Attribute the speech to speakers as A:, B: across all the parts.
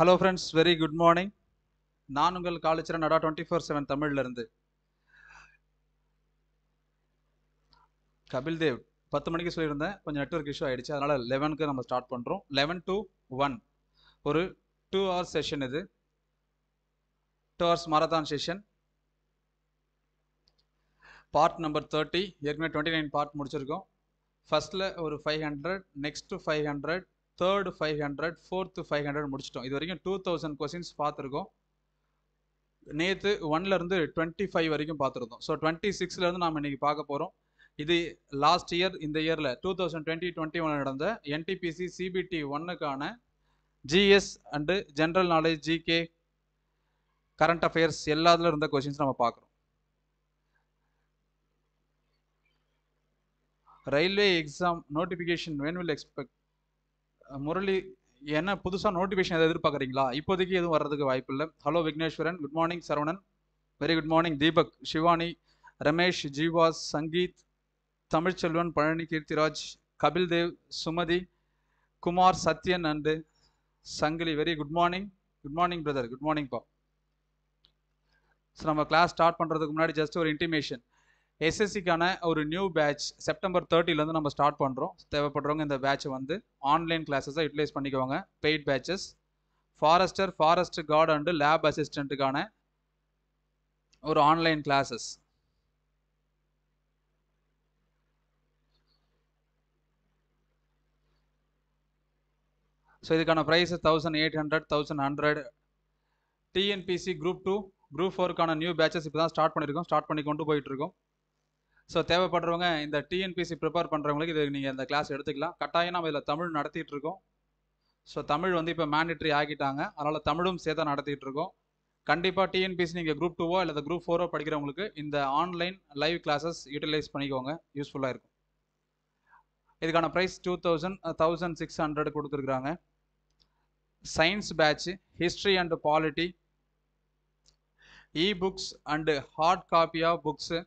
A: Hello friends very good morning நான் உங்கள் காலேஜில் நடா டுவெண்ட்டி ஃபோர் செவன் தமிழ்லேருந்து கபில் தேவ் பத்து மணிக்கு சொல்லியிருந்தேன் கொஞ்சம் நெட்ஒர்க் இஷ்யூ ஆகிடுச்சு அதனால் லெவனுக்கு நம்ம ஸ்டார்ட் பண்ணுறோம் லெவன் டு ஒன் ஒரு டூ ஹவர்ஸ் செஷன் இது two hours marathon session part number thirty ஏற்கனவே டுவெண்ட்டி நைன் பார்ட் முடிச்சிருக்கோம் ஃபஸ்ட்டில் ஒரு five hundred next five hundred third five hundred fourth five hundred முடிச்சிட்டோம் இது வரைக்கும் டூ தௌசண்ட் கொஸ்டின்ஸ் பார்த்துருக்கோம் நேற்று ஒன்லேருந்து டுவெண்ட்டி ஃபைவ் வரைக்கும் பார்த்துருந்தோம் ஸோ டுவெண்ட்டி சிக்ஸ்லேருந்து நாம் இன்றைக்கி பார்க்க போகிறோம் இது லாஸ்ட் இயர் இந்த இயரில் two thousand twenty twenty one நடந்த என்டிபிசி சிபிடி ஒன்னுக்கான GS and general knowledge GK current affairs எல்லாத்துல இருந்த கொஸ்டின்ஸ் நம்ம பார்க்குறோம் railway exam notification when will expect Murali என்ன புதுசாக நோட்டிஃபிகேஷன் எதாவது எதிர்பார்க்குறீங்களா இப்போதைக்கு எதுவும் வர்றதுக்கு வாய்ப்பு இல்லை hello Vigneshwaran good morning Saravanan very good morning Deepak Shivani Ramesh Jeeva Sangeeth Tamilselvan Palani Keerthiraj Kapil Dev Sumathi Kumar Sathyan and Sangili very good morning good morning brother good morning பா ஸோ நம்ம கிளாஸ் ஸ்டார்ட் பண்ணுறதுக்கு முன்னாடி ஜஸ்ட் ஒரு இன்டிமேஷன் எஸ்எஸ்சிக்கான ஒரு நியூ பேட்ச் செப்டம்பர் தேர்ட்டிலேருந்து நம்ம ஸ்டார்ட் பண்ணுறோம் தேவைப்படுறவங்க இந்த பேட்சை வந்து ஆன்லைன் கிளாஸஸாக யூட்டிலைஸ் பண்ணிக்கோங்க paid batches forester forest guard and lab அசிஸ்டண்ட்டுக்கான ஒரு ஆன்லைன் கிளாஸஸ் ஸோ இதுக்கான price thousand eight hundred thousand hundred TNPSC group two group ஃபோருக்கான நியூ பேச்சஸ் இப்போ தான் ஸ்டார்ட் பண்ணியிருக்கோம் ஸ்டார்ட் பண்ணி கொண்டு போயிட்டுருக்கோம் ஸோ தேவைப்படுறவங்க இந்த டிஎன்பிசி ப்ரிப்பேர் பண்ணுறவங்களுக்கு இது நீங்கள் இந்த கிளாஸ் எடுத்துக்கலாம் கட்டாயம் நம்ம இதில் தமிழ் நடத்திட்டு இருக்கோம் ஸோ தமிழ் வந்து இப்போ மேண்டட்ரி ஆக்கிட்டாங்க அதனால் தமிழும் சேர்த்து நடத்திட்டு இருக்கோம் கண்டிப்பாக டிஎன்பிசி நீங்கள் குரூப் டூவோ இல்லை குரூப் ஃபோரோ படிக்கிறவங்களுக்கு இந்த ஆன்லைன் லைவ் கிளாஸஸ் யூட்டிலைஸ் பண்ணிக்கோங்க யூஸ்ஃபுல்லாக இருக்கும் இதுக்கான price two thousand thousand six hundred கொடுத்துருக்குறாங்க science batch history and polity e books and hard copy of books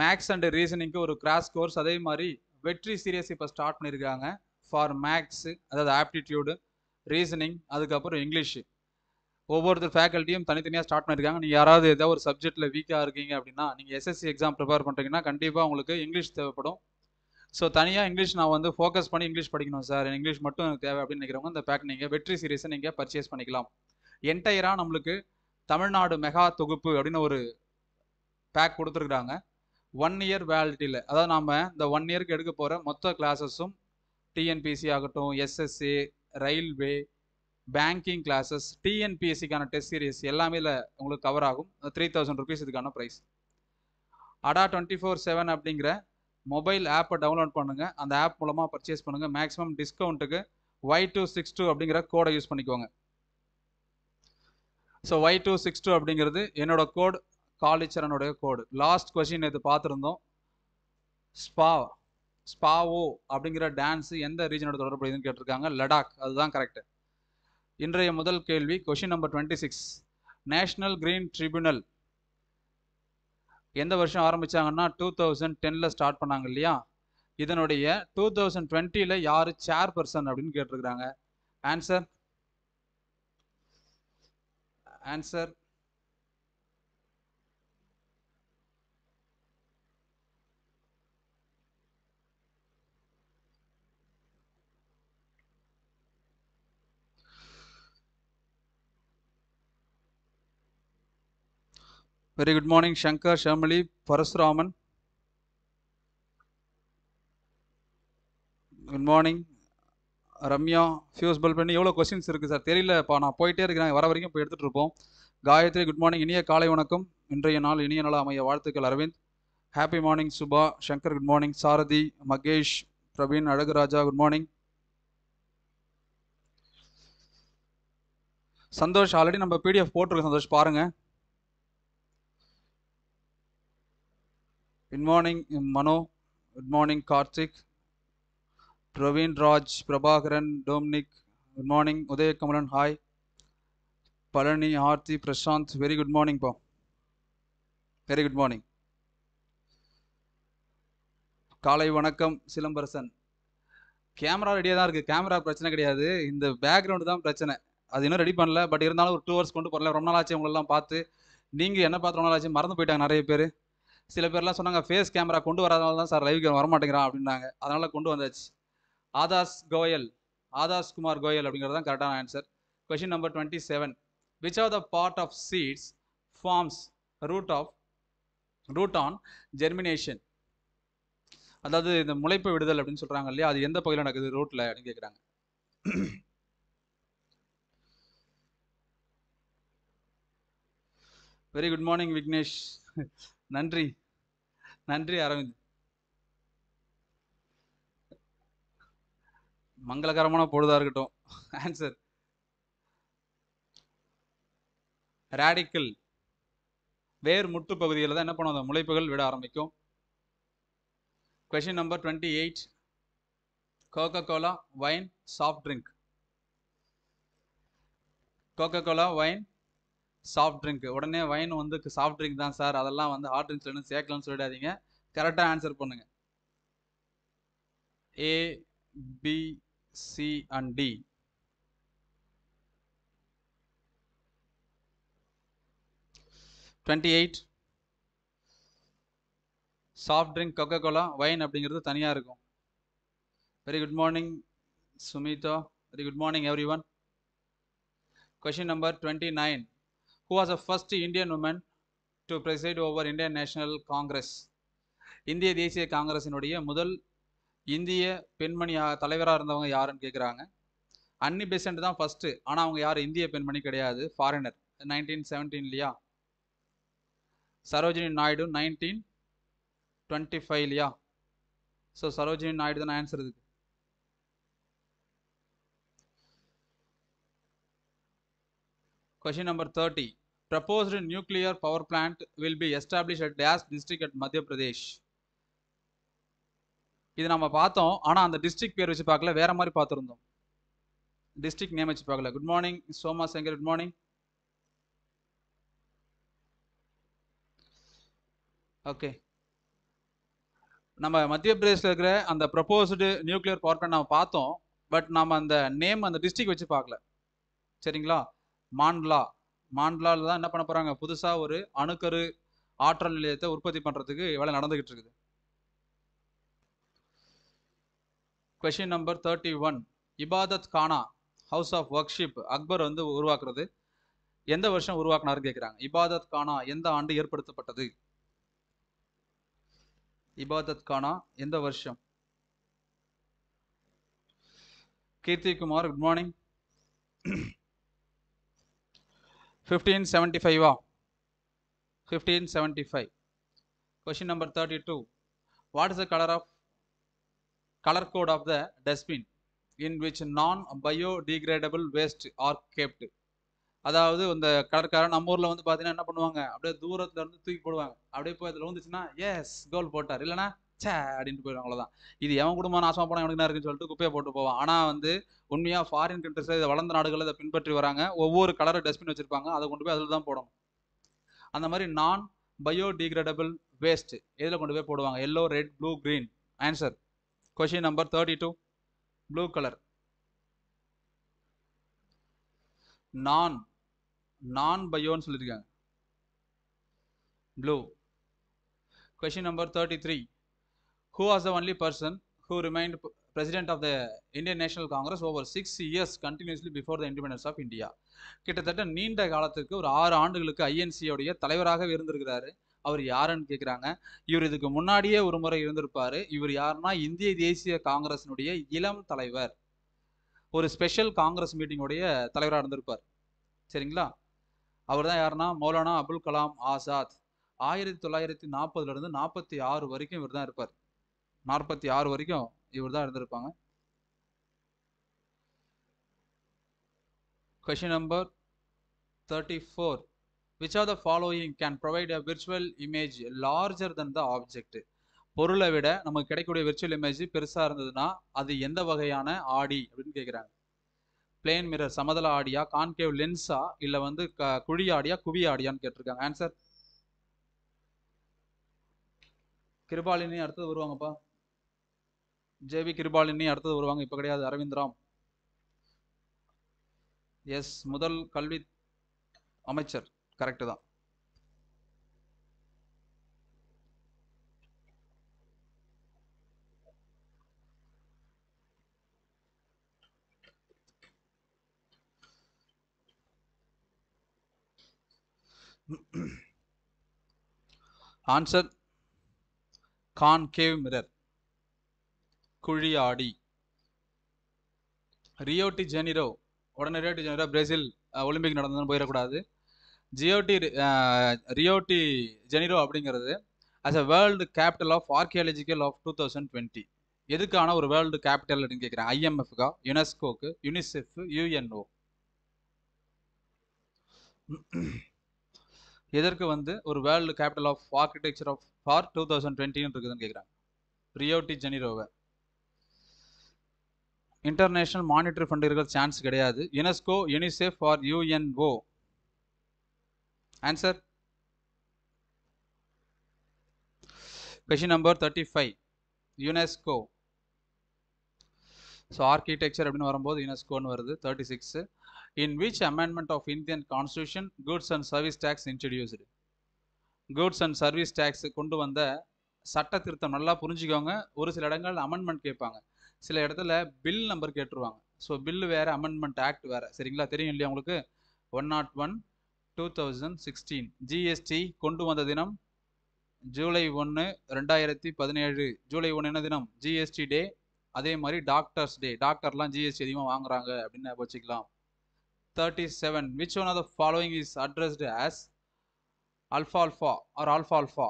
A: maths and ரீசனிங்க்கு ஒரு கிராஸ் கோர்ஸ் அதே மாதிரி வெற்றி சீரியஸ் இப்போ ஸ்டார்ட் பண்ணியிருக்காங்க ஃபார் மேக்ஸு அதாவது ஆப்டிடியூடு ரீசனிங் அதுக்கப்புறம் இங்கிலீஷு ஒவ்வொருத்தர் ஃபேக்கல்ட்டியும் தனித்தனியாக ஸ்டார்ட் பண்ணியிருக்காங்க நீங்கள் யாராவது ஏதாவது ஒரு சப்ஜெக்ட்டில் வீக்காக இருக்கீங்க அப்படின்னா நீங்கள் எஸ்எஸ்சி எக்ஸாம் ப்ரிப்பேர் பண்ணுறீங்கன்னா கண்டிப்பாக உங்களுக்கு இங்கிலீஷ் தேவைப்படும் ஸோ தனியாக இங்கிலீஷ் நான் வந்து ஃபோக்கஸ் பண்ணி இங்கிலீஷ் படிக்கணும் சார் இங்கிலீஷ் மட்டும் எனக்கு தேவை அப்படின்னு நினைக்கிறவங்க இந்த பேக் நீங்கள் வெற்றி சீரியஸை நீங்கள் பர்ச்சேஸ் பண்ணிக்கலாம் என்டையராக நம்மளுக்கு தமிழ்நாடு மெகா தொகுப்பு அப்படின்னு ஒரு பேக் கொடுத்துருக்குறாங்க ஒன் இயர் வேலிட்டியில் அதாவது நாம் இந்த ஒன் இயருக்கு எடுக்க போகிற மொத்த கிளாஸஸும் டிஎன்பிசி ஆகட்டும் எஸ்எஸ்சி ரயில்வே பேங்கிங் கிளாஸஸ் டிஎன்பிஎஸ்சிக்கான டெஸ்ட் சீரியஸ் எல்லாமே உங்களுக்கு கவர் ஆகும் த்ரீ தௌசண்ட் ருபீஸ் இதுக்கான price Adda twenty four seven அப்படிங்கிற மொபைல் ஆப்பை டவுன்லோட் பண்ணுங்கள் அந்த ஆப் மூலமாக பர்ச்சேஸ் பண்ணுங்கள் மேக்ஸிமம் டிஸ்கவுண்ட்டுக்கு ஒய் டூ சிக்ஸ் டூ அப்படிங்கிற கோடை யூஸ் பண்ணிக்கோங்க so Y two six two அப்படிங்கிறது என்னோட கோட் காலிச்சரனுடைய கோடு லாஸ்ட் கொஸ்டின் இது பார்த்துருந்தோம் ஸ்பா ஸ்பாவோ அப்படிங்கிற டான்ஸ் எந்த ரீஜனோட தொடர்புடையதுன்னு கேட்டிருக்காங்க லடாக் அதுதான் கரெக்ட் இன்றைய முதல் கேள்வி question number twenty six national green tribunal எந்த வருஷம் ஆரம்பித்தாங்கன்னா டூ தௌசண்ட் டெனில் ஸ்டார்ட் பண்ணாங்க இல்லையா இதனுடைய டூ தௌசண்ட் டுவெண்ட்டியில் யார் சேர் பர்சன் அப்படின்னு கேட்டிருக்கிறாங்க answer answer very good morning Shankar Sharmili Parasuraman good morning Ramya fuse பல் பண்ணி எவ்வளோ கொஸ்டின்ஸ் இருக்குது சார் தெரியலப்பா நான் போயிட்டே இருக்கிறேன் வர வரைக்கும் போய் எடுத்துகிட்டு காயத்ரி குட் மார்னிங் இனிய காலை வணக்கம் இன்றைய நாள் இனிய நாள் அமைய வாழ்த்துக்கள் Aravind happy morning Subha Shankar good morning Sarathi Mahesh Praveen Azhaguraja good morning Santhosh already நம்ம பிடிஎஃப் போட்டிருக்கோம் சந்தோஷ் பாருங்கள் Good morning Mano good morning Karthik Praveen Raj Prabhakaran Dominic good morning Udayakamalan hi Palani Aarthi Prashanth very good morning morning, very good morning காலை வணக்கம் சிலம்பரசன் கேமரா ரெடியாக தான் இருக்குது கேமரா பிரச்சனை கிடையாது இந்த பேக்ரவுண்டு தான் பிரச்சனை அது இன்னும் ரெடி பண்ணல பட் இருந்தாலும் ஒரு டூ ஹவர்ஸ் கொண்டு போகல ரொம்ப நாள் ஆச்சு உங்களெல்லாம் பார்த்து நீங்கள் என்ன பார்த்து ரொம்ப நாள் ஆச்சு மறந்து போயிட்டாங்க நிறைய பேர் சில பேர்லாம் சொன்னாங்க ஃபேஸ் கேமரா கொண்டு வராதனால தான் சார் கேம் வரமாட்டேங்கிறான் அப்படின்னாங்க அதனால் கொண்டு வந்தாச்சு ஆதாஸ் கோயல் ஆதாஸ் குமார் கோயல் அப்படிங்கிறது தான் கரெக்டான answer question number twenty seven which are the part of seeds forms root of root on germination அதாவது இந்த முளைப்பு விடுதல் அப்படின்னு சொல்கிறாங்க இல்லையா அது எந்த பகுதியில் நடக்குது ரூட்டில் அப்படின்னு கேட்குறாங்க வெரி குட் மார்னிங் விக்னேஷ் நன்றி நன்றி அரவிந்த் மங்களகரமான பொழுதா இருக்கட்டும் ஆன்சர் ரேடிக்கல் வேர் முட்டு பகுதியில் தான் என்ன பண்ணுவோம் அந்த முளைப்புகள் விட ஆரம்பிக்கும் question number twenty eight Coca Cola wine soft drink Coca Cola wine soft drink உடனே வைன் வந்து சாஃப்ட் ட்ரிங்க் தான் சார் அதெல்லாம் வந்து ஹார்ட் ட்ரிங்க்ஸ் வேணும் சேர்க்கலாம்னு சொல்லிடாதீங்க கரெக்டாக ஆன்சர் பண்ணுங்க A B C and D twenty eight soft drink Coca Cola wine அப்படிங்கிறது தனியாக இருக்கும் very good morning Sumitha very good morning everyone question number twenty nine who was the first Indian woman to preside over Indian National Congress. இந்திய தேசிய காங்கிரஸினுடைய முதல் இந்திய பெண்மணியாக தலைவராக இருந்தவங்க யாருன்னு கேட்குறாங்க அன்னி பெசன்ட் தான் ஃபஸ்ட்டு ஆனால் அவங்க யார் இந்திய பெண்மணி கிடையாது ஃபாரினர் நைன்டீன் செவன்டீன் செவன்டீன்லையா Sarojini Naidu nineteen twenty five ஃபைவ்லையா ஸோ சரோஜினி நாயுடு தான் ஆன்சர் இதுக்கு question number thirty proposed nuclear power plant will be established at Dias district at Madhya Pradesh. இது நாம் பார்த்தோம் ஆனால் அந்த district பேர் விச்சி பார்க்கல வேற மாறி பார்த்துருந்தோம் district name விச்சி பார்க்கல Good morning, Soma Sengar, good morning. Okay. நாம் மத்திய பிரதேசில் இருக்கிறே அந்த proposed nuclear power plant நாம் பார்த்தோம் பட் நாம் அந்த name அந்த district விச்சி பார்க்கல சரிங்களா மான்லா, மாண்ட்லால தான் என்ன பண்ண போறாங்க புதுசா ஒரு அணுக்கரு ஆற்றல் நிலையத்தை உற்பத்தி பண்றதுக்கு வேலை நடந்துகிட்டு இருக்குது question number thirty one Ibadat Khana house of worship Akbar வந்து உருவாக்குறது எந்த வருஷம் உருவாக்குனாருன்னு கேட்குறாங்க இபாதத் கானா எந்த ஆண்டு ஏற்படுத்தப்பட்டது இபாதத் கானா எந்த வருஷம் Keerthi Kumar good morning fifteen seventy ஃபைவா fifteen seventy five question number thirty two what is the colour of colour code of the dustbin in which non biodegradable waste are kept அதாவது இந்த கடற்காரன் நம்ம ஊரில் வந்து பார்த்தீங்கன்னா என்ன பண்ணுவாங்க அப்படியே தூரத்தில் இருந்து தூக்கி போடுவாங்க அப்படியே போய் அதில் வந்துச்சுன்னா எஸ் கோல் போட்டார் இல்லைனா சே அப்படின்ட்டு போயிடும் அவ்வளோதான் இது எவன் குடும்பம் நாசமாக போனால் எனக்கு இருக்குன்னு சொல்லிட்டு குப்பையை போட்டு போவான் ஆனால் வந்து உண்மையாக ஃபாரின் கண்ட்ரிஸில் இதை வளர்ந்த நாடுகளில் இதை பின்பற்றி வராங்க ஒவ்வொரு கலரை டஸ்ட்பின் வச்சுருப்பாங்க அதை கொண்டு போய் அதில் தான் போடணும் அந்த மாதிரி நான் பயோடிகிரேடபிள் வேஸ்ட் எதில் கொண்டு போய் போடுவாங்க yellow red blue green answer question number thirty two blue colour non non பயோன்னு சொல்லியிருக்காங்க blue question number thirty three who was the only person who remained president of the Indian National Congress over six years continuously before the independence of India கிட்டத்தட்ட நீண்ட காலத்துக்கு ஒரு ஆறு ஆண்டுகளுக்கு ஐஎன்சியோடைய தலைவராக இருந்திருக்கிறாரு அவர் யாருன்னு கேட்குறாங்க இவர் இதுக்கு முன்னாடியே ஒரு முறை இருந்திருப்பார் இவர் யாருன்னா இந்திய தேசிய காங்கிரஸினுடைய இளம் தலைவர் ஒரு ஸ்பெஷல் காங்கிரஸ் மீட்டிங்குடைய தலைவராக இருந்திருப்பார் சரிங்களா அவர் தான் யாருன்னா மௌலானா அபுல் கலாம் ஆசாத் ஆயிரத்தி தொள்ளாயிரத்தி நாற்பதுலேருந்து நாற்பத்தி ஆறு வரைக்கும் இவர் தான் இருப்பார் நாற்பத்தி ஆறு வரைக்கும் இவர் தான் இருந்திருப்பாங்க question number thirty four which are the following can provide a virtual image larger than the object பொருளை விட நமக்கு கிடைக்கக்கூடிய விர்ச்சுவல் இமேஜ் பெருசாக இருந்ததுன்னா அது எந்த வகையான ஆடி அப்படின்னு கேட்குறாங்க பிளேன் மிரர் சமதள ஆடியா கான்கேவ் லென்ஸா இல்லை வந்து க குழி ஆடியா குவி ஆடியான்னு கேட்டிருக்காங்க ஆன்சர் கிருபாலினி அடுத்தது வருவாங்கப்பா ஜே வி கிருபாலினி அடுத்தது வருவாங்க இப்போ கிடையாது அரவிந்த்ராம் எஸ் முதல் கல்வி அமைச்சர் கரெக்டு தான் ஆன்சர் கான் கேவ் மிரர் குழியாடி ரியோட்டி ஜெனிரோ உடனே ரியோட்டி ஜெனிரோ பிரேசில் ஒலிம்பிக் நடந்ததுன்னு போயிடக்கூடாது ஜியோட்டி ரியோட்டி ஜெனிரோ அப்படிங்கிறது as a world capital of archaeological of two thousand twenty எதுக்கான ஒரு வேர்ல்டு கேபிட்டல் அப்படின்னு கேட்குறேன் ஐஎம்எஃப்கா யுனெஸ்கோக்கு யுனிசெஃப் யூஎன்ஓ எதற்கு வந்து ஒரு world capital of architecture of for two thousand டுவெண்ட்டின்னு இருக்குதுன்னு கேட்குறாங்க ரியோட்டி ஜெனிரோவை இன்டர்நேஷ்னல் மானிட்டரி ஃபண்ட் இருக்கிற சான்ஸ் கிடையாது UNESCO UNICEF or UNO answer question number thirty five UNESCO so architecture அப்படின்னு வரும்போது யுனெஸ்கோன்னு வருது thirty six in which amendment of Indian constitution goods and service tax introduced goods and service tax கொண்டு வந்த சட்ட திருத்தம் நல்லா புரிஞ்சுக்கோங்க ஒரு சில இடங்கள் அமெண்ட்மெண்ட் கேட்பாங்க சில இடத்துல பில் நம்பர் கேட்டுருவாங்க ஸோ பில்லு வேறு அமெண்ட்மெண்ட் ஆக்ட் வேறு சரிங்களா தெரியும் இல்லையா உங்களுக்கு one nought one two thousand sixteen GST கொண்டு வந்த தினம் ஜூலை ஒன்று ரெண்டாயிரத்தி பதினேழு ஜூலை ஒன்று என்ன தினம் ஜிஎஸ்டி டே அதே மாதிரி டாக்டர்ஸ் டே டாக்டர்லாம் ஜிஎஸ்டி அதிகமாக வாங்குறாங்க அப்படின்னு வச்சுக்கலாம் thirty seven which one of the following is addressed as அல்ஃபால்ஃபா R ஆல்ஃபால்ஃபா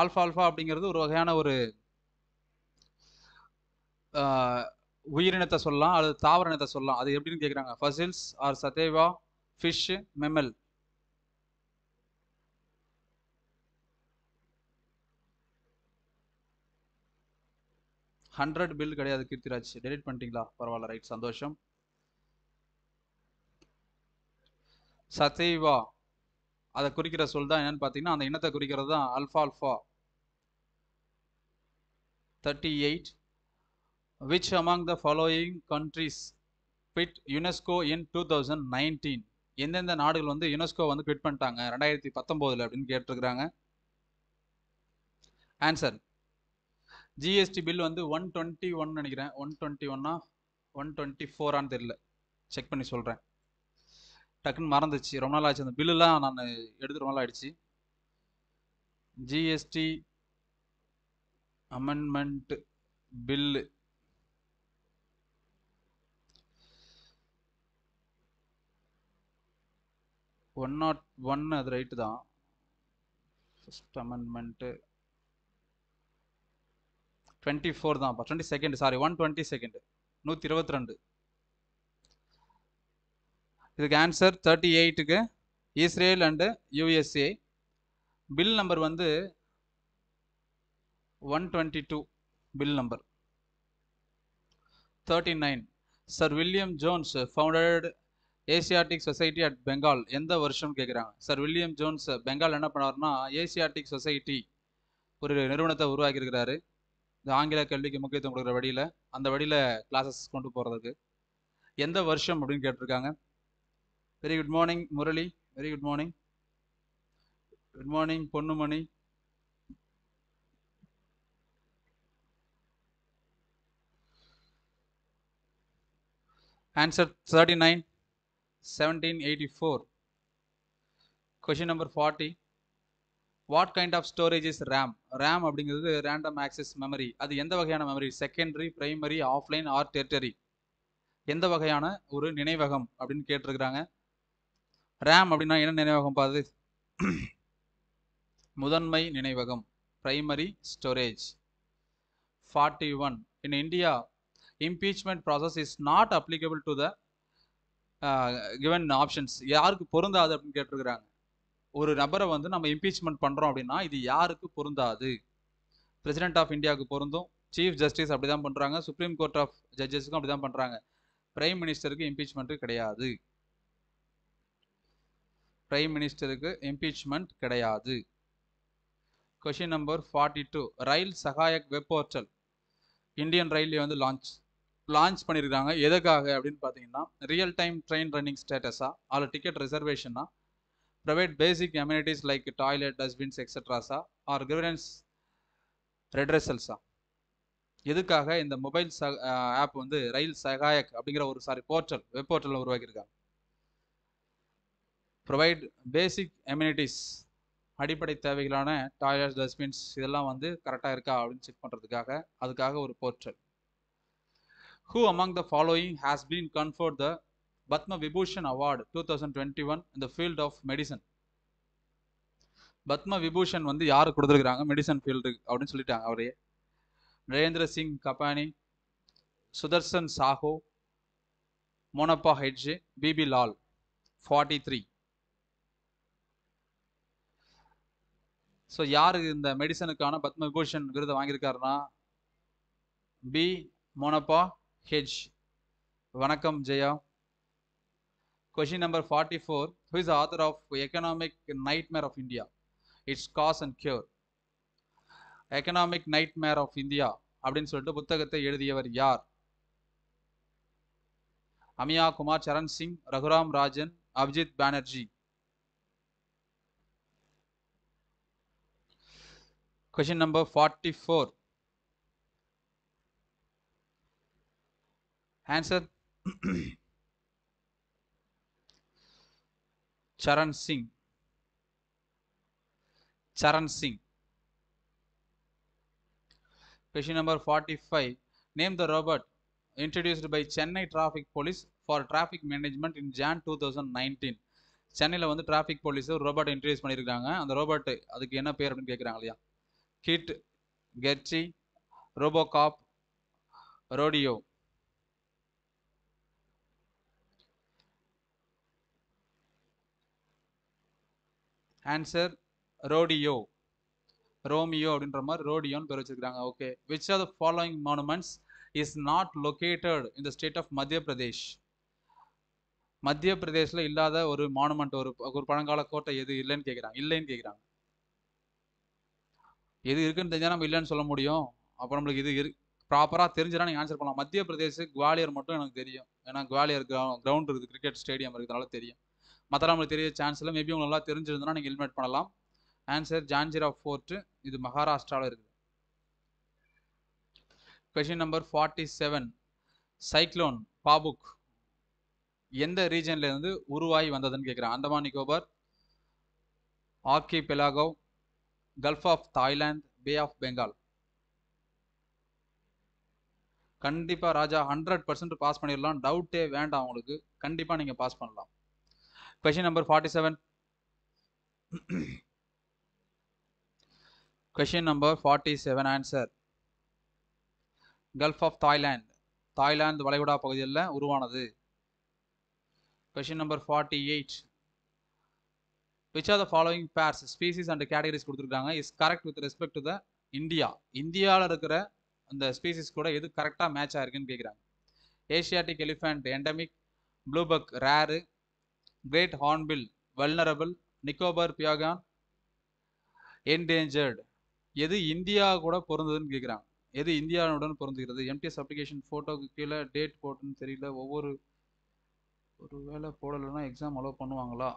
A: ஆல்ஃபால்ஃபா அப்படிங்கிறது ஒரு வகையான ஒரு உயிரினத்தை சொல்லலாம் அல்லது தாவரணத்தை சொல்லலாம் அது எப்படின்னு கேட்குறாங்க ஃபசில்ஸ் ஆர் சதேவா ஃபிஷ் மெமல் ஹண்ட்ரட் பில் கிடையாது கீர்த்திராஜ் டெலிட் பண்ணிட்டீங்களா பரவாயில்ல ரைட் சந்தோஷம் சதைவா அதை குறிக்கிற சொல் தான் என்னன்னு பார்த்தீங்கன்னா அந்த இனத்தை குறிக்கிறது தான் alpha alpha thirty eight Which among the following countries quit UNESCO in two thousand nineteen எந்தெந்த நாடுகள் வந்து யுனெஸ்கோ வந்து குவிட் பண்ணிட்டாங்க ரெண்டாயிரத்தி பத்தொம்போதில் அப்படின்னு கேட்டிருக்கிறாங்க ஆன்சர் ஜிஎஸ்டி பில் வந்து ஒன் டுவெண்ட்டி ஒன் நினைக்கிறேன் ஒன் டுவெண்ட்டி ஒன்னா ஒன் டுவெண்ட்டி ஃபோரான்னு தெரியல செக் பண்ணி சொல்கிறேன் டக்குன்னு மறந்துச்சு ரொம்ப நாள் ஆச்சு அந்த பில்லுலாம் நான் எடுத்து ரொம்ப நாள் ஆயிடுச்சு GST amendment bill one nought one அது ரைட்டு தான் ஃபஸ்ட் அமெண்ட்மெண்ட்டு டுவெண்ட்டி ஃபோர் தான்ப்பா twenty second sorry one twenty second நூற்றி இருபத்தி ரெண்டு இதுக்கு ஆன்சர் தேர்ட்டி எயிட்டுக்கு Israel and USA bill number வந்து one twenty two bill number thirty nine Sir William Jones founded Asiatic Society at Bengal எந்த வருஷம் கேட்குறாங்க சார் வில்லியம் ஜோன்ஸ் பெங்கால் என்ன பண்ணார்னா ஏசியாட்டிக் சொசைட்டி ஒரு நிறுவனத்தை உருவாக்கியிருக்கிறாரு இந்த ஆங்கில கல்விக்கு முக்கியத்துவம் கொடுக்குற வழியில் அந்த வழியில் கிளாஸஸ் கொண்டு போகிறதுக்கு எந்த வருஷம் அப்படின்னு கேட்டிருக்காங்க very good morning Murali very good morning good morning Ponnumani answer thirty nine 1784. Question number forty what kind of storage is RAM RAM அப்படிங்கிறது ரேண்டம் ஆக்சஸ் மெமரி அது எந்த வகையான memory secondary primary offline or tertiary எந்த வகையான ஒரு நினைவகம் அப்படின்னு கேட்டிருக்கிறாங்க ரேம் அப்படின்னா என்ன நினைவகம் பாது முதன்மை நினைவகம் primary storage forty one in India impeachment process is not applicable to the given options யாருக்கு பொருந்தாது அப்படின்னு கேட்டிருக்கிறாங்க ஒரு நபரை வந்து நம்ம இம்பீச்மெண்ட் பண்ணுறோம் அப்படின்னா இது யாருக்கு பொருந்தாது பிரசிடென்ட் ஆஃப் இந்தியாவுக்கு பொருந்தும் சீஃப் ஜஸ்டிஸ் அப்படி தான் பண்ணுறாங்க சுப்ரீம் கோர்ட் ஆஃப் ஜட்ஜஸ்க்கும் அப்படி தான் பண்ணுறாங்க பிரைம் மினிஸ்டருக்கு இம்பீச்மெண்ட்டு கிடையாது பிரைம் மினிஸ்டருக்கு இம்பீச்மெண்ட் கிடையாது question number forty two rail Sahayak web portal Indian railway வந்து லான்ச் லான்ச் பண்ணியிருக்காங்க எதுக்காக அப்படின்னு பார்த்தீங்கன்னா ரியல் டைம் ட்ரெயின் ரன்னிங் ஸ்டேட்டஸா அதில் டிக்கெட் ரிசர்வேஷனா provide basic amenities like toilet dustbins எக்ஸட்ராஸா ஆர் கிரிவரன்ஸ் ரெட்ரெசல்ஸா எதுக்காக இந்த மொபைல் ச ஆப் வந்து ரயில் சகாயக் அப்படிங்கிற ஒரு சாரி போர்ட்டல் வெப் போர்ட்டலில் உருவாக்கியிருக்காங்க ப்ரொவைட் பேசிக் எம்யூனிட்டிஸ் அடிப்படை தேவைகளான டாய்லெட் டஸ்ட்பின்ஸ் இதெல்லாம் வந்து கரெக்டாக இருக்கா அப்படின்னு செக் பண்ணுறதுக்காக அதுக்காக ஒரு portal Who among the following has been conferred the award two thousand twenty one the field of medicine Padma Vibhushan வந்து யார் கொடுத்துருக்குறாங்க மெடிசன் ஃபீல்டு அப்படின்னு சொல்லிட்டாங்க அவரே நரேந்திர சிங் கபானி சுதர்சன் சாஹோ மோனப்பா ஹெட்ஜே B B Lal forty three so யார் இந்த மெடிசனுக்கான பத்ம விபூஷன் விருதை வாங்கியிருக்காருன்னா B Monappa H. Vanakkam Jaya. Question number 44. Who is the author of Economic Nightmare of India? Its Cause and Cure. Economic Nightmare of India. அப்படின்னு சொல்லிட்டு புத்தகத்தை எழுதியவர் யார் Amiya Kumar Charan Singh Raghuram Rajan Abhijit Banerjee question number 44 answer Charan Singh Charan Singh question number forty five name the robot introduced by Chennai traffic police for traffic management in June two thousand nineteen சென்னையில் வந்து traffic police robot introduce பண்ணியிருக்காங்க அந்த robot அதுக்கு என்ன பேர் அப்படின்னு கேட்குறாங்க இல்லையா கிட் கெர்ச்சி RoboCop Rodeo answer Rodeo Romeo அப்படின்ற மாதிரி ரோடியோன்னு பேர் வச்சிருக்காங்க okay which are the following monuments is not located in the state of Madhya Pradesh மத்திய பிரதேஷில் இல்லாத ஒரு மானுமெண்ட் ஒரு ஒரு பழங்கால கோட்டை எது இல்லைன்னு கேட்குறாங்க இல்லைன்னு கேட்குறாங்க எது இருக்குன்னு தெரிஞ்சால் நம்ம இல்லைன்னு சொல்ல முடியும் அப்புறம் நம்மளுக்கு இது இரு ப்ராப்பராக தெரிஞ்சுனா நீங்கள் ஆன்சர் பண்ணலாம் மத்திய பிரதேஷ் குவாலியர் மட்டும் எனக்கு தெரியும் ஏன்னா குவாலியர் கிரவுண்ட் இருக்குது கிரிக்கெட் ஸ்டேடியம் இருக்கிறதுனால தெரியும் மற்றவங்களுக்கு தெரிய சான்ஸ் இல்லை மேபி உங்களுக்கு நல்லா தெரிஞ்சிருந்தோன்னா நீங்கள் ஹெல்மெட் பண்ணலாம் ஆன்சர் ஜான்ஜிரா ஃபோர்ட்டு இது மகாராஷ்டிராவில் இருக்குது question number forty seven cyclone Pabuk எந்த ரீஜன்லேருந்து உருவாகி வந்ததுன்னு கேட்குறேன் Andaman Nicobar archipelago gulf of Thailand bay of Bengal கண்டிப்பாக ராஜா ஹண்ட்ரட் பர்சன்ட் பாஸ் பண்ணிடலாம் டவுட்டே வேண்டாம் உங்களுக்கு கண்டிப்பாக நீங்கள் பாஸ் பண்ணலாம் Question number 47. Question number 47 answer. Gulf of Thailand. Thailand வளைகுடா பகுதியில் உருவானது question number forty eight which are the following pairs species and categories கொடுத்துருக்காங்க is correct with respect to the India இந்தியாவில் இருக்கிற அந்த ஸ்பீசிஸ் கூட எது கரெக்டாக மேட்ச் ஆயிருக்குன்னு கேட்குறாங்க Asiatic elephant endemic bluebuck rare great hornbill vulnerable Nicobar pigeon endangered எது இந்தியா கூட பொருந்ததுன்னு கேட்குறாங்க எது இந்தியாவுடன் பொருந்துகிறது எம்டிஎஸ் அப்ளிகேஷன் ஃபோட்டோக்கு கீழே டேட் போட்டுன்னு தெரியல ஒவ்வொரு ஒரு வேலை போடலைன்னா எக்ஸாம் அலோவ் பண்ணுவாங்களா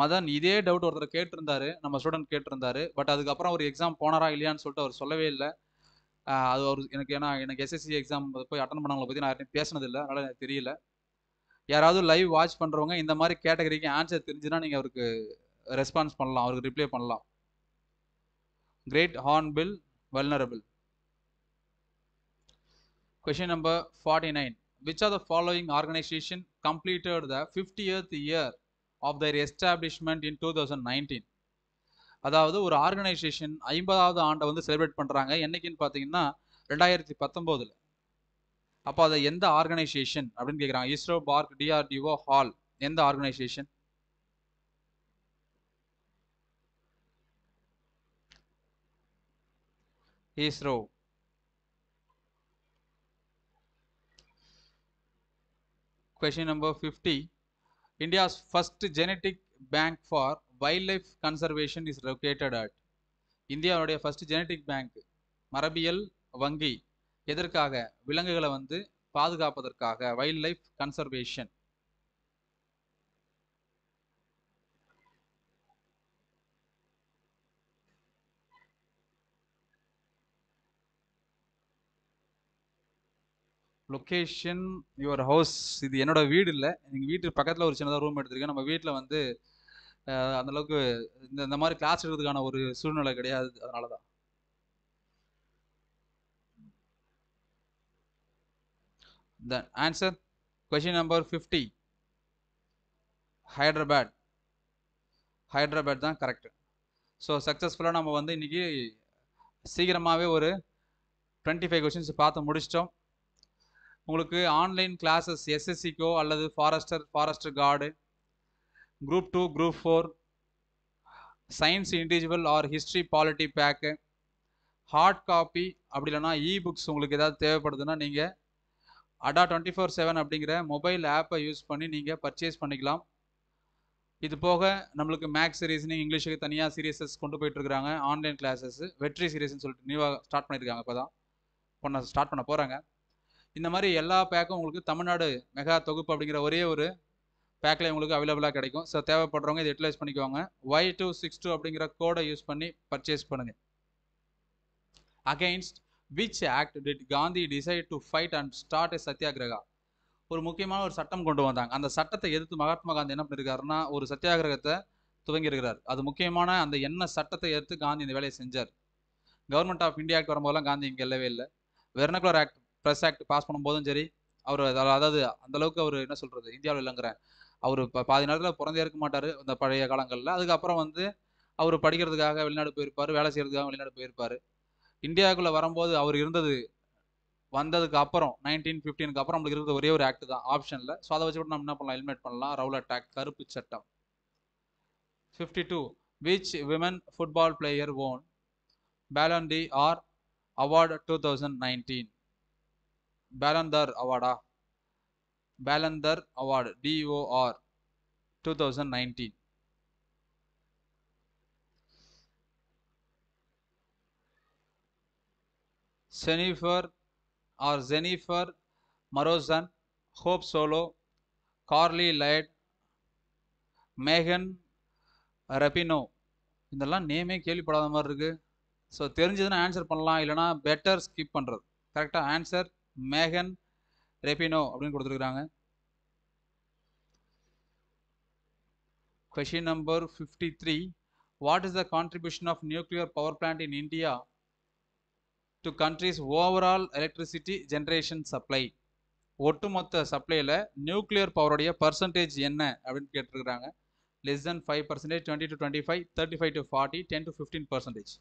A: மதன் இதே டவுட் ஒருத்தர் கேட்டிருந்தாரு நம்ம ஸ்டூடெண்ட் கேட்டிருந்தாரு பட் அதுக்கப்புறம் ஒரு எக்ஸாம் போனாரா இல்லையான்னு சொல்லிட்டு அவர் சொல்லவே இல்லை அது அவர் எனக்கு ஏன்னா எனக்கு எஸ்எஸ்சி எக்ஸாம் போய் அட்டன் பண்ணவங்களை பற்றி நான் யாருமே பேசினதில்லை அதனால் எனக்கு தெரியல யாராவது லைவ் வாட்ச் பண்ணுறவங்க இந்த மாதிரி கேட்டகரிக்கு ஆன்சர் தெரிஞ்சுன்னா நீங்கள் அவருக்கு ரெஸ்பான்ஸ் பண்ணலாம் அவருக்கு ரிப்ளை பண்ணலாம் great hornbill vulnerable question number forty nine which are the following organisation completed the fiftieth year of their establishment in two thousand nineteen அதாவது ஒரு ஆர்கனைசேஷன் ஐம்பதாவது ஆண்டை வந்து செலிப்ரேட் பண்ணுறாங்க என்னைக்குன்னு பார்த்தீங்கன்னா ரெண்டாயிரத்தி பத்தொம்போதில் அப்போ அந்த ஆர்கனைசேஷன் அப்படிங்க கேக்குறாங்க இஸ்ரோ பார்ட் டிஆர்டிஓ ஹால் என்ன அந்த organisation ISRO question number 50 India's first genetic bank for wildlife conservation is located இந்தியாவோட ফারஸ்ட் ஜெனெடிக் பேங்க் மரபியல் வங்கி எதற்காக விலங்குகளை வந்து பாதுகாப்பதற்காக wildlife conservation location your house இது என்னோட வீடு இல்லை எங்கள் வீட்டு பக்கத்தில் ஒரு சின்னதாக ரூம் எடுத்திருக்கேன் நம்ம வீட்டில் வந்து அந்தளவுக்கு இந்த இந்த மாதிரி கிளாஸ் எடுக்கிறதுக்கான ஒரு சூழ்நிலை கிடையாது அதனால தான் The answer question number 50 Hyderabad Hyderabad தான் கரெக்ட் ஸோ சக்ஸஸ்ஃபுல்லாக நம்ம வந்து இன்றைக்கி சீக்கிரமாகவே ஒரு டுவெண்ட்டி ஃபைவ் கொஷின்ஸ் பார்த்து முடிச்சிட்டோம் உங்களுக்கு ஆன்லைன் கிளாஸஸ் எஸ்எஸ்சிக்கோ அல்லது forester forester guard group two group four science individual or history polity pack hard copy அப்படி இல்லைனா இ புக்ஸ் உங்களுக்கு ஏதாவது தேவைப்படுதுன்னா நீங்கள் அடா டுவெண்ட்டி ஃபோர் செவன் அப்படிங்கிற மொபைல் ஆப்பை யூஸ் பண்ணி நீங்கள் பர்ச்சேஸ் பண்ணிக்கலாம் இது போக நம்மளுக்கு மேக்ஸ் ரீசனிங் இங்கிலீஷுக்கு தனியாக சீரியஸஸ் கொண்டு போயிட்டுருக்காங்க ஆன்லைன் கிளாஸஸ் வெற்றி சீரியஸ்னு சொல்லிட்டு நியூவாக ஸ்டார்ட் பண்ணியிருக்காங்க இப்போ தான் பண்ண ஸ்டார்ட் பண்ண போகிறாங்க இந்த மாதிரி எல்லா பேக்கும் உங்களுக்கு தமிழ்நாடு மெகா தொகுப்பு அப்படிங்கிற ஒரே ஒரு பேக்கில் உங்களுக்கு அவைலபிளாக கிடைக்கும் ஸோ தேவைப்படுறவங்க இதை யூட்டிலைஸ் பண்ணிக்கோங்க ஒய் டூ சிக்ஸ் டூ அப்படிங்கிற கோடை யூஸ் பண்ணி பர்ச்சேஸ் பண்ணுங்கள் against which act did Gandhi decide to fight and start a satyagraha ஒரு முக்கியமான ஒரு சட்டம் கொண்டு வந்தாங்க அந்த சட்டத்தை எதிர்த்து மகாத்மா காந்தி என்ன பண்ணியிருக்காருன்னா ஒரு சத்தியாகிரகத்தை துவங்கி இருக்கிறார் அது முக்கியமான அந்த என்ன சட்டத்தை எதிர்த்து காந்தி இந்த வேலையை செஞ்சார் கவர்மெண்ட் ஆஃப் இந்தியா ஆக்ட் வரும்போதெல்லாம் காந்தி இங்கே இல்லவே இல்லை vernacular act press act pass பண்ணும்போதும் சரி அவர் அதாவது அந்த அளவுக்கு அவர் என்ன சொல்கிறது இந்தியாவில் இல்லைங்கிறேன் அவர் இப்போ பாதி நேரத்தில் பிறந்தே இருக்க மாட்டார் இந்த பழைய காலங்களில் அதுக்கப்புறம் வந்து அவர் படிக்கிறதுக்காக வெளிநாடு போயிருப்பார் வேலை செய்கிறதுக்காக வெளிநாடு போயிருப்பார் இந்தியாவுக்குள்ள வரும்போது அவர் இருந்தது வந்ததுக்கு அப்புறம் நைன்டீன் ஃபிஃப்டீனுக்கு அப்புறம் நம்மளுக்கு இருக்கிற ஒரே ஒரு ஆக்ட் தான் ஆப்ஷனில் ஸோ அதை வச்சு கூட நம்ம என்ன பண்ணலாம் ஹெல்மெட் பண்ணலாம் ரவுலட் அட்டாக் கருப்பு சட்டம் fifty two which women football player won Ballon d'Or award two thousand nineteen Ballon d'Or அவார்டா பேலந்தர் அவார்டு டிஓஆர் two thousand nineteen Jennifer or Jennifer Marozsan Hope Solo Carli Lloyd Megan Rapinoe இதெல்லாம் நேமே கேள்விப்படாத மாதிரி இருக்குது so தெரிஞ்சதுன்னா answer பண்ணலாம் இல்லைனா better skip பண்ணுறது கரெக்டாக ஆன்சர் மேகன் ரெபினோ அப்படின்னு கொடுத்துருக்குறாங்க question number fifty three what is the contribution of nuclear power plant in India to countries overall electricity generation supply ஒட்டுமொத்த சப்ளையில் நியூக்ளியர் பவருடைய பர்சன்டேஜ் என்ன அப்படின்னு கேட்டிருக்கிறாங்க less than five percentage twenty to twenty five thirty five to forty ten to fifteen percentage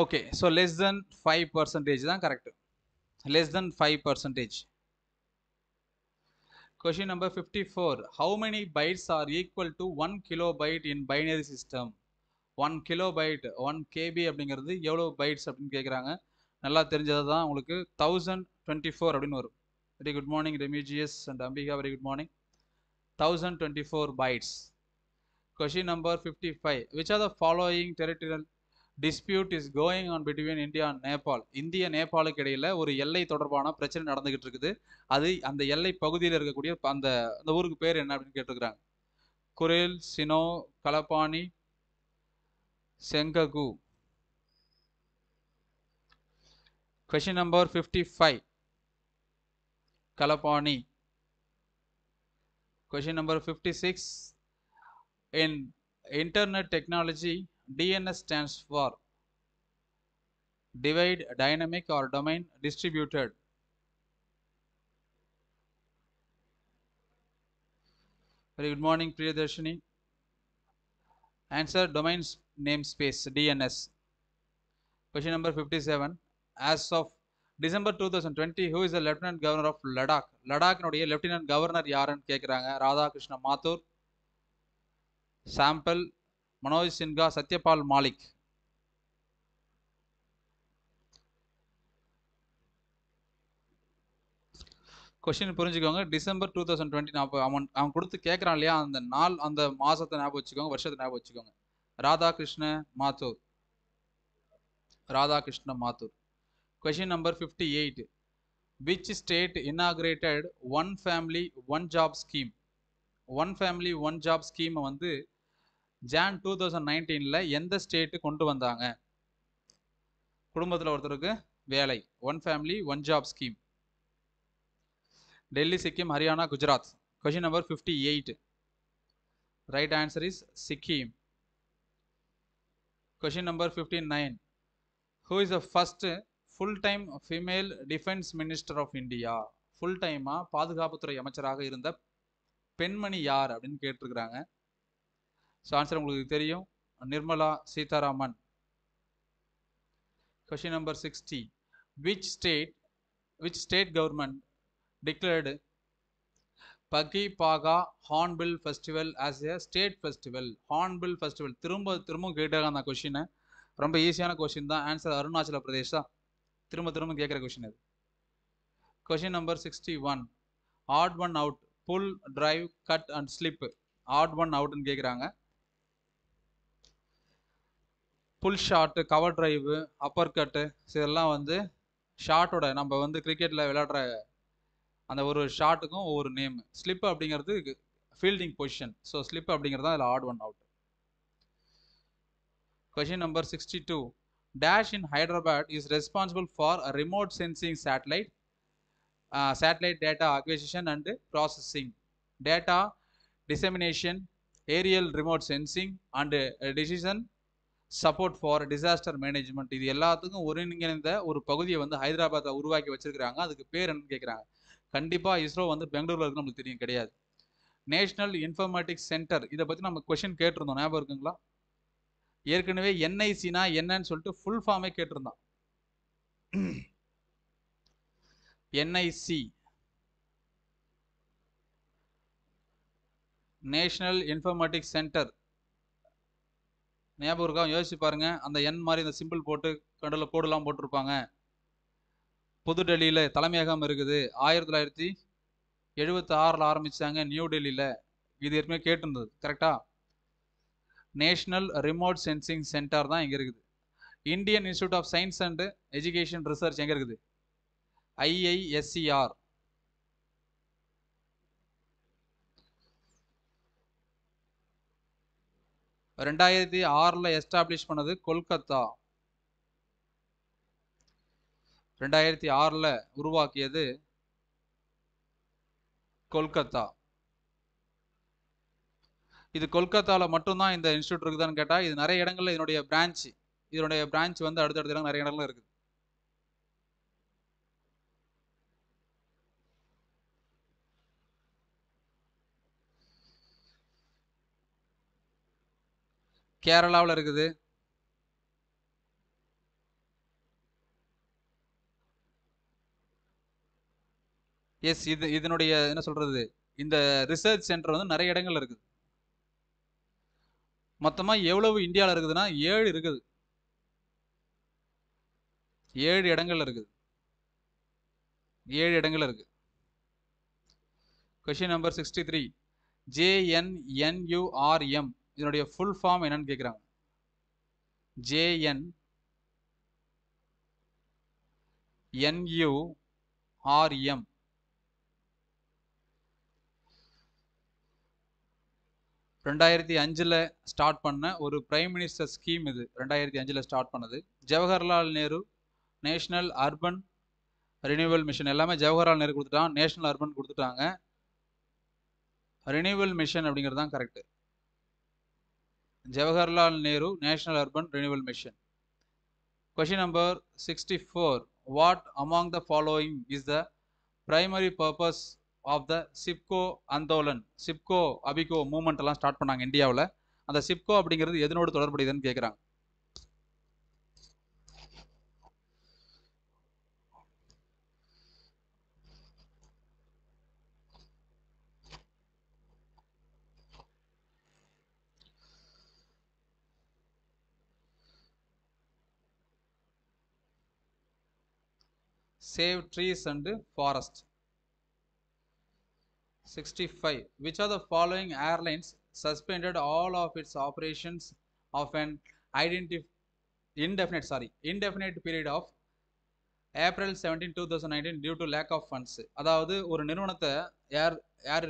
A: okay so less than five percentage தான் correct less than five percentage question number fifty four how many bytes are equal to one kilobyte in binary system one kilobyte one KB அப்படிங்கிறது எவ்வளோ bytes அப்படின்னு கேட்குறாங்க நல்லா தெரிஞ்சது தான் உங்களுக்கு thousand twenty four அப்படின்னு வரும் very good morning Remigius and Ambika very good morning thousand twenty four bytes question number fifty five which are the following territorial dispute is going on between India and Nepal இந்திய நேபாளுக்கு இடையில ஒரு எல்லை தொடர்பான பிரச்சனை நடந்துகிட்டு இருக்குது அது அந்த எல்லை பகுதியில் இருக்கக்கூடிய அந்த அந்த ஊருக்கு பேர் என்ன அப்படின்னு கேட்டிருக்கிறாங்க குரேல் சினோ கலப்பானி செங்ககு question number fifty five Kalapani question number fifty six in internet technology DNS stands for divide dynamic or domain distributed very good morning priyadarshini answer domain namespace dns question number 57 as of December two thousand twenty who is the lieutenant governor of Ladakh லடாக்னுடைய lieutenant governor யாருன்னு கேட்குறாங்க Radhakrishna Mathur sample Manoj Sinha Satyapal Malik question புரிஞ்சுக்கோங்க December two thousand twenty ஞாபகம் அவன் அவன் கொடுத்து கேட்குறான் இல்லையா அந்த நாள் அந்த மாதத்தை ஞாபகம் வச்சுக்கோங்க வருஷத்தை ஞாபகம் வச்சுக்கோங்க Radhakrishna Mathur Radhakrishna Mathur question number fifty eight which state inaugurated one family one job scheme one family one job ஸ்கீமை வந்து ஜான் டூ தௌசண்ட் நைன்டீனில் எந்த ஸ்டேட்டு கொண்டு வந்தாங்க குடும்பத்தில் ஒருத்தருக்கு வேலை one family one job scheme Delhi Sikkim Haryana Gujarat question number fifty eight right answer is Sikkim question number fifty nine who is a first full time female defence minister of India full டைமாக பாதுகாப்புத்துறை அமைச்சராக இருந்த பெண்மணி யார் அப்படின்னு கேட்டிருக்கிறாங்க ஸோ ஆன்சர் உங்களுக்கு தெரியும் Nirmala Sitharaman question number sixty which state which state government declared பகி பாகா hornbill festival as a state festival hornbill festival திரும்ப திரும்பவும் கேட்டாங்க அந்த கொஷினை ரொம்ப ஈஸியான கொஷின் தான் ஆன்சர் அருணாச்சல பிரதேஷ் தான் திரும்ப திரும்ப கேட்குற கொஷின் அது question number sixty one odd one out pull drive cut and slip odd one அவுட்னு கேட்குறாங்க pull shot cover drive upper cut இதெல்லாம் வந்து ஷாட்டோட நம்ம வந்து கிரிக்கெட்டில் விளையாடுற அந்த ஒரு ஷாட்டுக்கும் ஒவ்வொரு நேம் ஸ்லிப் அப்படிங்கிறது ஃபீல்டிங் பொசிஷன் ஸோ ஸ்லிப் அப்படிங்கிறது தான் இதில் odd one out question number sixty two dash in Hyderabad is responsible for remote sensing satellite satellite data acquisition and processing data dissemination aerial remote sensing and decision support for disaster management இது எல்லாத்துக்கும் ஒருங்கிணைந்த ஒரு பகுதியை வந்து ஹைதராபாத்தை உருவாக்கி வச்சிருக்கிறாங்க அதுக்கு பேர் என்னன்னு கேட்குறாங்க கண்டிப்பாக இஸ்ரோ வந்து பெங்களூரில் இருக்கு நம்மளுக்கு தெரியும் கிடையாது நேஷனல் இன்ஃபர்மேட்டிக்ஸ் சென்டர் இதை பற்றி நம்ம கொஷின் கேட்டிருந்தோம் ஞாபகம் இருக்குங்களா ஏற்கனவே என்ஐசினா என்னன்னு சொல்லிட்டு ஃபுல் ஃபார்மே கேட்டிருந்தோம் என்ஐசி நேஷனல் இன்ஃபர்மேட்டிக்ஸ் சென்டர் ஞாபகம் இருக்கா யோசிச்சு பாருங்க அந்த எண் மாதிரி இந்த சிம்பிள் போட்டு கடலில் கோடுலாம் போட்டிருப்பாங்க புது டெல்லியில் தலைமையகம் இருக்குது ஆயிரத்தி தொள்ளாயிரத்தி எழுபத்தி ஆறில் ஆரம்பித்தாங்க நியூ டெல்லியில் இது ஏற்கனவே கேட்டிருந்தது கரெக்டாக நேஷ்னல் ரிமோட் சென்சிங் சென்டர் தான் இங்கே இருக்குது Indian Institute of Science and Education Research எங்கே இருக்குது ஐஐஎஸ்சிஆர் ரெண்டாயிரத்தி ஆறில் எஸ்டாப்ளிஷ் பண்ணது கொல்கத்தா ரெண்டாயிரத்தி ஆறில் உருவாக்கியது கொல்கத்தா இது கொல்கத்தாவில் மட்டும்தான் இந்த இன்ஸ்டியூட் இருக்குதான்னு கேட்டால் இது நிறைய இடங்களில் இதனுடைய பிரான்ச்சு இதனுடைய பிரான்ச் வந்து அடுத்தடுத்த இடங்கள் நிறைய இடங்கள் இருக்குது கேரளாவில் இருக்குது எஸ் இது இதனுடைய என்ன சொல்கிறது இந்த ரிசர்ச் சென்டர் வந்து நிறைய இடங்கள் இருக்குது மொத்தமாக எவ்வளவு இந்தியாவில் இருக்குதுன்னா ஏழு இருக்குது ஏழு இடங்கள் இருக்குது ஏழு இடங்கள் இருக்குது question number sixty three JNNURM இதனுடைய ஃபுல் ஃபார்ம் என்னன்னு கேட்குறாங்க ஜேஎன் என்யூஆர்எம் ரெண்டாயிரத்தி அஞ்சில் ஸ்டார்ட் பண்ண ஒரு பிரைம் மினிஸ்டர் ஸ்கீம் இது ரெண்டாயிரத்தி அஞ்சில் ஸ்டார்ட் பண்ணது Jawaharlal Nehru national urban renewal mission எல்லாமே ஜவஹர்லால் நேரு கொடுத்துட்டான் நேஷ்னல் அர்பன் கொடுத்துட்டாங்க ரினியூவல் மிஷன் அப்படிங்கிறது தான் correct Jawaharlal Nehru National Urban Renewal Mission. Question number 64. What among the following is the primary purpose of the Chipko Andolan Chipko Appiko மூமெண்ட்லாம் ஸ்டார்ட் பண்ணாங்க இந்தியாவில் அந்த சிப்கோ அப்படிங்கிறது எதனோடு தொடர்புடையதுன்னு கேட்குறாங்க save trees and forest sixty five which are the following airlines suspended all of its operations of an identi indefinite sorry indefinite period of April seventeen two thousand nineteen due to lack of funds அதாவது ஒரு நிறுவனத்தை ஏர் ஏர்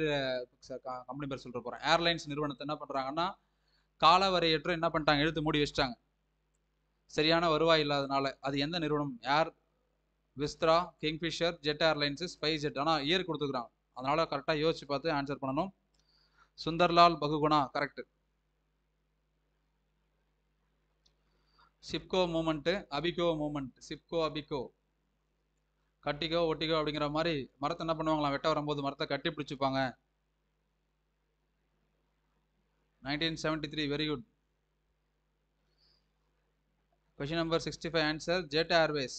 A: company பேர் சொல்லிட்டு போகிறேன் airlines நிறுவனத்தை என்ன பண்ணுறாங்கன்னா காலவரையற்ற என்ன பண்ணிட்டாங்க எழுத்து மூடி வச்சிட்டாங்க சரியான வருவாய் இல்லாதனால அது எந்த நிறுவனம் Air Vistara Kingfisher Jet Airlines SpiceJet ஆனால் இயர் கொடுத்துக்கிறாங்க அதனால் கரெக்டாக யோசிச்சு பார்த்து ஆன்சர் பண்ணணும் Sunderlal Bahuguna correct Chipko movement Appiko movement Chipko Appiko கட்டிக்கோ ஒட்டிக்கோ அப்படிங்கிற மாதிரி மரத்தை என்ன பண்ணுவாங்களாம் வெட்ட வரும்போது மரத்தை கட்டி பிடிச்சிப்பாங்க nineteen seventy three very good question number sixty five answer Jet Airways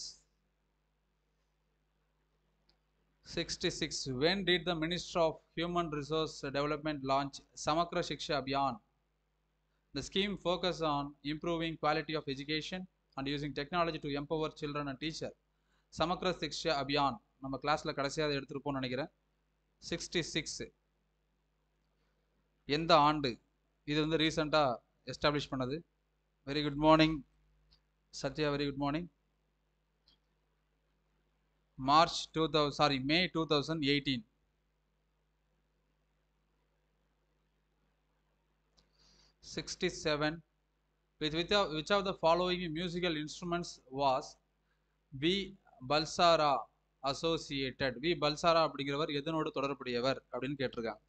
A: 66. When did the Minister of Human Resource Development launch Samakra Shiksha Abhiyan? The scheme focuses on improving quality of education and using technology to empower children and teacher. Samakra Shiksha Abhiyan. நம்ம கிளாஸில் கடைசியாக எடுத்துருப்போம்னு நினைக்கிறேன் sixty six எந்த ஆண்டு இது வந்து ரீசெண்டாக establish பண்ணது very good morning Sathya very good morning March two thou sorry May two thousand eighteen sixty seven with with which of the following musical instruments was V Balsara associated V Balsara அப்படிங்கிறவர் எதனோடு தொடர்புடையவர் அப்படின்னு கேட்டிருக்காங்க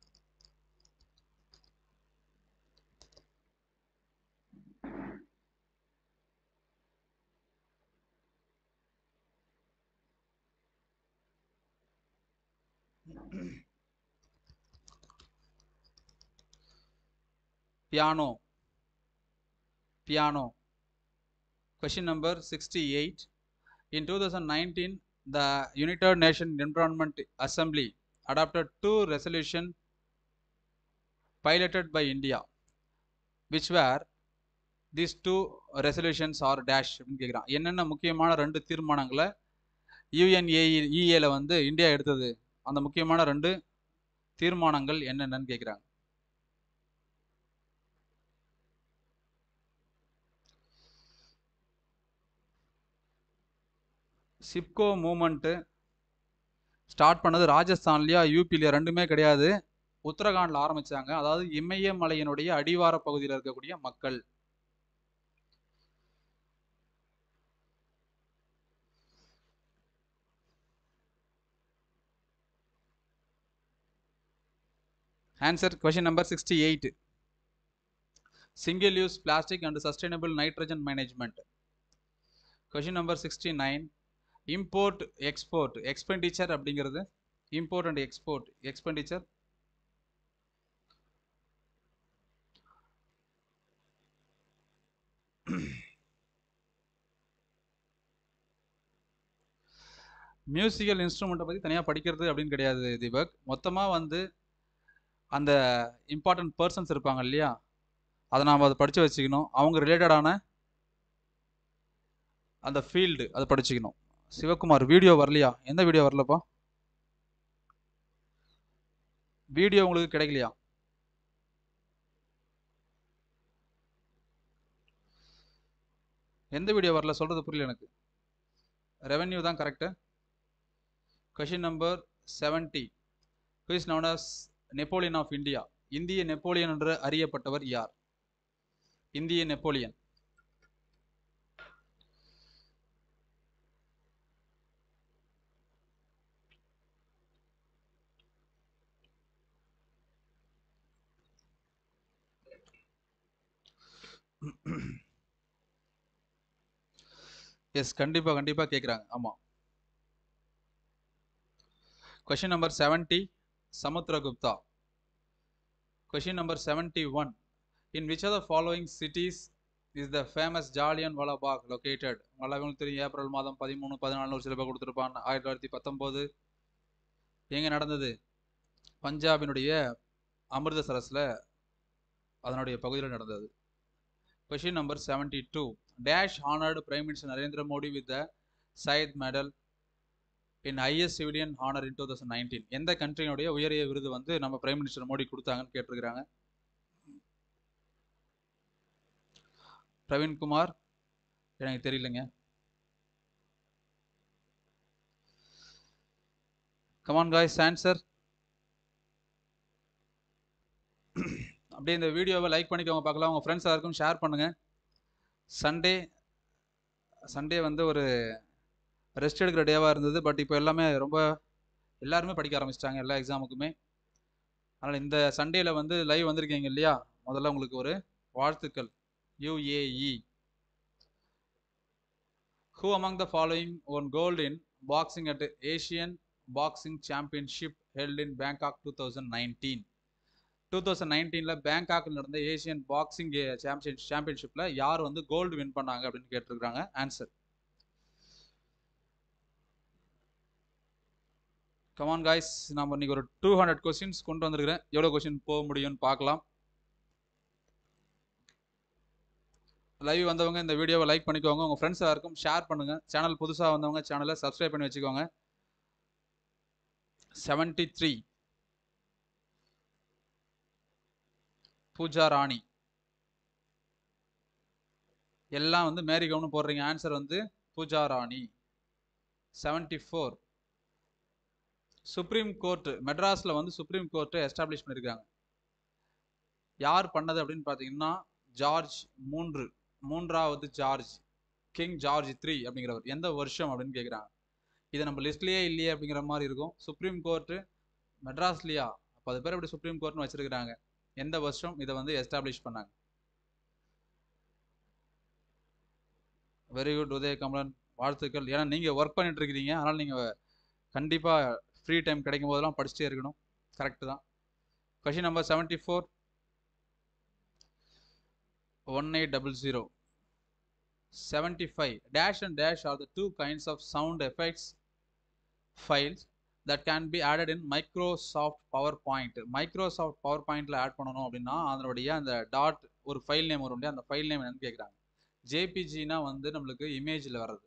A: piano piano question number sixty eight in two thousand nineteen the United Nation environment assembly adopted two resolution piloted by India which were this two resolutions are dash அப்படின்னு கேட்குறான் என்னென்ன முக்கியமான ரெண்டு தீர்மானங்களை யூஎன்ஏஇ e வந்து இந்தியா எடுத்தது அந்த முக்கியமான ரெண்டு தீர்மானங்கள் என்னென்னு கேட்குறாங்க சிப்கோ மூமெண்ட்டு ஸ்டார்ட் பண்ணது ராஜஸ்தான்லையா யூபிலையா ரெண்டுமே கிடையாது உத்தரகாண்டில் ஆரம்பித்தாங்க அதாவது இமயமலையினுடைய அடிவார பகுதியில் இருக்கக்கூடிய மக்கள் answer question number sixty eight single use plastic and sustainable nitrogen management question number sixty nine import export expenditure அப்படிங்கிறது import and export expenditure musical இன்ஸ்ட்ருமெண்ட்டை பற்றி தனியாக படிக்கிறது அப்படின்னு கிடையாது தீபக் மொத்தமாக வந்து அந்த இம்பார்ட்டன்ட் பர்சன்ஸ் இருப்பாங்க இல்லையா அதை நாம் அதை படித்து வச்சுக்கணும் அவங்க ரிலேட்டடான அந்த ஃபீல்டு அதை படிச்சுக்கணும் சிவகுமார் வீடியோ வரலையா எந்த வீடியோ வரலப்பா வீடியோ உங்களுக்கு கிடைக்கலையா எந்த வீடியோ வரல சொல்கிறது புரியல எனக்கு ரெவென்யூ தான் correct question number seventy who is known as Napoleon of India இந்திய நெப்போலியன் என்று அறியப்பட்டவர் யார் இந்திய நெப்போலியன் எஸ் கண்டிப்பா கண்டிப்பா கேட்குறாங்க ஆமாம் question number seventy Samudragupta. Question number 71. In which of the following cities is the famous Jallian Walabagh located நல்லாவே தெரியும் ஏப்ரல் மாதம் பதிமூணு பதினாலு ஒரு சிலபா கொடுத்துருப்பான் ஆயிரத்தி தொள்ளாயிரத்தி பத்தொம்போது எங்கே நடந்தது பஞ்சாபினுடைய அமிர்தசரஸில் அதனுடைய பகுதியில் நடந்தது question number seventy two dash honoured prime minister Narendra Modi with the Zayed medal in highest civilian honour in two thousand nineteen எந்த கண்ட்ரியினுடைய உயரிய விருது வந்து நம்ம பிரைம் மினிஸ்டர் மோடி கொடுத்தாங்கன்னு கேட்டிருக்கிறாங்க பிரவீன்குமார் எனக்கு தெரியலங்க கமான் காய்ஸ் ஆன்சர் அப்படியே இந்த வீடியோவை லைக் பண்ணிக்கோங்க பார்க்கலாம் உங்கள் ஃப்ரெண்ட்ஸ் இருக்கும் ஷேர் பண்ணுங்கள் சண்டே சண்டே வந்து ஒரு ரெஸ்ட் எடுக்கிற டேவாக இருந்தது பட் இப்போ எல்லாமே ரொம்ப எல்லாருமே படிக்க ஆரம்பிச்சிட்டாங்க எல்லா எக்ஸாமுக்குமே அதனால் இந்த சண்டேல வந்து லைவ் வந்திருக்கீங்க இல்லையா முதல்ல உங்களுக்கு ஒரு வாழ்த்துக்கள் UAE who among the following won gold in boxing at Asian boxing championship held in Bangkok two thousand nineteen two thousand நைன்டீனில் பேங்காக்கில் நடந்த ஏஷியன் பாக்ஸிங் சாம்பியன் சாம்பியன்ஷிப்பில் யார் வந்து கோல்டு வின் பண்ணாங்க அப்படின்னு கேட்டிருக்கிறாங்க ஆன்சர் கமான் காய்ஸ் நம்ம இன்றைக்கி ஒரு டூ ஹண்ட்ரட் கொஸ்டின்ஸ் கொண்டு வந்திருக்கிறேன் எவ்வளோ கொஸ்டின் போக முடியும்னு பார்க்கலாம் லைவ் வந்தவங்க இந்த வீடியோவை லைக் பண்ணிக்கோங்க உங்கள் ஃப்ரெண்ட்ஸ் யாருக்கும் ஷேர் பண்ணுங்கள் சேனல் புதுசாக வந்தவங்க சேனலை சப்ஸ்கிரைப் பண்ணி வச்சுக்கோங்க செவன்டி த்ரீ பூஜா ராணி எல்லாம் வந்து மேரிகம்னு போடுறீங்க ஆன்சர் வந்து Pooja Rani seventy four supreme court மெட்ராஸில் வந்து சுப்ரீம் கோர்ட்டு எஸ்டாப்ளிஷ் பண்ணியிருக்காங்க யார் பண்ணது அப்படின்னு பார்த்தீங்கன்னா ஜார்ஜ் மூன்று மூன்றாவது ஜார்ஜ் கிங் ஜார்ஜ் த்ரீ அப்படிங்கிறவர் எந்த வருஷம் அப்படின்னு கேட்குறாங்க இதை நம்ம லிஸ்ட்லேயே இல்லையே அப்படிங்கிற மாதிரி இருக்கும் சுப்ரீம் கோர்ட்டு மெட்ராஸ்லியா அப்போ அது பேர் எப்படி சுப்ரீம் கோர்ட்னு வச்சுருக்கிறாங்க எந்த வருஷம் இதை வந்து எஸ்டாப்ளிஷ் பண்ணாங்க வெரி குட் உதய கமலன் வாழ்த்துக்கள் ஏன்னா நீங்கள் ஒர்க் பண்ணிட்டு இருக்கிறீங்க அதனால் நீங்கள் கண்டிப்பாக ஃப்ரீ டைம் கிடைக்கும் போதெல்லாம் படிச்சுட்டே இருக்கணும் கரெக்டு தான் question number seventy four one eight double zero seventy five dash and dash are the two kinds of sound effects files that can be added in Microsoft PowerPoint Microsoft power பாயிண்டில் add பண்ணணும் அப்படின்னா அதனுடைய அந்த dot ஒரு file name வரும் அந்த file name என்னன்னு கேட்குறாங்க ஜேபிஜினா வந்து நம்மளுக்கு இமேஜில் வர்றது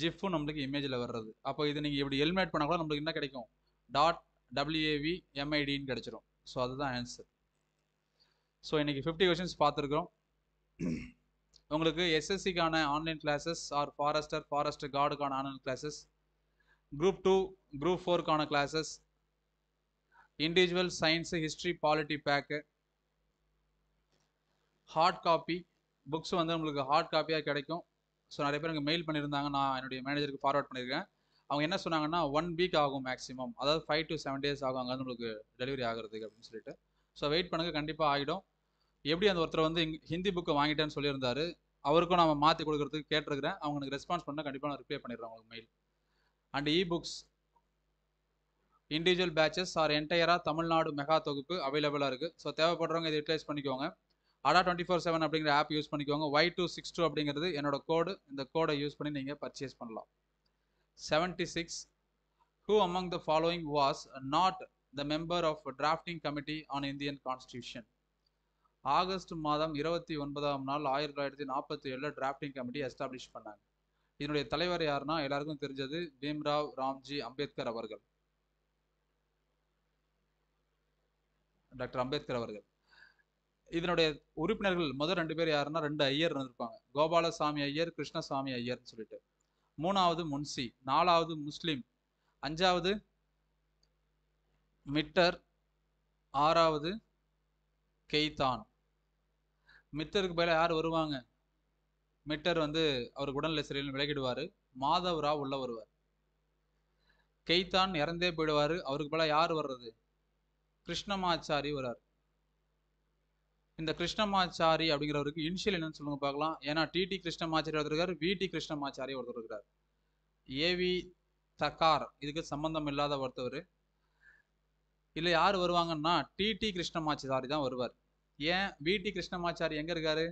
A: ஜிஃப்பும் நம்மளுக்கு இமேஜில் வர்றது அப்போ இது நீங்கள் இப்படி எலிமினேட் பண்ணால் கூட நம்மளுக்கு என்ன கிடைக்கும் டாட் டபிள்யூஏவி எம்ஐடின்னு கிடச்சிரும் ஸோ அதுதான் ஆன்சர் ஸோ இன்றைக்கி ஃபிஃப்டி கொஷின்ஸ் பார்த்துருக்குறோம் உங்களுக்கு எஸ்எஸ்சிக்கான online classes or forester forest கார்டுக்கான online classes group two group ஃபோருக்கான classes individual science history polity pack hard copy books வந்து உங்களுக்கு ஹார்ட் காப்பியாக கிடைக்கும் ஸோ நிறைய பேர் எனக்கு மெயில் பண்ணியிருந்தாங்க நான் என்னுடைய மேனேஜருக்கு ஃபார்வர்ட் பண்ணியிருக்கேன் அவங்க என்ன சொன்னாங்கன்னா ஒன் வீக் ஆகும் மேக்ஸிமம் அதாவது ஃபைவ் டு செவன் டேஸ் ஆகும் அங்கே உங்களுக்கு டெலிவரி ஆகிறதுக்கு அப்படின்னு சொல்லிட்டு ஸோ வெயிட் பண்ணுங்கள் கண்டிப்பாக ஆகிடும் எப்படி அந்த ஒருத்தர் வந்து ஹிந்தி புக்கை வாங்கிட்டேன்னு சொல்லியிருந்தாரு அவருக்கும் நம்ம மாற்றி கொடுக்குறதுக்கு கேட்டிருக்கிறேன் அவங்க எனக்கு ரெஸ்பான்ஸ் பண்ணால் கண்டிப்பாக நான் ரிப்ளை பண்ணிடுறேன் உங்களுக்கு mail and e books individual batches are என்டையராக தமிழ்நாடு மெகா தொகுப்பு அவைலபிளாக இருக்குது ஸோ தேவைப்படுறவங்க இதை யூட்டிலைஸ் பண்ணிக்கோங்க அடா டுவெண்ட்டி ஃபோர் செவன் அப்படிங்கிற ஆப் யூஸ் பண்ணிக்கோங்க ஒய் டூ சிக்ஸ் டூ அப்படிங்கிறது என்னோட கோடு இந்த கோடை யூஸ் பண்ணி நீங்கள் பர்ச்சேஸ் பண்ணலாம் seventy six who among the following was not the member of drafting committee on Indian constitution August மாதம் இருபத்தி ஒன்பதாம் நாள் ஆயிரத்தி தொள்ளாயிரத்தி நாற்பத்தி ஏழில் டிராஃப்டிங் கமிட்டி எஸ்டாப்ளிஷ் பண்ணாங்க இதனுடைய தலைவர் யாருன்னா எல்லாருக்கும் தெரிஞ்சது பீம்ராவ் ராம்ஜி அம்பேத்கர் அவர்கள் டாக்டர் அம்பேத்கர் அவர்கள் இதனுடைய உறுப்பினர்கள் முதல் ரெண்டு பேர் யாருன்னா ரெண்டு ஐயர் இருந்திருப்பாங்க கோபாலசாமி ஐயர் கிருஷ்ணசாமி ஐயர்னு சொல்லிட்டு மூணாவது முன்சி நாலாவது முஸ்லீம் அஞ்சாவது மிட்டர் ஆறாவது கெய்தான் மிட்டருக்கு பதிலாக யார் வருவாங்க மிட்டர் வந்து அவர் உடல்நிலை சிறையில் விலகிடுவார் மாதவராவ் உள்ள வருவார் கெய்தான் இறந்தே போயிடுவார் அவருக்கு பதிலாக யார் வர்றது கிருஷ்ணமாச்சாரி வர்றார் இந்த கிருஷ்ணமாச்சாரி அப்படிங்கிறவருக்கு இனிஷியல் என்னன்னு சொல்லுங்க பார்க்கலாம் ஏன்னா டிடி கிருஷ்ணமாச்சாரி ஒருத்தர் இருக்கார் விடி கிருஷ்ணமாச்சாரி ஒருத்தர் இருக்கிறார் ஏவி தக்கார் இதுக்கு சம்பந்தம் இல்லாத ஒருத்தவர் இல்லை யார் வருவாங்கன்னா டிடி கிருஷ்ணமாச்சாரி தான் வருவார் ஏன் விடி கிருஷ்ணமாச்சாரி எங்கே இருக்காரு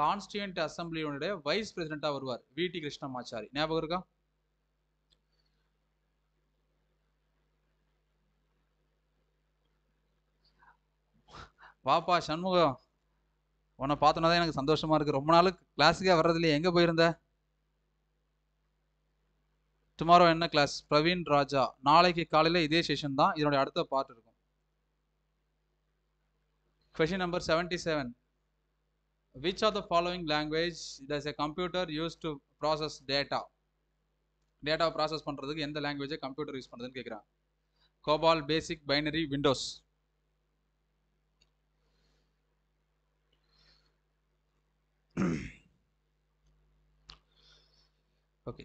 A: கான்ஸ்டியூன்ட் அசம்பிளியோட வைஸ் பிரசிடெண்ட்டாக வருவார் விடி கிருஷ்ணமாச்சாரி ஞாபகம் இருக்கா பாப்பா சண்முகம் உன்னை பார்த்தோன்னா தான் எனக்கு சந்தோஷமா இருக்கு ரொம்ப நாள் கிளாஸுக்கே வர்றதில்லையே எங்கே போயிருந்த டுமாரோ என்ன கிளாஸ் பிரவீன் ராஜா நாளைக்கு காலையில் இதே செஷன் தான் இதனுடைய அடுத்த பார்ட் இருக்கும் question number seventy seven which are the following language it a computer use to process data data process பண்ணுறதுக்கு எந்த லாங்குவேஜை கம்ப்யூட்டர் யூஸ் பண்ணுறதுன்னு கேட்குறான் Gopal basic binary windows okay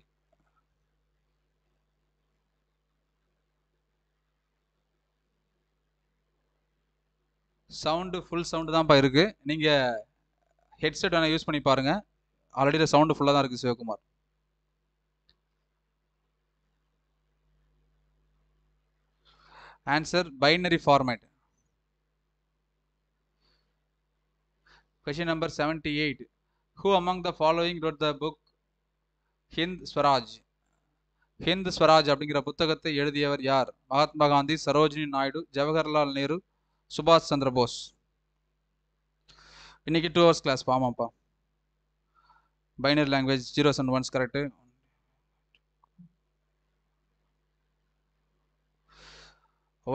A: sound full sound தான்ப்பா இருக்குது நீங்கள் ஹெட்செட் வேணால் யூஸ் பண்ணி பாருங்கள் ஆல்ரெடி சவுண்டு ஃபுல்லாக தான் இருக்குது Sivakumar answer binary format question number seventy eight who among the following wrote the book Hind Swaraj Hind Swaraj அப்படிங்கிற புத்தகத்தை எழுதியவர் யார் மகாத்மா காந்தி சரோஜினி நாயுடு ஜவஹர்லால் நேரு சுபாஷ் சந்திர போஸ் இன்னைக்கு டூ ஹவர்ஸ் கிளாஸ் பாமாப்பா binary language zero and ones correct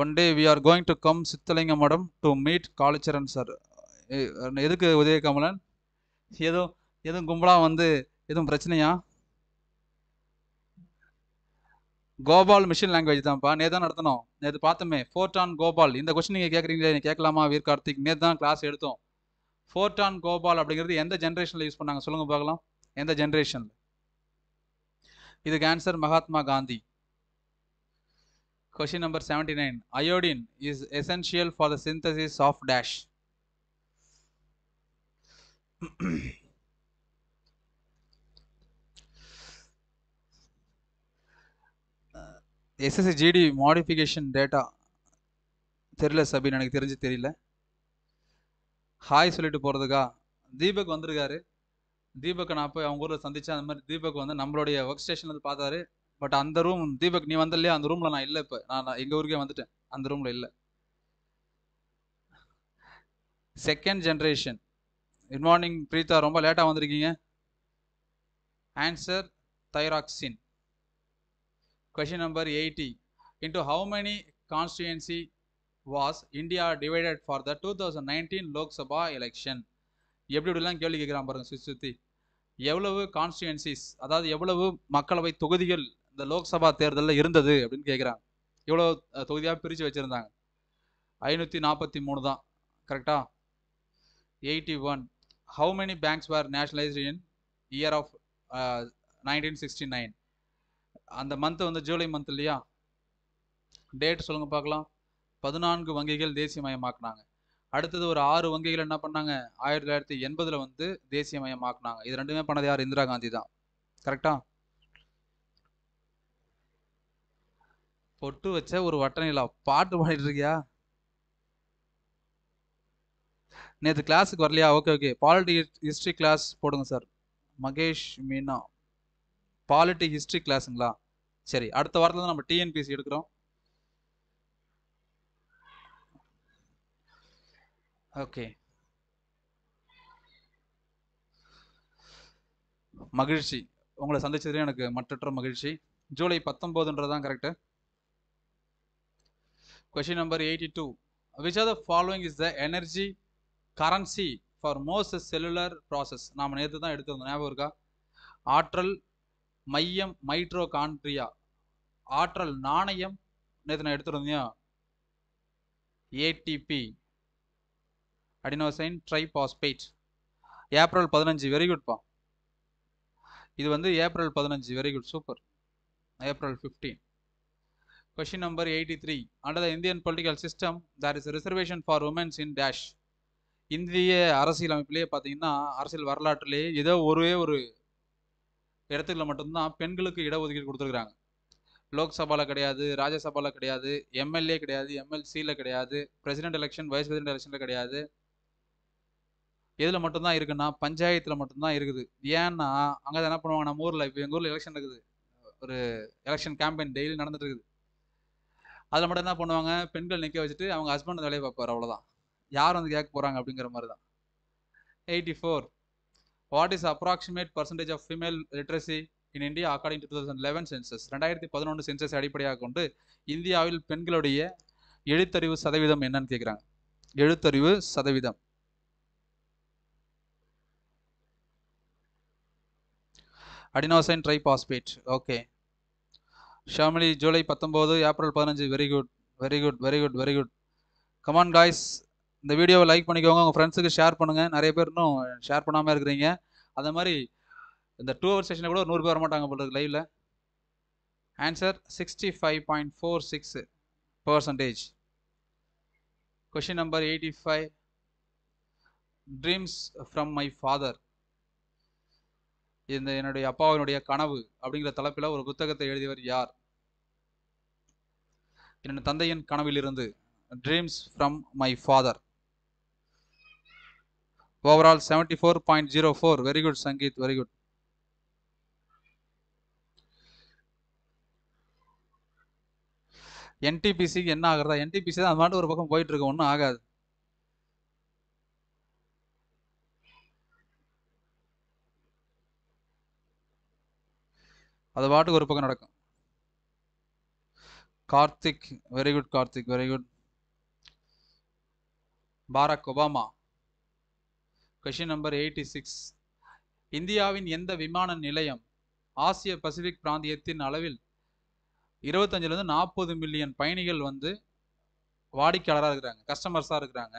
A: one day we are going to come Siddhalinga madam to meet Kalicharan sir எதுக்கு உதயகமலன் ஏதோ எதுவும் கும்பலாக வந்து எதுவும் பிரச்சனையா கோபால் மிஷின் லாங்குவேஜ் தான்ப்பா நே தான் நடத்தணும் நேற்று பார்த்தோமே ஃபோர்டான் கோபால் இந்த கொஸ்டின் நீங்கள் கேட்குறீங்களே கேட்கலாமா வீர் கார்த்திக் நேற்று தான் கிளாஸ் எடுத்தோம் ஃபோர்டான் கோபால் அப்படிங்கிறது எந்த ஜென்ரேஷனில் யூஸ் பண்ணாங்க சொல்லுங்கள் பார்க்கலாம் எந்த ஜென்ரேஷனில் இதுக்கு answer Mahatma Gandhi question number seventy nine iodine is essential for the synthesis of dash SSC GD modification data தெரியல சபின் எனக்கு தெரிஞ்சு தெரியல ஹாய் சொல்லிட்டு போகிறதுக்கா தீபக் வந்திருக்காரு தீபக்கை நான் போய் அவங்க ஊரில் சந்தித்தேன் அந்த மாதிரி தீபக் வந்து நம்மளுடைய ஒர்க் ஸ்டேஷனில் பார்த்தாரு பட் அந்த ரூம் தீபக் நீ வந்த இல்லையா அந்த ரூமில் நான் இல்லை இப்போ நான் எங்கள் ஊருக்கே வந்துட்டேன் அந்த ரூமில் இல்லை second generation good morning Preetha ரொம்ப லேட்டாக வந்திருக்கீங்க answer thyroxine question number eighty into how many constituency was India divided for the two thousand nineteen Lok Sabha election எப்படி இப்படிலாம் கேள்வி கேட்குறான் பாருங்க சுற்றி சுற்றி எவ்வளவு கான்ஸ்டியூன்சிஸ் அதாவது எவ்வளவு மக்களவை தொகுதிகள் இந்த லோக்சபா தேர்தலில் இருந்தது அப்படின்னு கேட்குறாங்க இவ்வளோ தொகுதியாக பிரித்து வச்சுருந்தாங்க ஐநூற்றி நாற்பத்தி மூணு தான் கரெக்டாக eighty one how many banks were nationalized in year of uh, 1969 அந்த மந்த் வந்து ஜூலை மந்த் இல்லையா டேட் சொல்லுங்க பார்க்கலாம் பதினான்கு வங்கிகள் தேசியமயமாக்குனாங்க அடுத்தது ஒரு ஆறு வங்கிகள் என்ன பண்ணாங்க ஆயிரத்தி தொள்ளாயிரத்தி எண்பதுல வந்து தேசியமயமாக்குனாங்க இது ரெண்டுமே பண்ணது யார் இந்திரா காந்தி தான் கரெக்டா பொட்டு வச்ச ஒரு வட்ட நிலா பாட்டு பாடிட்டு இருக்கியா நேற்று கிளாஸுக்கு வரலையா okay okay polity history class போடுங்க sir Mahesh Meena polity history கிளாஸுங்களா சரி அடுத்த வாரத்தில் தான் நம்ம டிஎன்பிசி எடுக்கிறோம் ஓகே மகிழ்ச்சி உங்களை சந்திச்சது எனக்கு மற்றற்ற மகிழ்ச்சி ஜூலை பத்தொம்போதுன்றதான் correct question number eighty two which are the following is the energy currency for most cellular process நாம் நேற்று தான் எடுத்திருந்தோம் ஞாபகம் இருக்கா ஆற்றல் மையம் மைட்ரோ கான்ட்ரியா ஆற்றல் நாணயம் நேற்று நான் எடுத்துருந்தியா ஏடிபி அடினோசைன் ட்ரைபாஸ்பேட் ஏப்ரல் பதினஞ்சு வெரி குட்பா இது வந்து ஏப்ரல் பதினஞ்சு very good super April fifteen question number eighty three under the Indian political system there is reservation for womens in dash இந்திய அரசியல் பார்த்தீங்கன்னா அரசியல் வரலாற்றிலேயே ஏதோ ஒரே ஒரு இடத்துல மட்டும்தான் பெண்களுக்கு இடஒதுக்கீடு கொடுத்துருக்குறாங்க லோக்சபாவில் கிடையாது ராஜ்யசபாவில் கிடையாது எம்எல்ஏ கிடையாது எம்எல்சியில் கிடையாது பிரசிடென்ட் எலெக்ஷன் வைஸ் பிரசிடென்ட் எலெக்ஷனில் கிடையாது எதில் மட்டும்தான் இருக்குன்னா பஞ்சாயத்தில் மட்டும்தான் இருக்குது ஏன்னா அங்கே என்ன பண்ணுவாங்க நம்ம ஊரில் இப்போ எங்கள் ஊரில் எலெக்ஷன் இருக்குது ஒரு எலெக்ஷன் கேம்பெயின் டெய்லி நடந்துட்டு இருக்குது அதில் மட்டும் என்ன பண்ணுவாங்க பெண்கள் நிற்க வச்சுட்டு அவங்க ஹஸ்பண்ட் வேலையை பார்ப்பார் அவ்வளோதான் யார் வந்து கேட்க போகிறாங்க அப்படிங்கிற மாதிரி தான் eighty four what is approximate percentage of female literacy in India according to thousand eleven census ரெண்டாயிரத்தி பதினொன்று சென்சஸ் அடிப்படையாக கொண்டு இந்தியாவில் பெண்களுடைய எழுத்தறிவு சதவீதம் என்னன்னு கேட்குறாங்க எழுத்தறிவு சதவீதம் adenosine phosphate okay Shamili July பத்தொம்போது ஏப்ரல் பதினஞ்சு very good very good very good very good come on guys இந்த வீடியோவை லைக் பண்ணிக்கோங்க உங்கள் ஃப்ரெண்ட்ஸுக்கு ஷேர் பண்ணுங்கள் நிறைய பேர் இன்னும் ஷேர் பண்ணாமல் இருக்கிறீங்க அதே மாதிரி இந்த டூ ஹவர் செஷனில் கூட நூறு பேர் வரமாட்டாங்க போல லைவில் answer sixty five point four six percentage question number eighty five dreams from my father இந்த என்னுடைய அப்பாவினுடைய கனவு அப்படிங்கிற தலைப்பில் ஒரு புத்தகத்தை எழுதியவர் யார் என்னுடைய தந்தையின் கனவிலிருந்து dreams from my father overall seventy four point zero four very good Sangeet very good என்டிபிசிக்கு என்ன ஆகிறதா என்டிபிசி தான் அந்த மாட்டு ஒரு பக்கம் போயிட்டு இருக்கு ஒன்றும் ஆகாது அது பாட்டுக்கு ஒரு பக்கம் நடக்கும் Karthik very good Karthik very good Barack Obama question number eighty six இந்தியாவின் எந்த விமான நிலையம் ஆசிய பசிபிக் பிராந்தியத்தின் அளவில் இருபத்தஞ்சிலேருந்து நாற்பது மில்லியன் பயணிகள் வந்து வாடிக்கையாளராக இருக்கிறாங்க கஸ்டமர்ஸாக இருக்கிறாங்க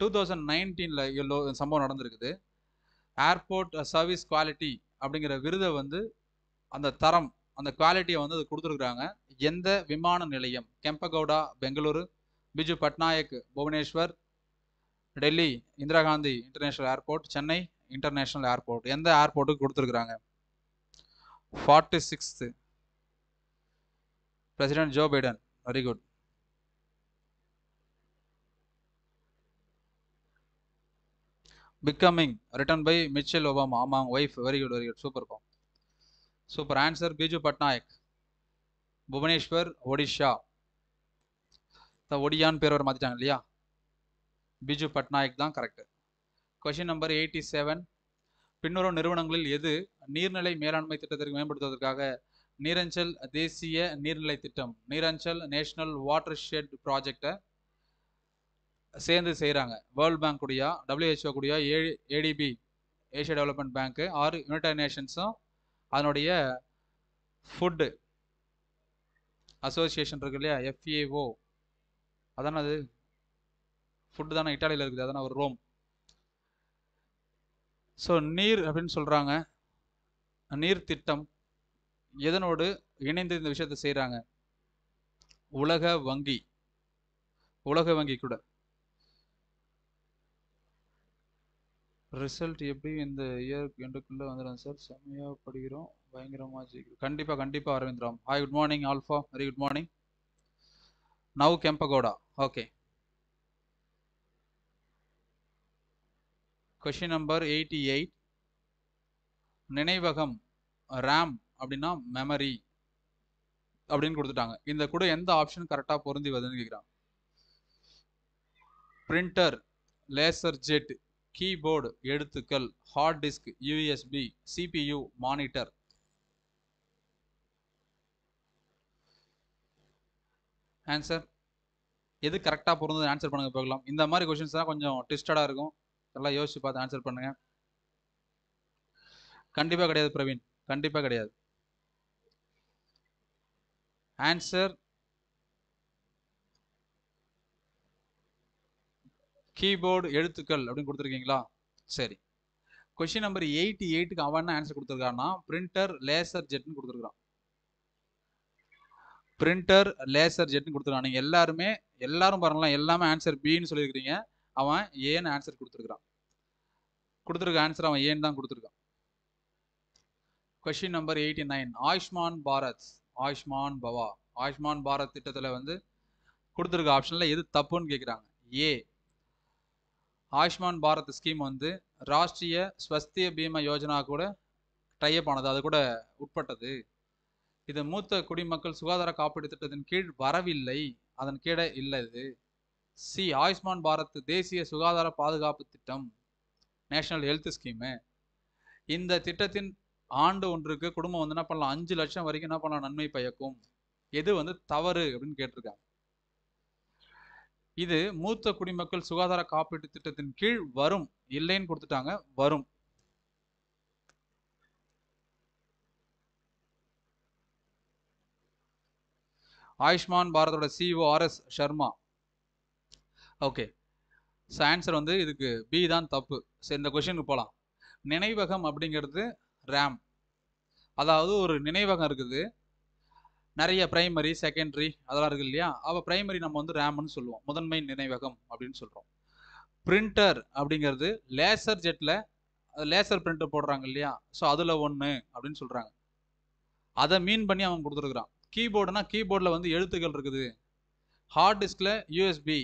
A: டூ தௌசண்ட் நைன்டீனில் எல்லோ சம்பவம் நடந்திருக்குது ஏர்போர்ட் சர்வீஸ் குவாலிட்டி அப்படிங்கிற விருதை வந்து அந்த தரம் அந்த குவாலிட்டியை வந்து அது கொடுத்துருக்குறாங்க எந்த விமான நிலையம் Kempegowda Bengaluru Biju Patnaik Bhubaneswar Delhi Indira Gandhi international airport Chennai international airport எந்த ஏர்போர்ட்டுக்கு கொடுத்துருக்குறாங்க forty sixth president Joe Biden very good becoming written by Michelle Obama ஆமாம் wife very good very good super பா சூப்பர் ஆன்சர் பிஜு பட்நாயக் புவனேஸ்வர் ஒடிஷா ஒடியான்னு பேர் வர மாற்றிட்டாங்க இல்லையா பிஜு பட்நாயக் தான் correct question number eighty seven பின்வரும் நிறுவனங்களில் எது நீர்நிலை மேலாண்மை திட்டத்திற்கு மேம்படுத்துவதற்காக நீரஞ்சல் தேசிய நீர்நிலை திட்டம் நீரஞ்சல் நேஷனல் வாட்டர் ஷெட் ப்ராஜெக்டை சேர்ந்து செய்கிறாங்க வேர்ல்ட் பேங்க் கூடியா டபிள்யூஹெச்ஓ கூடியா ஏ ஏடிபி ஏஷியா டெவலப்மெண்ட் பேங்க்கு ஆறு யுனைடெட் நேஷன்ஸும் அதனுடைய ஃபுட்டு அசோசியேஷன் இருக்கு இல்லையா எஃப்ஏஓ e அதான அது ஃபுட்டு தானே இட்டாலியில் இருக்குது அதான ஒரு ரோம் ஸோ நீர் அப்படின்னு சொல்கிறாங்க நீர் திட்டம் எதனோடு இணைந்து இந்த விஷயத்தை செய்கிறாங்க உலக வங்கி உலக வங்கி கூட ரிசல்ட் எப்படி இந்த இயர் எண்டுக்குள்ளே வந்துடும் சார் செம்மையாக படிக்கிறோம் பயங்கரமாக கண்டிப்பாக கண்டிப்பாக Aravind Ram hi good morning alpha very good morning now Kempegowda okay question number eighty eight நினைவகம் ரேம் அப்படின்னா மெமரி அப்படின்னு கொடுத்துட்டாங்க இந்த கூட எந்த ஆப்ஷன் கரெக்டாக பொருந்தி வருதுன்னு கேட்குறாங்க பிரிண்டர் லேசர் ஜெட் கீபோர்டு எழுத்துக்கள் hard disk USB CPU monitor answer எது கரெக்டாக பொருந்தது ஆன்சர் பண்ணுங்க பார்க்கலாம் இந்த மாதிரி கொஷின்ஸ்லாம் கொஞ்சம் ட்விஸ்டடாக இருக்கும் நல்லா யோசிச்சு பார்த்து ஆன்சர் பண்ணுங்க கண்டிப்பாக கிடையாது பிரவீன் கண்டிப்பாக கிடையாது ஆன்சர் கீபோர்டு எழுத்துக்கள் அப்படின்னு கொடுத்துருக்கீங்களா சரி கொஷின் நம்பர் எயிட்டி எயிட்டுக்கு அவன் என்ன ஆன்சர் கொடுத்துருக்காருன்னா பிரிண்டர் லேசர் ஜெட்னு கொடுத்துருக்கான் பிரிண்டர் லேசர் ஜெட்னு கொடுத்துருக்கான் நீங்கள் எல்லாருமே எல்லாரும் பாருங்களா எல்லாமே ஆன்சர் பின்னு சொல்லியிருக்கிறீங்க அவன் ஏன்னு ஆன்சர் கொடுத்துருக்கான் கொடுத்துருக்க ஆன்சர் அவன் ஏன்னு தான் கொடுத்துருக்கான் question number eighty nine Ayushman Bharat Ayushman பவா ஆயுஷ்மான் பாரத் திட்டத்தில் வந்து கொடுத்துருக்க ஆப்ஷனில் எது தப்புன்னு கேட்குறாங்க ஏ ஆயுஷ்மான் பாரத் ஸ்கீம் வந்து ராஷ்ட்ரிய ஸ்வஸ்திய பீமா யோஜனா கூட டைப் ஆனது அது கூட உட்பட்டது இது மூத்த குடிமக்கள் சுகாதார காப்பீடு திட்டத்தின் கீழ் வரவில்லை அதன் கீழே இல்லை இது சி ஆயுஷ்மான் பாரத் தேசிய சுகாதார பாதுகாப்பு திட்டம் நேஷனல் ஹெல்த் ஸ்கீமு இந்த திட்டத்தின் ஆண்டு ஒன்றுக்கு குடும்பம் வந்து என்ன பண்ணலாம் அஞ்சு லட்சம் வரைக்கும் என்ன பண்ணலாம் நன்மை பயக்கும் எது வந்து தவறு அப்படின்னு கேட்டிருக்காங்க இது மூத்த குடிமக்கள் சுகாதார காப்பீட்டு திட்டத்தின் கீழ் வரும் இல்லைன்னு கொடுத்துட்டாங்க வரும் ஆயுஷ்மான் பாரதோட CEO e R S Sharma okay so answer வந்து இதுக்கு பி தான் தப்பு சரி இந்த கொஷினுக்கு போகலாம் நினைவகம் அப்படிங்கிறது ரேம் அதாவது ஒரு நினைவகம் இருக்குது நிறைய பிரைமரி செகண்டரி அதெல்லாம் இருக்குது இல்லையா அப்போ பிரைமரி நம்ம வந்து ரேம்னு சொல்லுவோம் முதன்மை நினைவகம் அப்படின்னு சொல்கிறோம் பிரிண்டர் அப்படிங்கிறது லேசர் ஜெட்டில் லேசர் பிரிண்டர் போடுறாங்க இல்லையா ஸோ அதில் ஒன்று அப்படின்னு சொல்கிறாங்க அதை மீன் பண்ணி அவன் கொடுத்துருக்குறான் கீபோர்டுனா கீபோர்டில் வந்து எழுத்துக்கள் இருக்குது ஹார்ட் டிஸ்கில் யூஎஸ்பி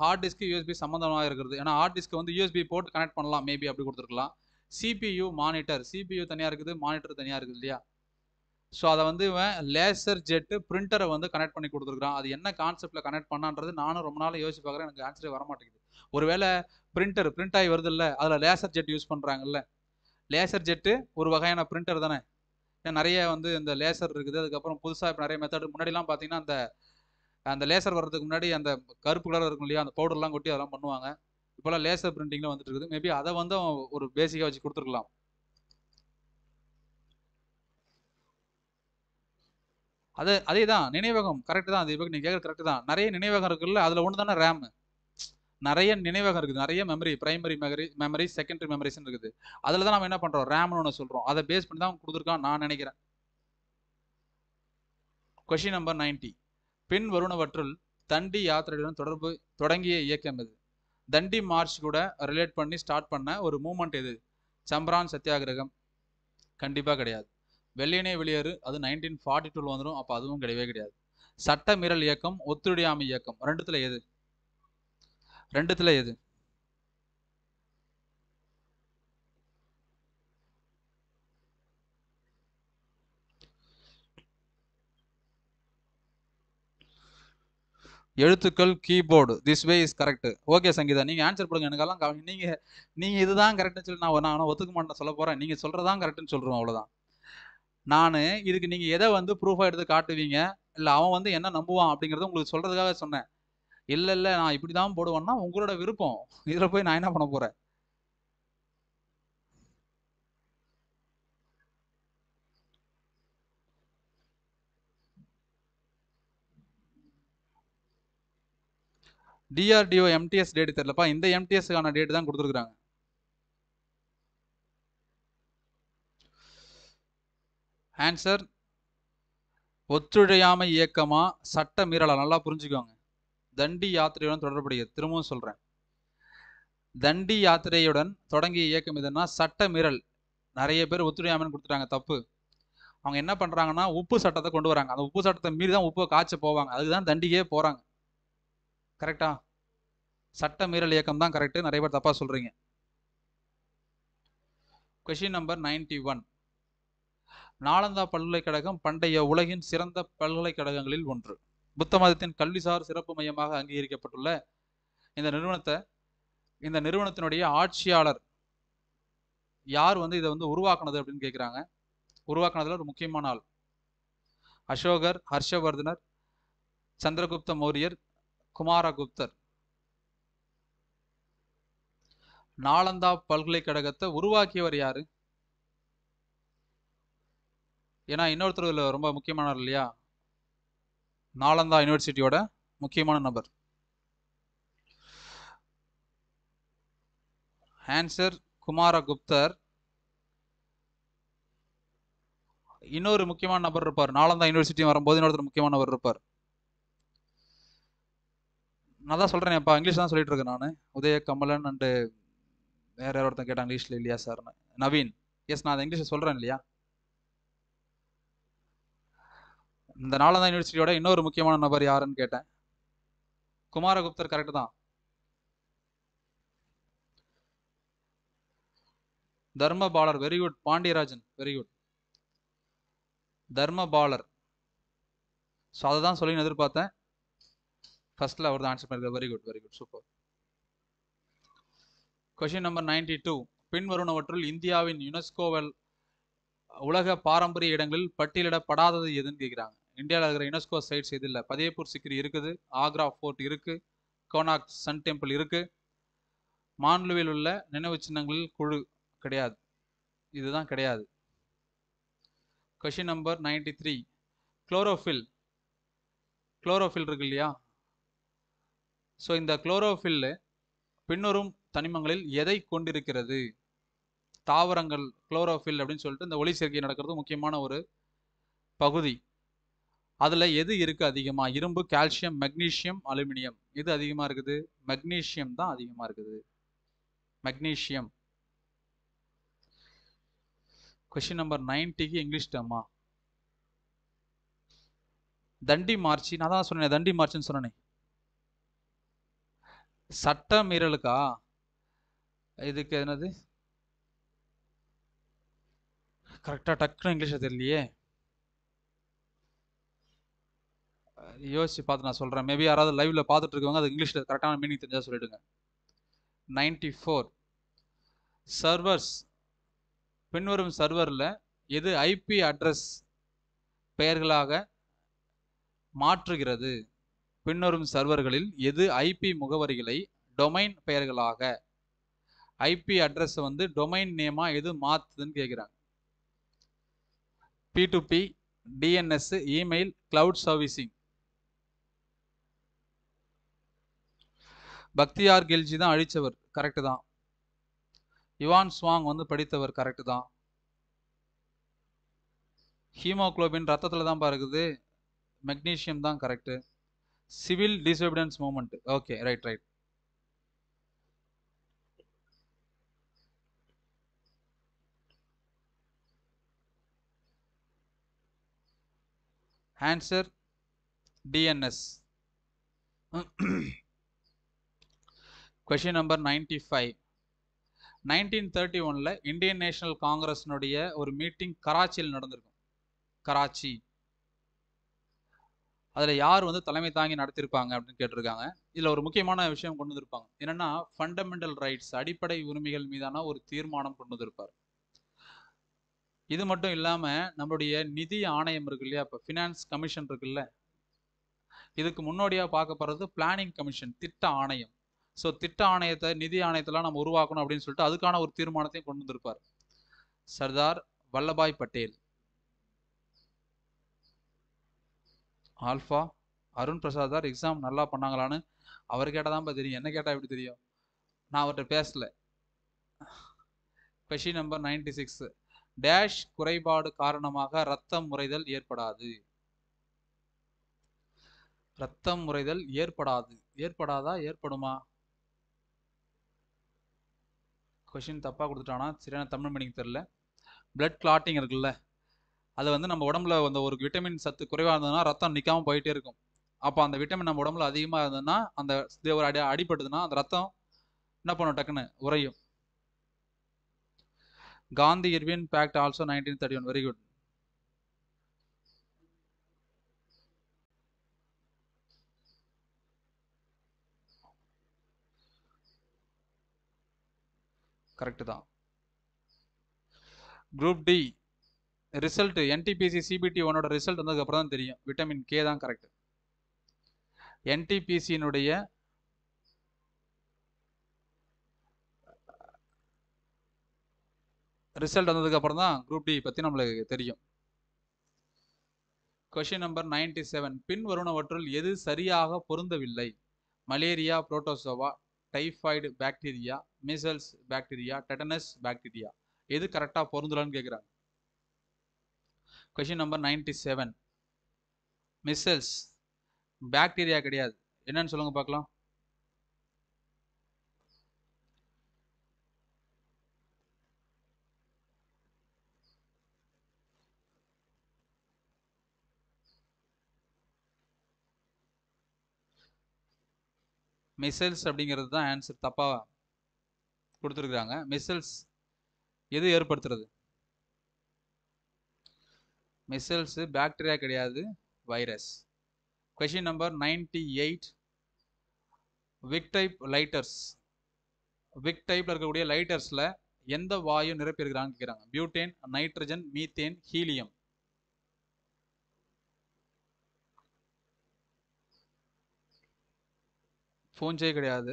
A: ஹார்ட் டிஸ்க்கு யூஎஸ்பி சம்மந்தமாக இருக்கிறது ஏன்னா ஹார்ட் டிஸ்க்கு வந்து யூஎஸ்பி போட்டு கனெக்ட் பண்ணலாம் மேபி அப்படி கொடுத்துருக்கலாம் சிபியு மானிட்டர் சிபியு தனியாக இருக்குது மானிட்டர் தனியாக இருக்குது இல்லையா ஸோ அதை வந்து இவன் லேசர் ஜெட்டு பிரிண்டரை வந்து கனெக்ட் பண்ணி கொடுத்துருக்கான் அது என்ன கான்செப்டில் கனெக்ட் பண்ணான்றது நானும் ரொம்ப நாள் யோசிச்சு பார்க்குறேன் எனக்கு ஆன்சரே மாட்டேங்குது ஒருவேளை பிரிண்டர் பிரிண்ட் ஆகி வருது இல்லை அதில் லேசர் ஜெட் யூஸ் பண்ணுறாங்கல்ல லேசர் ஜெட்டு ஒரு வகையான பிரிண்டர் தானே நிறைய வந்து இந்த லேசர் இருக்குது அதுக்கப்புறம் புதுசாக இப்போ நிறைய மெத்தட் முன்னாடிலாம் பார்த்தீங்கன்னா அந்த அந்த லேசர் வர்றதுக்கு முன்னாடி அந்த கருப்பு கலர் இருக்கும் இல்லையா அந்த பவுடர்லாம் கொட்டி அதெல்லாம் பண்ணுவாங்க இப்போலாம் லேசர் பிரிண்டிங்லாம் வந்துட்டு இருக்குது மேபி அதை வந்து அவன் ஒரு பேசிக்காக வச்சு கொடுத்துருக்கலாம் அது அதே தான் நினைவகம் கரெக்ட் தான் அது இப்போ நீங்கள் கேட்குறது கரெக்ட் தான் நிறைய நினைவகம் இருக்குல்ல அதில் ஒன்று தானே ரேம் நிறைய நினைவகம் இருக்குது நிறைய memory primary memory memory secondary மெமரிஸ்னு இருக்குது அதில் தான் நம்ம என்ன பண்ணுறோம் ரேம்னு ஒன்று சொல்கிறோம் அதை பேஸ் பண்ணி தான் கொடுத்துருக்கான் நான் நினைக்கிறேன் கொஷின் நம்பர் நைன்ட்டி பின் வருணவற்றுள் தண்டி யாத்திரையுடன் தொடர்பு தொடங்கிய இயக்கம் இது தண்டி மார்ச் கூட ரிலேட் பண்ணி ஸ்டார்ட் பண்ண ஒரு மூமெண்ட் இது சம்பரான் சத்தியாகிரகம் கண்டிப்பாக கிடையாது வெள்ளியனே வெளியேறு அது நைன்டீன் ஃபார்ட்டி டூவில் வந்துடும் அப்போ அதுவும் கிடையவே கிடையாது சட்ட மீறல் இயக்கம் ஒத்துழையாமை இயக்கம் ரெண்டுத்தில் எது ரெண்டுத்தில் எது எழுத்துக்கள் keyboard this way is correct okay Sangeetha நீங்கள் ஆன்சர் பண்ணுங்க எனக்கெல்லாம் நீங்கள் நீங்கள் இதுதான் கரெக்ட்னு சொல்லி நான் நான் ஒத்துக்க மாட்டேன் சொல்ல போகிறேன் நீங்கள் சொல்கிறதான் கரெக்ட்னு சொல்கிறோம் அவ்வளோதான் நான் இதுக்கு நீங்கள் எதை வந்து ப்ரூஃபாக எடுத்து காட்டுவீங்க இல்லை அவன் வந்து என்ன நம்புவான் அப்படிங்கிறத உங்களுக்கு சொல்கிறதுக்காக சொன்னேன் இல்லை இல்லை நான் இப்படி தான் போடுவேன்னா உங்களோட விருப்பம் இதில் போய் நான் என்ன பண்ண போகிறேன் டிஆர்டிஓ எம்டிஎஸ் டேட் தெரியலப்பா இந்த எம்டிஎஸ்க்கான டேட் தான் கொடுத்துருக்காங்க ஆன்சர் ஒத்துழையாமை இயக்கமா சட்ட மீறலா நல்லா புரிஞ்சுக்கோங்க தண்டி யாத்திரையுடன் தொடர்புடைய திரும்பவும் சொல்றேன் தண்டி யாத்திரையுடன் தொடங்கிய இயக்கம் எதுன்னா சட்ட மீறல் நிறைய பேர் ஒத்துழையாமன்னு கொடுத்துட்டாங்க தப்பு அவங்க என்ன பண்றாங்கன்னா உப்பு சட்டத்தை கொண்டு வராங்க அந்த உப்பு சட்டத்தை மீறி தான் உப்பு காய்ச்ச போவாங்க அதுக்கு தான் தண்டிக்கே போறாங்க கரெக்டா சட்ட மீறல் இயக்கம் தான் கரெக்ட் நிறைய பேர் தப்பாக சொல்கிறீங்க question number ninety one Nalanda பல்கலைக்கழகம் பண்டைய உலகின் சிறந்த பல்கலைக்கழகங்களில் ஒன்று புத்த மதத்தின் கல்விசார் சிறப்பு மையமாக அங்கீகரிக்கப்பட்டுள்ள இந்த நிறுவனத்தை இந்த நிறுவனத்தினுடைய ஆட்சியாளர் யார் வந்து இதை வந்து உருவாக்குனது அப்படின்னு கேட்குறாங்க உருவாக்குனதுல ஒரு முக்கியமான ஆள் அசோகர் ஹர்ஷவர்தனர் சந்திரகுப்த மௌரியர் குமாரகுப்தர் நாளந்தா பல்கலைக்கழகத்தை உருவாக்கியவர் யாரு ஏன்னா இன்னொருத்தர் இதில் ரொம்ப முக்கியமானவர் இல்லையா நாளந்தா யூனிவர்சிட்டியோட முக்கியமான நபர் ஆன்சர் குமார குப்தர் இன்னொரு முக்கியமான நபர் இருப்பார் நாலந்தா யூனிவர்சிட்டி வரும்போது இன்னொருத்தர் முக்கியமான நபர் இருப்பார் நான் தான் சொல்கிறேன் இங்கிலீஷ் தான் சொல்லிட்டு இருக்கேன் நான் உதய கமலன் அண்டு வேற யாரோ ஒருத்தன் கேட்டாங்க இங்கிலீஷ்ல இல்லையா சார் நவீன் எஸ் நான் இங்கிலீஷ்ல சொல்றேன் இல்லையா இந்த நாலாந்தா யூனிவர்சிட்டியோட இன்னொரு முக்கியமான நபர் யாருன்னு கேட்டேன் குமாரகுப்தர் கரெக்ட் தான் தர்ம பாலர் very good Pandiyarajan very good தர்ம பாலர் ஸோ அதை தான் சொல்லி எதிர்பார்த்தேன் ஃபர்ஸ்ட்ல அவர் தான் ஆன்சர் பண்ணிருக்காரு very good very good super question number ninety two பின்வருவனவற்றுள் இந்தியாவின் யுனெஸ்கோவல் உலக பாரம்பரிய இடங்களில் பட்டியலிடப்படாதது எதுன்னு கேட்குறாங்க இந்தியாவில் இருக்கிற யுனெஸ்கோ சைட்ஸ் எது இல்லை பதேப்பூர் சிக்ரி இருக்குது ஆக்ரா ஃபோர்ட் இருக்குது கோனாக் சன் டெம்பிள் இருக்குது மான்லுவில் உள்ள நினைவு சின்னங்களில் குழு கிடையாது இதுதான் கிடையாது question number ninety three chlorophyll chlorophyll இருக்கு இல்லையா ஸோ இந்த குளோரோஃபில்லு பின்னரும் தனிமங்களில் எதை கொண்டிருக்கிறது தாவரங்கள் குளோரோஃபில் அப்படின்னு சொல்லிட்டு இந்த ஒளி சேர்க்கை நடக்கிறது முக்கியமான ஒரு பகுதி அதில் எது இருக்குது அதிகமாக இரும்பு கால்சியம் மெக்னீஷியம் அலுமினியம் எது அதிகமாக இருக்குது மெக்னீஷியம் தான் அதிகமாக இருக்குது மெக்னீஷியம் கொஷின் நம்பர் நைன்டிக்கு இங்கிலீஷ் டேமா தண்டி மார்ச்சி நான் தான் சொன்னேன் தண்டி மார்ச்னு சொன்னேன் சட்ட மீறலுக்கா இதுக்கு என்னது கரெக்டாக டக்குனு இங்கிலீஷ் தெரியலையே யோசிச்சு பார்த்து நான் சொல்கிறேன் மேபி யாராவது லைவ்ல பார்த்துட்டு இருக்கவங்க அது இங்கிலீஷில் கரெக்டான மீனிங் தெரிஞ்சால் சொல்லிடுங்க நைன்டி ஃபோர் சர்வர்ஸ் பின்வரும் சர்வரில் எது ஐபி அட்ரஸ் பெயர்களாக மாற்றுகிறது பின்வரும் சர்வர்களில் எது ஐபி முகவரிகளை டொமைன் பெயர்களாக ஐபி அட்ரஸை வந்து டொமைன் நேமாக எது மாற்றுதுன்னு கேட்குறாங்க P to P DNS email cloud servicing Bakhtiyar Khalji தான் அழித்தவர் கரெக்டு தான் இவான் ஸ்வாங் வந்து படித்தவர் கரெக்டு தான் ஹீமோக்ளோபின் ரத்தத்தில் தான் பாருக்குது மெக்னீஷியம் தான் correct civil disobedience movement okay right right answer DNS question number ninety five nineteen thirty ஒனில் இந்தியன் நேஷனல் காங்கிரஸ்னுடைய ஒரு மீட்டிங் கராச்சியில் நடந்திருக்கும் கராச்சி அதில் யார் வந்து தலைமை தாங்கி நடத்திருப்பாங்க அப்படின்னு கேட்டிருக்காங்க இதில் ஒரு முக்கியமான விஷயம் கொண்டு வந்திருப்பாங்க என்னென்னா ஃபண்டமெண்டல் ரைட்ஸ் அடிப்படை உரிமைகள் மீதான ஒரு தீர்மானம் கொண்டு வந்திருப்பார் இது மட்டும் இல்லாமல் நம்மளுடைய நிதி ஆணையம் இருக்கு இல்லையா இப்போ ஃபினான்ஸ் கமிஷன் இருக்குல்ல இதுக்கு முன்னோடியாக பார்க்க போகிறது பிளானிங் கமிஷன் திட்ட ஆணையம் ஸோ திட்ட ஆணையத்தை நிதி ஆணையத்தெல்லாம் நம்ம உருவாக்கணும் அப்படின்னு சொல்லிட்டு அதுக்கான ஒரு தீர்மானத்தையும் கொண்டு வந்திருப்பார் சர்தார் வல்லபாய் பட்டேல் ஆல்ஃபா அருண் பிரசாதார் எக்ஸாம் நல்லா பண்ணாங்களான்னு அவர் கேட்டால் தான் தெரியும் என்ன கேட்டால் எப்படி தெரியும் நான் அவர்கிட்ட பேசலை question number ninety six dash குறைபாடு காரணமாக இரத்தம் முறைதல் ஏற்படாது இரத்தம் முறைதல் ஏற்படாது ஏற்படாதா ஏற்படுமா கொஷின் தப்பாக கொடுத்துட்டானா சரியான தமிழ் மணிக்கு தெரில பிளட் கிளாட்டிங் இருக்குல்ல அது வந்து நம்ம உடம்புல அந்த ஒரு விட்டமின் சத்து குறைவாக இருந்ததுன்னா ரத்தம் நிற்காமல் போயிட்டே இருக்கும் அப்போ அந்த விட்டமின் நம்ம உடம்புல அதிகமாக இருந்ததுன்னா அந்த ஒரு அடி அடிபட்டதுன்னா அந்த ரத்தம் என்ன பண்ணும் டக்குன்னு உறையும் Gandhi Irwin pact also nineteen thirty one very good correct தான் group D result NTPC CBT ஒனோட ரிசல்ட் அப்புறம் தான் தெரியும் விட்டமின் கே தான் கரெக்ட் என்டிபிசியினுடைய ரிசல்ட் அப்புறம் தான் குரூப் டி பற்றி நம்மளுக்கு தெரியும் கொஷின் நம்பர் நைன்டி செவன் பின் வருணவற்றுள் எது சரியாக பொருந்தவில்லை malaria protozoa typhoid bacteria measles bacteria tetanus bacteria எது கரெக்டாக பொருந்தலன்னு கேட்குறாங்க question number ninety seven measles bacteria கிடையாது என்னன்னு சொல்லுங்க பார்க்கலாம் மிசைல்ஸ் அப்படிங்கிறது தான் ஆன்சர் தப்பாக கொடுத்துருக்குறாங்க மிசைல்ஸ் எது ஏற்படுத்துறது மிசல்ஸு பாக்டீரியா கிடையாது virus question number ninety eight wick type lighters wick டைப்பில் இருக்கக்கூடிய லைட்டர்ஸில் எந்த வாயு நிரப்பியிருக்கிறாங்கன்னு கேட்குறாங்க பியூட்டேன் நைட்ரஜன் மீத்தேன் ஹீலியம் பூஞ்சை கிடையாது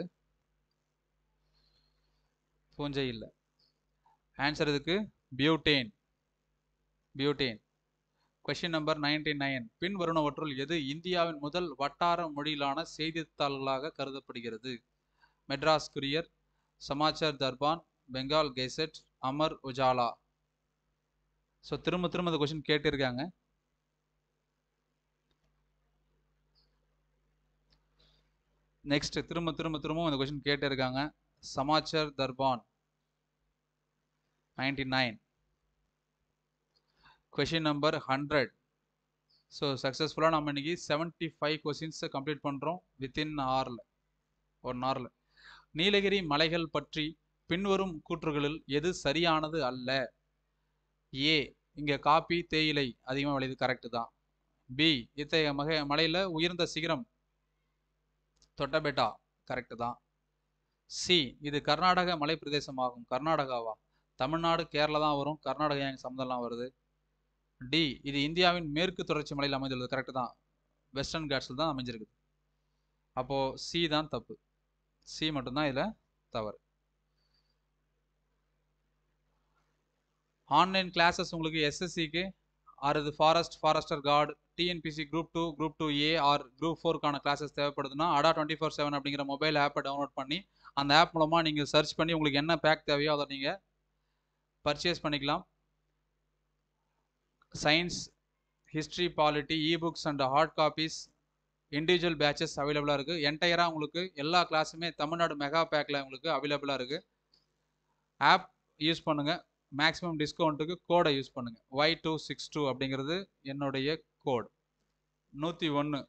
A: பூஞ்சை இல்லை ஆன்சர் இதுக்கு butane butane question number ninety nine பின் வருணவற்றுள் எது இந்தியாவின் முதல் வட்டார மொழியிலான செய்தித்தாள்களாக கருதப்படுகிறது Madras courier Samachar Darpan Bengal gazette Amar Ujala so திரும்ப திரும்ப இந்த கொஸ்டின் கேட்டிருக்காங்க நெக்ஸ்ட் திரும்ப திரும்ப திரும்ப இந்த கொஸ்டின் கேட்டிருக்காங்க இருக்காங்க Samachar Darpan ninety nine question number hundred so சக்ஸஸ்ஃபுல்லாக நம்ம இன்னைக்கு செவன்ட்டி ஃபைவ் கொஸ்டின்ஸை கம்ப்ளீட் பண்ணுறோம் வித்தின் ஹாரில் ஒன் ஹாரில் நீலகிரி மலைகள் பற்றி பின்வரும் கூற்றுகளில் எது சரியானது அல்ல ஏ இங்கே காப்பி தேயிலை அதிகமாக விளையுது கரெக்டு தான் பி இத்தகைய மக மலையில் உயர்ந்த சிகரம் தொட்டபெட்டா கரெக்டு தான் சி இது கர்நாடக மலை கர்நாடகாவா தமிழ்நாடு கேரளா தான் வரும் கர்நாடகா எங்கள் சம்மந்தம்லாம் வருது டி இது இந்தியாவின் மேற்கு தொடர்ச்சி மலையில் அமைந்துள்ளது கரெக்டு தான் வெஸ்டர்ன் கேட்ஸில் தான் அமைஞ்சிருக்குது அப்போது சி தான் தப்பு சி மட்டும்தான் இதில் தவறு ஆன்லைன் கிளாஸஸ் உங்களுக்கு எஸ்எஸ்சிக்கு or forest forester guard TNPSC group two group two A or group ஃபோருக்கான கிளாஸஸ் தேவைப்படுதுன்னா அடா டுவெண்ட்டி ஃபோர் செவன் அப்படிங்கிற மொபைல் ஆப்பை டவுன்லோட் பண்ணி அந்த ஆப் மூலமாக நீங்கள் சர்ச் பண்ணி உங்களுக்கு என்ன பேக் தேவையோ அதை நீங்கள் பர்ச்சேஸ் பண்ணிக்கலாம் science history polity e books and hard copies individual batches அவைலபிளாக இருக்குது என்டையராக உங்களுக்கு எல்லா கிளாஸுமே தமிழ்நாடு மெகா பேக்கில் உங்களுக்கு அவைலபிளாக இருக்குது ஆப் யூஸ் பண்ணுங்கள் மேக்ஸிமம் டிஸ்கவுண்ட்டுக்கு கோடை யூஸ் பண்ணுங்கள் ஒய் டூ சிக்ஸ் டூ அப்படிங்கிறது என்னுடைய கோடு நூற்றி ஒன்று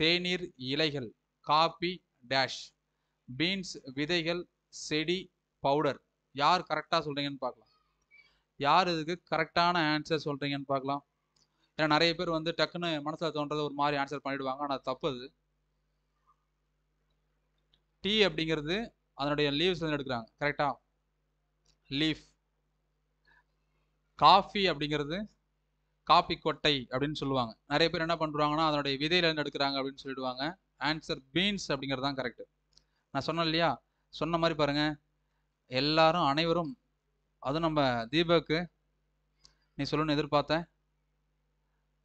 A: தேநீர் இலைகள் காபி டேஷ் பீன்ஸ் விதைகள் செடி பவுடர் யார் கரெக்டாக சொல்கிறீங்கன்னு பார்க்கலாம் யார் இதுக்கு கரெக்டான ஆன்சர் சொல்கிறீங்கன்னு பார்க்கலாம் ஏன்னா நிறைய பேர் வந்து டக்குன்னு மனசில் தோன்றது ஒரு மாதிரி ஆன்சர் பண்ணிவிடுவாங்க ஆனால் தப்பு அது டீ அப்படிங்கிறது அதனுடைய லீவ்ஸ் வந்து எடுக்கிறாங்க கரெக்டாக லீஃப் காஃபி அப்படிங்கிறது காஃபி கொட்டை அப்படின்னு சொல்லுவாங்க நிறைய பேர் என்ன பண்ணுறாங்கன்னா அதனுடைய விதையிலேருந்து எடுக்கிறாங்க அப்படின்னு சொல்லிடுவாங்க ஆன்சர் பீன்ஸ் அப்படிங்கிறது தான் கரெக்டு நான் சொன்னேன் இல்லையா சொன்ன மாதிரி பாருங்கள் எல்லாரும் அனைவரும் அதுவும் நம்ம தீபக்கு நீ சொல்லணும்னு எதிர்பார்த்தேன்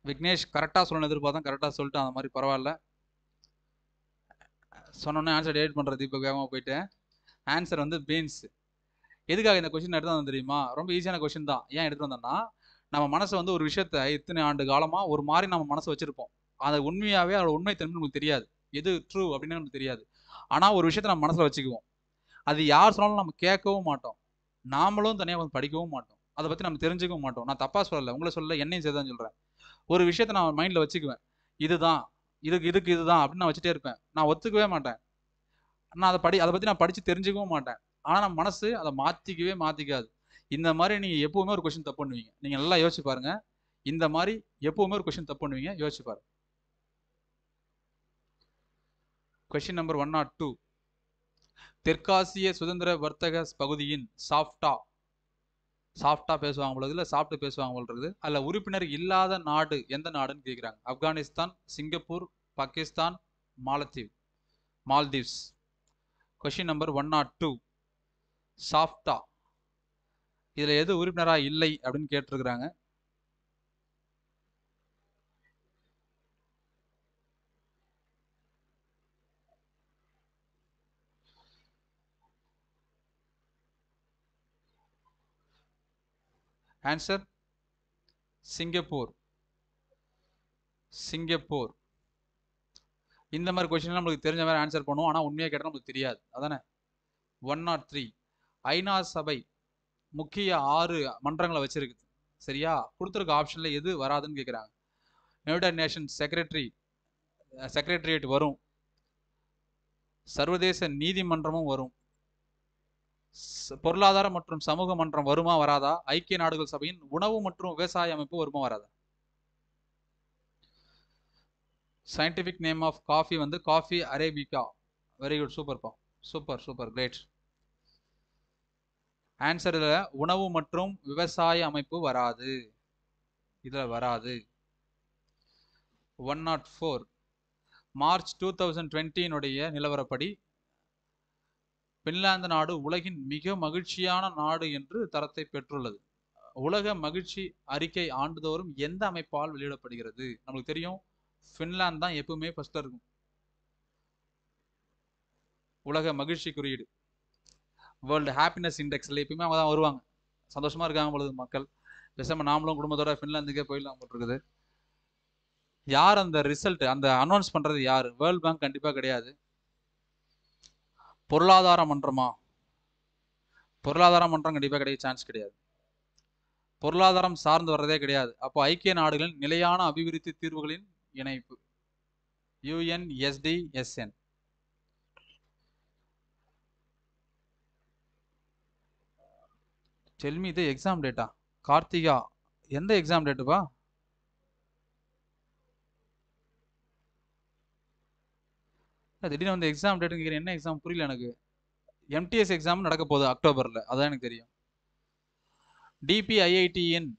A: விக்னேஷ் கரெக்டாக சொல்லணும்னு எதிர்பார்த்தேன் கரெக்டாக சொல்லிட்டு அந்த மாதிரி பரவாயில்ல சொன்னோன்னே ஆன்சர் டேட் பண்ணுற தீபக் வேகமாக போயிட்டு ஆன்சர் வந்து பீன்ஸ் எதுக்காக இந்த கொஸ்டின் எடுத்து வந்தோம் தெரியுமா ரொம்ப ஈஸியான கொஸ்டின் தான் ஏன் எடுத்து வந்தோம்னா நம்ம மனசை வந்து ஒரு விஷயத்த இத்தனை ஆண்டு காலமாக ஒரு மாதிரி நம்ம மனசை வச்சிருப்போம் அதை உண்மையாகவே அதோட உண்மை தன்மை நமக்கு தெரியாது எது ட்ரூ அப்படின்னு நமக்கு தெரியாது ஆனால் ஒரு விஷயத்த நம்ம மனசில் வச்சுக்குவோம் அது யார் சொன்னாலும் நம்ம கேட்கவும் மாட்டோம் நாமளும் தனியாக வந்து படிக்கவும் மாட்டோம் அதை பற்றி நம்ம தெரிஞ்சுக்கவும் மாட்டோம் நான் தப்பாக சொல்லலை உங்களை சொல்லலை என்னையும் சேர்தான் சொல்கிறேன் ஒரு விஷயத்த நான் மைண்டில் வச்சுக்குவேன் இதுதான் இதுக்கு இதுக்கு இதுதான் அப்படின்னு நான் வச்சுட்டே இருப்பேன் நான் ஒத்துக்கவே மாட்டேன் நான் அதை படி அதை பற்றி நான் படித்து தெரிஞ்சுக்கவும் மாட்டேன் ஆனால் நம்ம மனசு அதை மாற்றிக்கவே மாற்றிக்காது இந்த மாதிரி நீங்கள் எப்போவுமே ஒரு கொஷின் தப்பு பண்ணுவீங்க நீங்கள் நல்லா யோசிச்சு பாருங்க இந்த மாதிரி எப்பவுமே ஒரு கொஷின் தப்பு பண்ணுவீங்க யோசிச்சு பாருங்க question number one nought two தெற்காசிய சுதந்திர வர்த்தக பகுதியின் சாஃப்டா சாஃப்டா பேசுவாங்க போல இல்லை சாஃப்ட் பேசுவாங்க போல்றது அதில் உறுப்பினர் இல்லாத நாடு எந்த நாடுன்னு கேட்குறாங்க ஆப்கானிஸ்தான் சிங்கப்பூர் பாகிஸ்தான் மாலத்தீவ் Maldives question number one nought two SAFTA இதில் எது உறுப்பினரா இல்லை அப்படின்னு கேட்டிருக்கிறாங்க ஆன்சர் சிங்கப்பூர் சிங்கப்பூர் இந்த மாதிரி கொஸ்டின் நம்மளுக்கு தெரிஞ்ச மாதிரி ஆன்சர் பண்ணுவோம் ஆனால் உண்மையாக கேட்டால் நம்மளுக்கு தெரியாது அதானே ஒன் நாட் த்ரீ ஐநா சபை முக்கிய ஆறு மன்றங்களை வச்சிருக்கு சரியா கொடுத்துருக்க ஆப்ஷனில் எது வராதுன்னு கேட்குறாங்க யுனைடட் நேஷன் செக்ரட்டரி செக்ரட்டரியேட் வரும் சர்வதேச நீதிமன்றமும் வரும் பொருளாதார மற்றும் சமூக மன்றம் வருமா வராதா ஐக்கிய நாடுகள் சபையின் உணவு மற்றும் விவசாய அமைப்பு வருமா வராதா சயின்டிஃபிக் நேம் ஆஃப் காஃபி வந்து காஃபி அரேபிகா வெரி குட் சூப்பர்ப்பா சூப்பர் சூப்பர் கிரேட் ஆன்சரில் உணவு மற்றும் விவசாய அமைப்பு வராது இதில் வராது one nought four March two thousand டுவெண்ட்டினுடைய நிலவரப்படி பின்லாந்து நாடு உலகின் மிக மகிழ்ச்சியான நாடு என்று தரத்தை பெற்றுள்ளது உலக மகிழ்ச்சி அறிக்கை ஆண்டுதோறும் எந்த அமைப்பால் வெளியிடப்படுகிறது நம்மளுக்கு தெரியும் ஃபின்லாந்து தான் எப்பவுமே ஃபர்ஸ்ட்ல இருக்கும் உலக மகிழ்ச்சி குறியீடு வேர்ல்டு ஹாப்பினஸ் இண்டெக்ஸில் எப்பயுமே அவங்க தான் வருவாங்க சந்தோஷமாக இருக்காங்க பொழுது மக்கள் பேசாமல் நாமளும் குடும்பத்தோட ஃபின்லாந்துக்கே போயிடலாம் போட்டிருக்குது யார் அந்த ரிசல்ட் அந்த அனௌன்ஸ் பண்ணுறது யார் வேர்ல்ட் பேங்க் கண்டிப்பாக கிடையாது பொருளாதார மன்றமா பொருளாதார மன்றம் கண்டிப்பாக கிடையாது சான்ஸ் கிடையாது பொருளாதாரம் சார்ந்து வர்றதே கிடையாது அப்போ ஐக்கிய நாடுகளின் நிலையான அபிவிருத்தி தீர்வுகளின் இணைப்பு யுஎன்எஸ்டிஎஸ்என் டெல் மீ இது எக்ஸாம் டேட்டா கார்த்திகா எந்த எக்ஸாம் டேட்டுப்பா திடீர்னு வந்து எக்ஸாம் டேட்டுங்கிற என்ன எக்ஸாம் புரியல எனக்கு எம்டிஎஸ் எக்ஸாம் நடக்க போகுது அக்டோபரில் அதான் எனக்கு தெரியும் டிபிஐஐடியின் e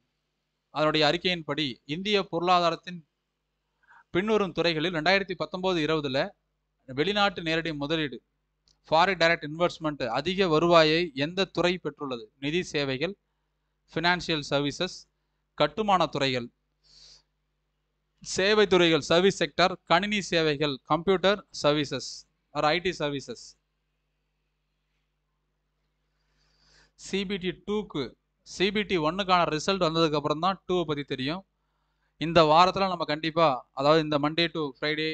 A: அதனுடைய அறிக்கையின்படி இந்திய பொருளாதாரத்தின் பின்வரும் துறைகளில் ரெண்டாயிரத்தி பத்தொம்போது இருபதில் வெளிநாட்டு நேரடி முதலீடு ஃபாரின் டைரக்ட் இன்வெஸ்ட்மெண்ட் அதிக வருவாயை எந்த துறை பெற்றுள்ளது நிதி சேவைகள் ஃபினான்சியல் சர்வீசஸ் கட்டுமான துறைகள் சேவை துறைகள் சர்வீஸ் செக்டர் கணினி சேவைகள் computer services or IT services CBT டூக்கு சிபிடி ஒன்றுக்கான ரிசல்ட் வந்ததுக்கப்புறம் தான் டூவை பற்றி தெரியும் இந்த வாரத்தில் நம்ம கண்டிப்பாக அதாவது இந்த மண்டே டு ஃப்ரைடே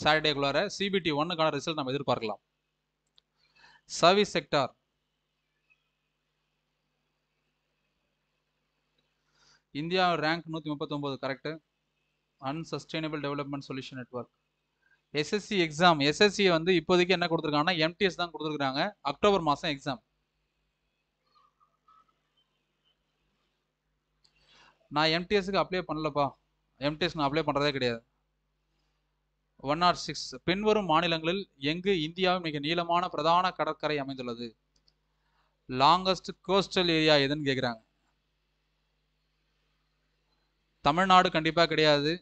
A: சாட்டர்டேக்குள்ளார சிபிடி ஒன்னுக்கான ரிசல்ட் நம்ம எதிர்பார்க்கலாம் சர்வீஸ் செக்டார் இந்தியா ரேங்க் நூற்றி முப்பத்தொம்போது correct unsustainable development solution network SSC exam SSC வந்து இப்போதைக்கு என்ன கொடுத்துருக்காங்கன்னா எம்டிஎஸ் தான் கொடுத்துருக்காங்க அக்டோபர் மாதம் எக்ஸாம் நான் எம்டிஎஸ்க்கு அப்ளை பண்ணலப்பா எம்டிஎஸ் நான் அப்ளை பண்ணுறதே கிடையாது ஒன் ஆர் சிக்ஸ் பின்வரும் மாநிலங்களில் எங்கு இந்தியாவின் மிக நீளமான பிரதான கடற்கரை அமைந்துள்ளது லாங்கஸ்ட் கோஸ்டல் ஏரியா எதுன்னு கேட்குறாங்க தமிழ்நாடு கண்டிப்பாக கிடையாது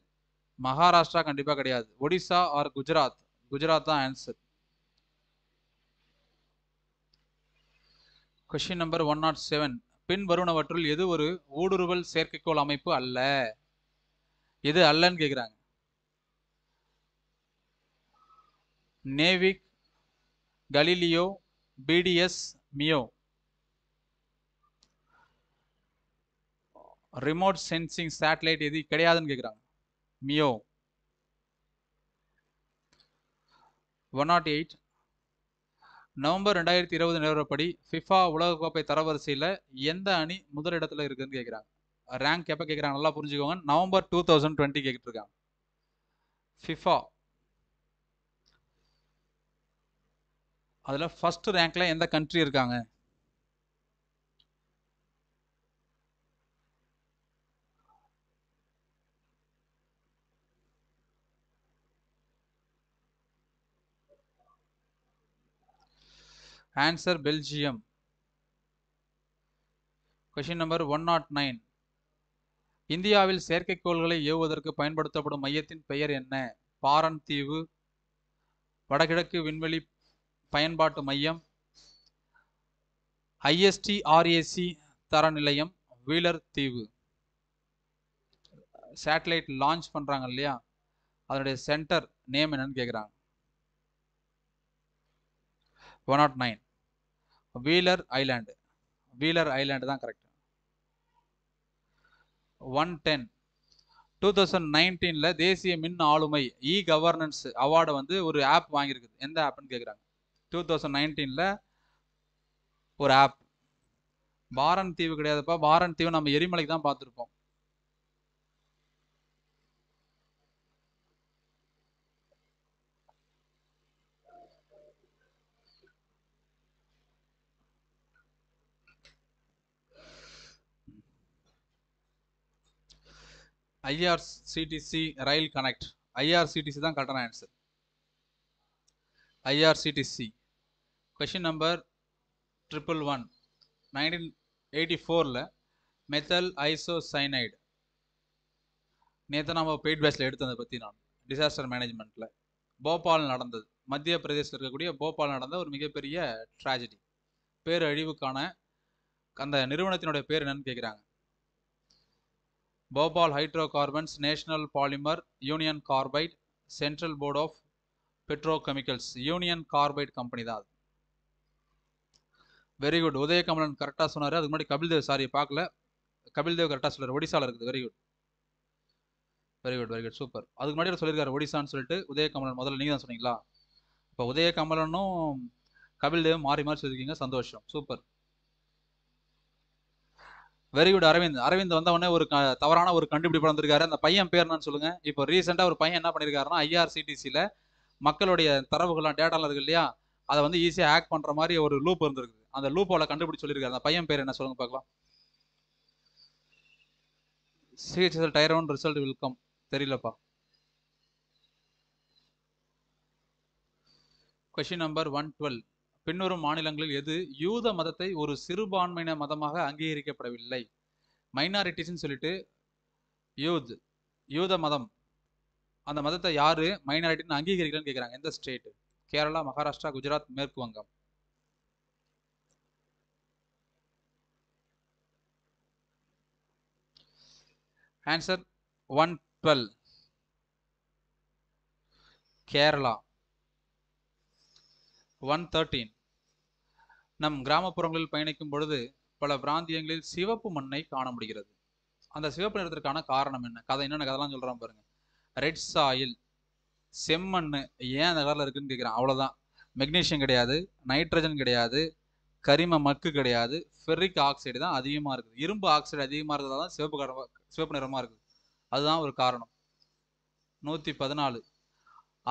A: மகாராஷ்டிரா கண்டிப்பாக கிடையாது ஒடிசா ஆர் குஜராத் குஜராத் தான் answer question number one nought seven பின் வருணவற்றுள் எது ஒரு ஊடுருவல் செயற்கைக்கோள் அமைப்பு அல்ல எது அல்லன்னு கேட்குறாங்க NavIC Galileo BDS MEO remote sensing satellite எது கிடையாதுன்னு கேட்குறாங்க MEO one nought eight November ரெண்டாயிரத்தி இருபது நிலவரப்படி ஃபிஃபா உலகக்கோப்பை தரவரிசையில் எந்த அணி முதலிடத்தில் இருக்குதுன்னு கேட்குறாங்க ரேங்க் எப்போ கேட்குறாங்க நல்லா புரிஞ்சுக்கோங்க நவம்பர் டூ தௌசண்ட் டுவெண்ட்டி கேட்டுருக்காங்க ஃபிஃபா அதில் ஃபர்ஸ்ட் ரேங்க்ல எந்த கண்ட்ரி இருக்காங்க answer Belgium question number one nought nine இந்தியாவில் செயற்கைக்கோள்களை ஏவுவதற்கு பயன்படுத்தப்படும் மையத்தின் பெயர் என்ன பாரன் தீவு வடகிழக்கு விண்வெளி பயன்பாட்டு மையம் ஐஎஸ்டிஆர்ஏசி தர நிலையம் வீலர் தீவு சேட்டலைட் லான்ச் பண்ணுறாங்க இல்லையா அதனுடைய சென்டர் நேம் என்னன்னு கேட்குறாங்க one nought oh nine Wheeler island Wheeler island தான் correct one ten two thousand நைன்டீனில் தேசிய மின் ஆளுமை இ கவர்னன்ஸ் அவார்டை வந்து ஒரு ஆப் வாங்கியிருக்குது எந்த ஆப்னு கேட்குறாங்க டூ தௌசண்ட் நைன்டீனில் ஒரு ஆப் வாரன் தீவு கிடையாதுப்பா வாரன் தீவு நம்ம எரிமலைக்கு தான் பார்த்துருப்போம் ஐஆர்சிடிசி ரயில் கனெக்ட் ஐஆர்சிடிசி தான் கரெக்டான answer IRCTC question number triple one nineteen eighty ஃபோரில் மெத்தல் ஐசோ சைனைடு நேற்று நம்ம பெய்ட் பேஸில் எடுத்ததை பற்றி நான் டிசாஸ்டர் மேனேஜ்மெண்ட்டில் போபால் நடந்தது மத்திய பிரதேசத்தில் இருக்கக்கூடிய போபால் நடந்த ஒரு மிகப்பெரிய ட்ராஜடி பேரழிவுக்கான அந்த நிறுவனத்தினுடைய பேர் என்னன்னு கேட்குறாங்க Bhopal hydro carbons national polymer union carbide central board of petrochemicals union carbide company தான் அது வெரி குட் உதயகமலன் கரெக்டாக சொன்னார் அதுக்கு முன்னாடி கபில் தேவ் சாரி பார்க்கல கபில் தேவ் கரெக்டாக சொல்கிறார் ஒடிசாவில் இருக்குது very good very good very good super அதுக்கு முன்னாடி சொல்லியிருக்காரு ஒடிசான்னு சொல்லிட்டு உதயகமலன் முதல்ல நீங்கள் தான் சொன்னீங்களா இப்போ உதயகமலனும் கபில் தேவ் மாறி மாறி சொல்லியிருக்கீங்க சந்தோஷம் super very good Aravind Aravind உடனே ஒரு தவறான ஒரு கண்டுபிடிப்பு வந்திருக்காரு அந்த பையன் பேர் என்னன்னு சொல்லுங்க இப்போ ரீசெண்டாக ஒரு பையன் என்ன பண்ணியிருக்காருன்னா ஐஆர்சிடிசியில் மக்களுடைய தரவுகள்லாம் டேட்டாலாம் இருக்கு இல்லையா அதை வந்து ஈஸியாக ஹேக் பண்ணுற மாதிரி ஒரு லூப் இருந்திருக்கு அந்த லூப்போல கண்டுபிடிச்சு சொல்லியிருக்காரு அந்த பையன் பேர் என்ன சொல்லுங்க பார்க்கலாம் சிஹெச்எஸ்எல் டயர் ரிசல்ட் வில்கம் தெரியலப்பா கொஷின் நம்பர் ஒன் டுவெல் பின்வரும் மாநிலங்களில் எது யூத மதத்தை ஒரு சிறுபான்மையின மதமாக அங்கீகரிக்கப்படவில்லை மைனாரிட்டிஸ்ன்னு சொல்லிட்டு யூத் யூத மதம் அந்த மதத்தை யாரு மைனாரிட்டின்னு அங்கீகரிக்கலன்னு கேட்குறாங்க எந்த ஸ்டேட் கேரளா மகாராஷ்டிரா குஜராத் மேற்கு வங்கம் answer one twelve Kerala one thirteen நம் கிராமப்புறங்களில் பயணிக்கும் பொழுது பல பிராந்தியங்களில் சிவப்பு மண்ணை காண முடிகிறது அந்த சிவப்பு நிறத்திற்கான காரணம் என்ன கதை என்னென்ன கதைலாம் சொல்கிறோம் பாருங்க ரெட் சாயில் செம்மண் ஏன் அந்த கலரில் இருக்குன்னு கேட்குறான் அவ்வளோதான் மெக்னீஷியம் கிடையாது நைட்ரஜன் கிடையாது கரிம மக்கு கிடையாது ஃபெர்ரிக் ஆக்சைடு தான் அதிகமாக இருக்குது இரும்பு ஆக்சைடு அதிகமாக இருக்கிறதா தான் சிவப்பு சிவப்பு நிறமாக இருக்குது அதுதான் ஒரு காரணம் நூற்றி பதினாலு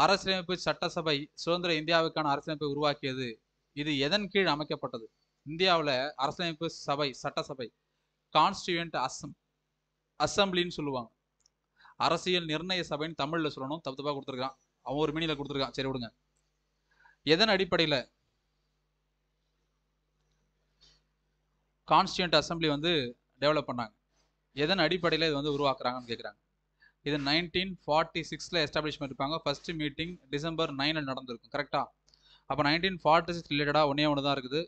A: அரசியலமைப்பு சட்டசபை சுதந்திர இந்தியாவுக்கான அரசியலமைப்பை உருவாக்கியது இது எதன் கீழ் அமைக்கப்பட்டது இந்தியாவில் அரசியலமைப்பு சபை சட்டசபை கான்ஸ்டியூண்ட் அசம் அசம்பிளின்னு சொல்லுவாங்க அரசியல் நிர்ணய சபைன்னு தமிழில் சொல்லணும் தப்பு தப்பாக கொடுத்துருக்கான் அவன் ஒரு மீனியில் கொடுத்துருக்கான் சரி விடுங்க எதன் அடிப்படையில் கான்ஸ்டியூண்ட் அசம்பிளி வந்து டெவலப் பண்ணாங்க எதன் அடிப்படையில் இது வந்து உருவாக்குறாங்கன்னு கேட்குறாங்க இது நைன்டீன் ஃபார்ட்டி சிக்ஸில் எஸ்டாப்ளிஷ் இருப்பாங்க ஃபர்ஸ்ட் மீட்டிங் டிசம்பர் நைனில் நடந்திருக்கும் கரெக்டாக அப்போ நைன்டீன் ஃபார்ட்டி சிக்ஸ் ரிலேட்டடாக ஒன்றே ஒன்று தான் இருக்குது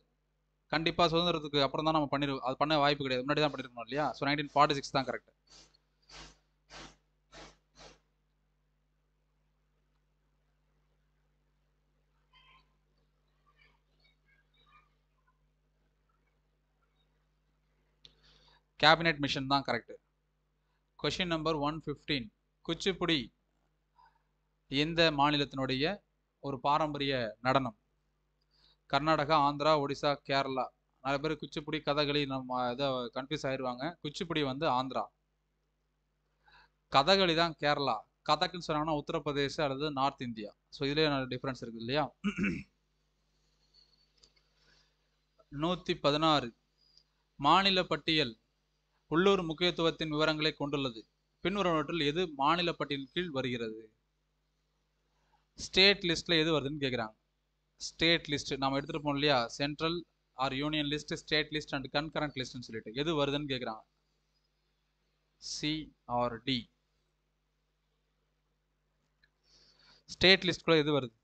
A: கண்டிப்பாக சுதந்திரத்துக்கு அப்புறம் தான் நம்ம பண்ணிடுவோம் அது பண்ண வாய்ப்பு கிடையாது முன்னாடி தான் பண்ணிருக்கணும் இல்லையா ஸோ நைன்டீன் ஃபார்ட்டி சிக்ஸ் தான் கரெக்ட் கேபினெட் மிஷின் தான் correct question number one fifteen Kuchipudi எந்த மாநிலத்தினுடைய ஒரு பாரம்பரிய நடனம் கர்நாடகா ஆந்திரா ஒடிசா கேரளா நிறைய பேர் குச்சிப்புடி கதகளி நம்ம இதை கன்ஃபியூஸ் ஆயிடுவாங்க குச்சிப்புடி வந்து ஆந்திரா கதகளி தான் கேரளா கதக்குன்னு சொன்னாங்கன்னா உத்தரப்பிரதேச அல்லது நார்த் இந்தியா ஸோ இதுலேயே டிஃப்ரென்ஸ் இருக்குது இல்லையா நூற்றி பதினாறு மாநில பட்டியல் உள்ளூர் முக்கியத்துவத்தின் விவரங்களை கொண்டுள்ளது பின்வருவற்றில் எது மாநில பட்டியலின் கீழ் வருகிறது ஸ்டேட் லிஸ்ட்டில் எது வருதுன்னு கேட்குறாங்க ஸ்டேட் லிஸ்ட் நம்ம எடுத்துகிட்டு போனோம் இல்லையா central or union list state list and concurrent லிஸ்ட்னு சொல்லிட்டு எது வருதுன்னு கேட்குறாங்க சி ஆர் டி ஸ்டேட் லிஸ்ட்குள்ளே எது வருது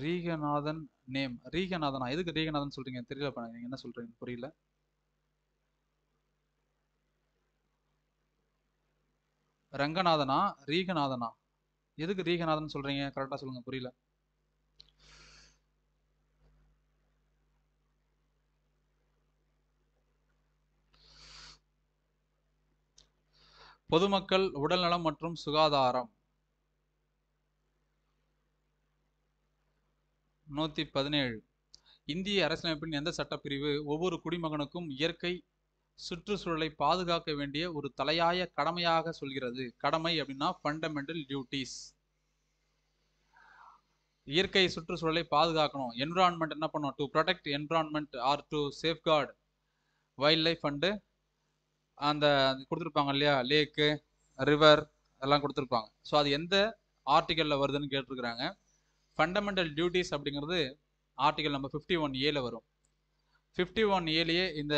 A: ரீகநாதன் நேம் ரீகநாதனா எதுக்கு ரீகநாதன் சொல்றீங்க தெரியல நீங்க என்ன சொல்றீங்க புரியல ரங்கநாதனா ரீகநாதனா எதுக்கு ரீகநாதன் சொல்றீங்க கரெக்டா சொல்லுங்க புரியல பொதுமக்கள் உடல்நலம் மற்றும் சுகாதாரம் நூற்றி பதினேழு இந்திய அரசியலமைப்பின் எந்த சட்டப்பிரிவு ஒவ்வொரு குடிமகனுக்கும் இயற்கை சுற்றுச்சூழலை பாதுகாக்க வேண்டிய ஒரு தலையாய கடமையாக சொல்கிறது கடமை அப்படின்னா ஃபண்டமெண்டல் டியூட்டிஸ் இயற்கை சுற்றுச்சூழலை பாதுகாக்கணும் என்விரான்மெண்ட் என்ன பண்ணும் to protect environment or to safeguard wildlife and அந்த கொடுத்துருப்பாங்க இல்லையா லேக்கு ரிவர் எல்லாம் கொடுத்துருப்பாங்க ஸோ அது எந்த ஆர்டிக்கலில் வருதுன்னு கேட்டிருக்கிறாங்க ஃபண்டமெண்டல் டியூட்டிஸ் அப்படிங்கிறது ஆர்டிகல் நம்பர் ஃபிஃப்டி ஒன் ஏல வரும் ஃபிஃப்டி ஒன் ஏலேயே இந்த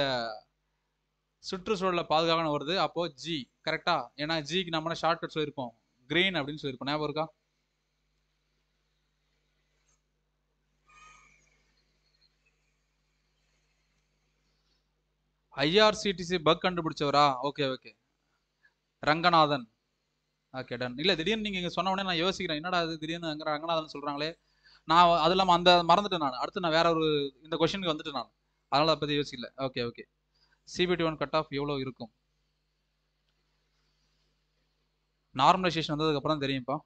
A: சுற்றுச்சூழலை பாதுகாக்கணும் வருது அப்போது ஜி கரெக்டாக ஏன்னா ஜிக்கு நம்ம கட் சொல்லியிருப்போம் கிரீன் அப்படின்னு சொல்லியிருப்போம் ஞாபகம் இருக்கா ஐஆர்சிடிசி பக் கண்டுபிடிச்சவரா okay okay Ranganathan okay done இல்லை திடீர்னு நீங்கள் சொன்ன உடனே நான் யோசிக்கிறேன் என்னடா அது திடீர்னு அங்கே ரங்கநாதன் சொல்கிறாங்களே நான் அது இல்லாமல் அந்த மறந்துட்டேன் நான் அடுத்து நான் வேற ஒரு இந்த கொஷனுக்கு வந்துட்டு நான் அதனால் அதை பற்றி யோசிக்கல okay okay CBT one cut off எவ்வளோ இருக்கும் நார்மலைசேஷன் வந்ததுக்கப்புறம் தெரியும்ப்பா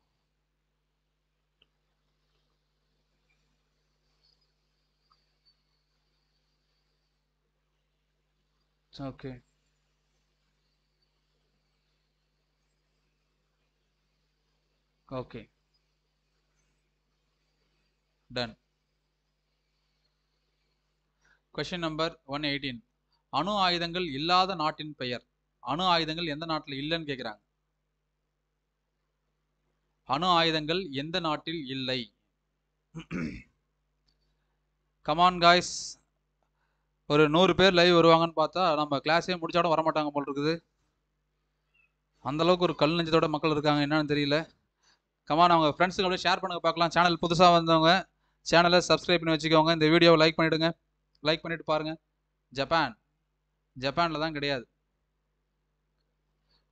A: okay okay done question number one eighteen அணு ஆயுதங்கள் இல்லாத நாட்டின் பெயர் அணு ஆயுதங்கள் எந்த நாட்டில் இல்லைன்னு கேட்குறாங்க அணு ஆயுதங்கள் எந்த நாட்டில் இல்லை கமான் காய்ஸ் ஒரு நூறு பேர் லைவ் வருவாங்கன்னு பார்த்தா நம்ம கிளாஸே முடிச்சாலும் வரமாட்டாங்க போல் இருக்குது அந்தளவுக்கு ஒரு கல் நெஞ்சத்தோட மக்கள் இருக்காங்க என்னன்னு தெரியல கமான் அவங்க ஃப்ரெண்ட்ஸுங்க அப்படியே ஷேர் பண்ணுங்க பார்க்கலாம் சேனல் புதுசாக வந்தவங்க சேனலை சப்ஸ்கிரைப் பண்ணி வச்சுக்கோங்க இந்த வீடியோவை லைக் பண்ணிவிடுங்க லைக் பண்ணிவிட்டு பாருங்கள் ஜப்பான் ஜப்பானில் தான் கிடையாது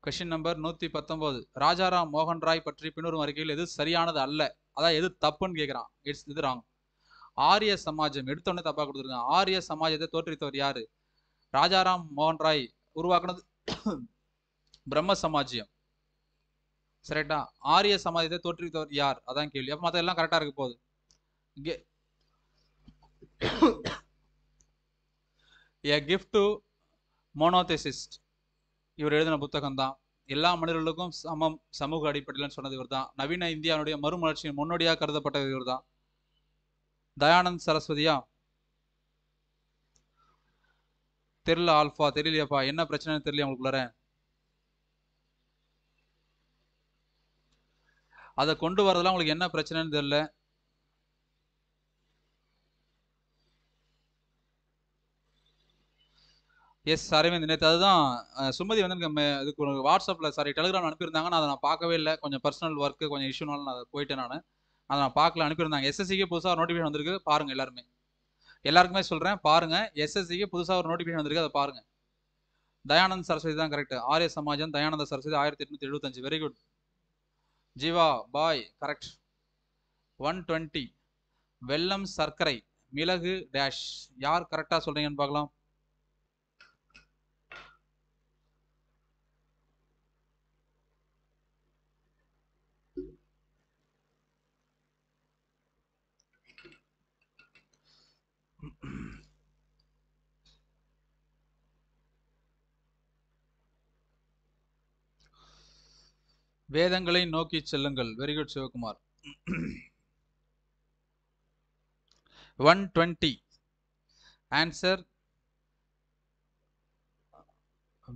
A: கொஷின் நம்பர் நூற்றி பத்தொம்போது ராஜாராம் மோகன் ராய் பற்றி பின்வரும் அறிக்கையில் எது சரியானது அல்ல அதான் எது தப்புன்னு கேட்குறான் இட்ஸ் இது ராங் ஆரிய சமாஜம் எடுத்தோடனே தப்பாக கொடுத்துருக்காங்க ஆரிய சமாஜத்தை தோற்றுவித்தவர் யார் ராஜாராம் மோகன் ராய் உருவாக்குனது பிரம்ம சமாஜியம் சரிட்டா ஆரிய சமாஜத்தை தோற்றுவித்தவர் யார் அதான் கேள்வி அப்போ எல்லாம் கரெக்டாக இருக்க போகுது ஏ கிஃப்ட் டு மோனோதெசிஸ்ட் இவர் எழுதின புத்தகம் தான் எல்லா மனிதர்களுக்கும் சமம் சமூக அடிப்படையில் சொன்னது இவர் தான் நவீன இந்தியாவுடைய மறுமலர்ச்சியின் முன்னோடியாக கருதப்பட்டது இவர் தான் தயானந்த் சரஸ்வதியா தெரியல ஆல்ஃபா தெரியலையாப்பா என்ன பிரச்சனைன்னு தெரியல உங்களுக்குள்ளார அதை கொண்டு வரதெல்லாம் உங்களுக்கு என்ன பிரச்சனைன்னு தெரியல எஸ் அரவிந்த் நேற்று அதுதான் சுமதி வந்து எனக்கு இதுக்கு ஒரு வாட்ஸ்அப்பில் சாரி டெலிகிராம் அனுப்பியிருந்தாங்க நான் அதை நான் பார்க்கவே இல்லை கொஞ்சம் பர்சனல் ஒர்க்கு கொஞ்சம் இஷ்யூனால நான் அதை போயிட்டேன் நான் அதை நான் பார்க்கல அனுப்பியிருந்தாங்க எஸ்எஸ்சிக்கு புதுசாக நோட்டிஃபிகேஷன் வந்திருக்கு பாருங்கள் எல்லாருமே எல்லாருக்குமே சொல்கிறேன் பாருங்கள் எஸ்எஸ்சிக்கு புதுசாக ஒரு நோட்டிஃபிகேஷன் வந்திருக்கு அதை பாருங்கள் தயானந்த் சரஸ்வதி தான் கரெக்ட் ஆரிய சமாஜம் தயானந்த சரஸ்வதி ஆயிரத்தி எட்நூத்தி எழுபத்தஞ்சு very good Jeeva bhai correct one twenty வெல்லம் சர்க்கரை மிளகு டேஷ் யார் கரெக்டாக சொல்கிறீங்கன்னு பார்க்கலாம் வேதங்களை நோக்கி செல்லுங்கள் very good Sivakumar one twenty answer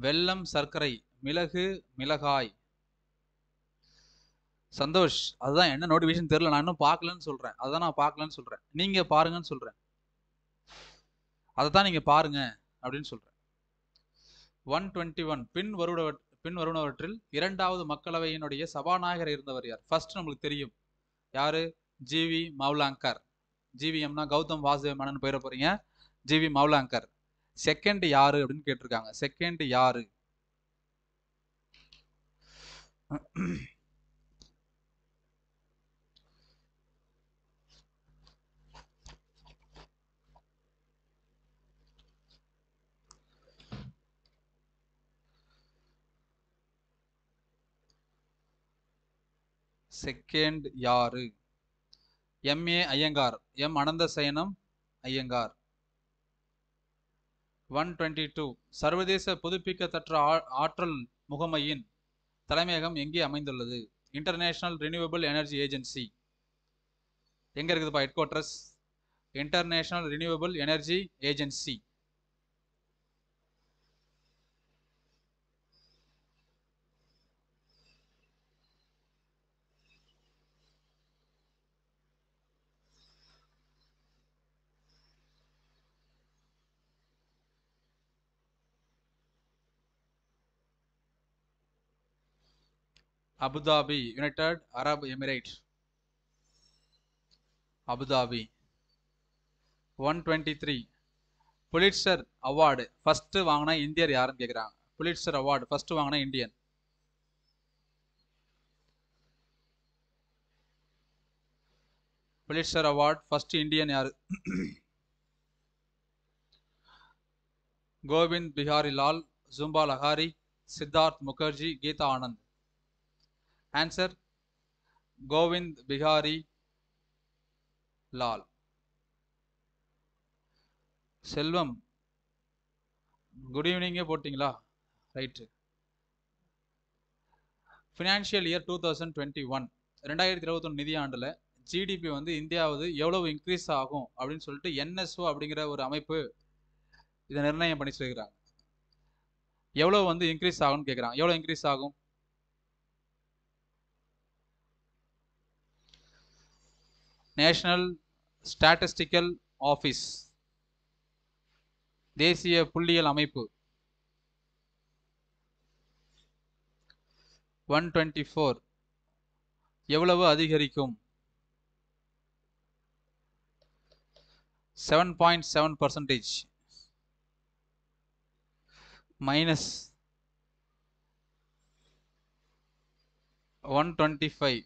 A: வெல்லம் சர்க்கரை மிளகு மிளகாய் சந்தோஷ் அதுதான் என்ன நோட்டிஃபிகேஷன் தெரியல நான் இன்னும் பார்க்கலன்னு சொல்கிறேன் அதான் நான் பார்க்கலன்னு சொல்கிறேன் நீங்கள் பாருங்கன்னு சொல்கிறேன் அதை தான் நீங்கள் பாருங்க அப்படின்னு சொல்கிறேன் ஒன் டுவெண்ட்டி ஒன் பின் வருட பின் இரண்டாவது மக்களவையினுடைய சபாநாயகர் இருந்தவர் யார் ஃபர்ஸ்ட் நம்மளுக்கு தெரியும் யாரு ஜிவி மௌலாங்கர் ஜிவிஎம்னா கௌதம் வாசுதேவ் மன்னன் போயிட போறீங்க ஜிவி மவுலாங்கர் செகண்ட் யாரு அப்படின்னு கேட்டிருக்காங்க செகண்ட் யாரு செகண்ட் யாரு MA Ayyangar M Ananthasayanam Ayyangar one twenty two சர்வதேச புதுப்பிக்கத்தற்ற ஆற்றல் முகமையின் தலைமையகம் எங்கே அமைந்துள்ளது இன்டர்நேஷனல் ரினியூவபிள் எனர்ஜி ஏஜென்சி எங்கே இருக்குதுப்பா headquarters international renewable energy agency Abu Dhabi united Arab Emirates Abu Dhabi one twenty three Pulitzer award first வாங்கினா இந்தியர் யாருன்னு கேட்குறாங்க புலிட்சர் அவார்டு ஃபஸ்ட்டு வாங்கின Indian Pulitzer award first Indian யார் கோவிந்த் பிஹாரி லால் ஜும்பா லஹாரி சித்தார்த் முகர்ஜி கீதா ஆனந்த் ஆன்சர் கோவிந்த் பிகாரி லால் செல்வம் குட் ஈவினிங்கே போட்டிங்களா right financial year two thousand twenty one ரெண்டாயிரத்தி இருபத்தொன்று நிதியாண்டில் ஜிடிபி வந்து இந்தியாவது எவ்வளவு இன்க்ரீஸ் ஆகும் அப்படின்னு சொல்லிட்டு என்எஸ்ஓ அப்படிங்கிற ஒரு அமைப்பு இதை நிர்ணயம் பண்ணி சொல்லிக்கிறாங்க எவ்வளோ வந்து இன்க்ரீஸ் ஆகும்னு கேட்குறாங்க எவ்வளோ இன்க்ரீஸ் ஆகும் நேஷனல் ஸ்டாட்டிஸ்டிக்கல் ஆஃபீஸ் தேசிய புள்ளியியல் அமைப்பு ஒன் டுவெண்ட்டி ஃபோர் எவ்வளவு அதிகரிக்கும் seven point seven percentage minus one twenty five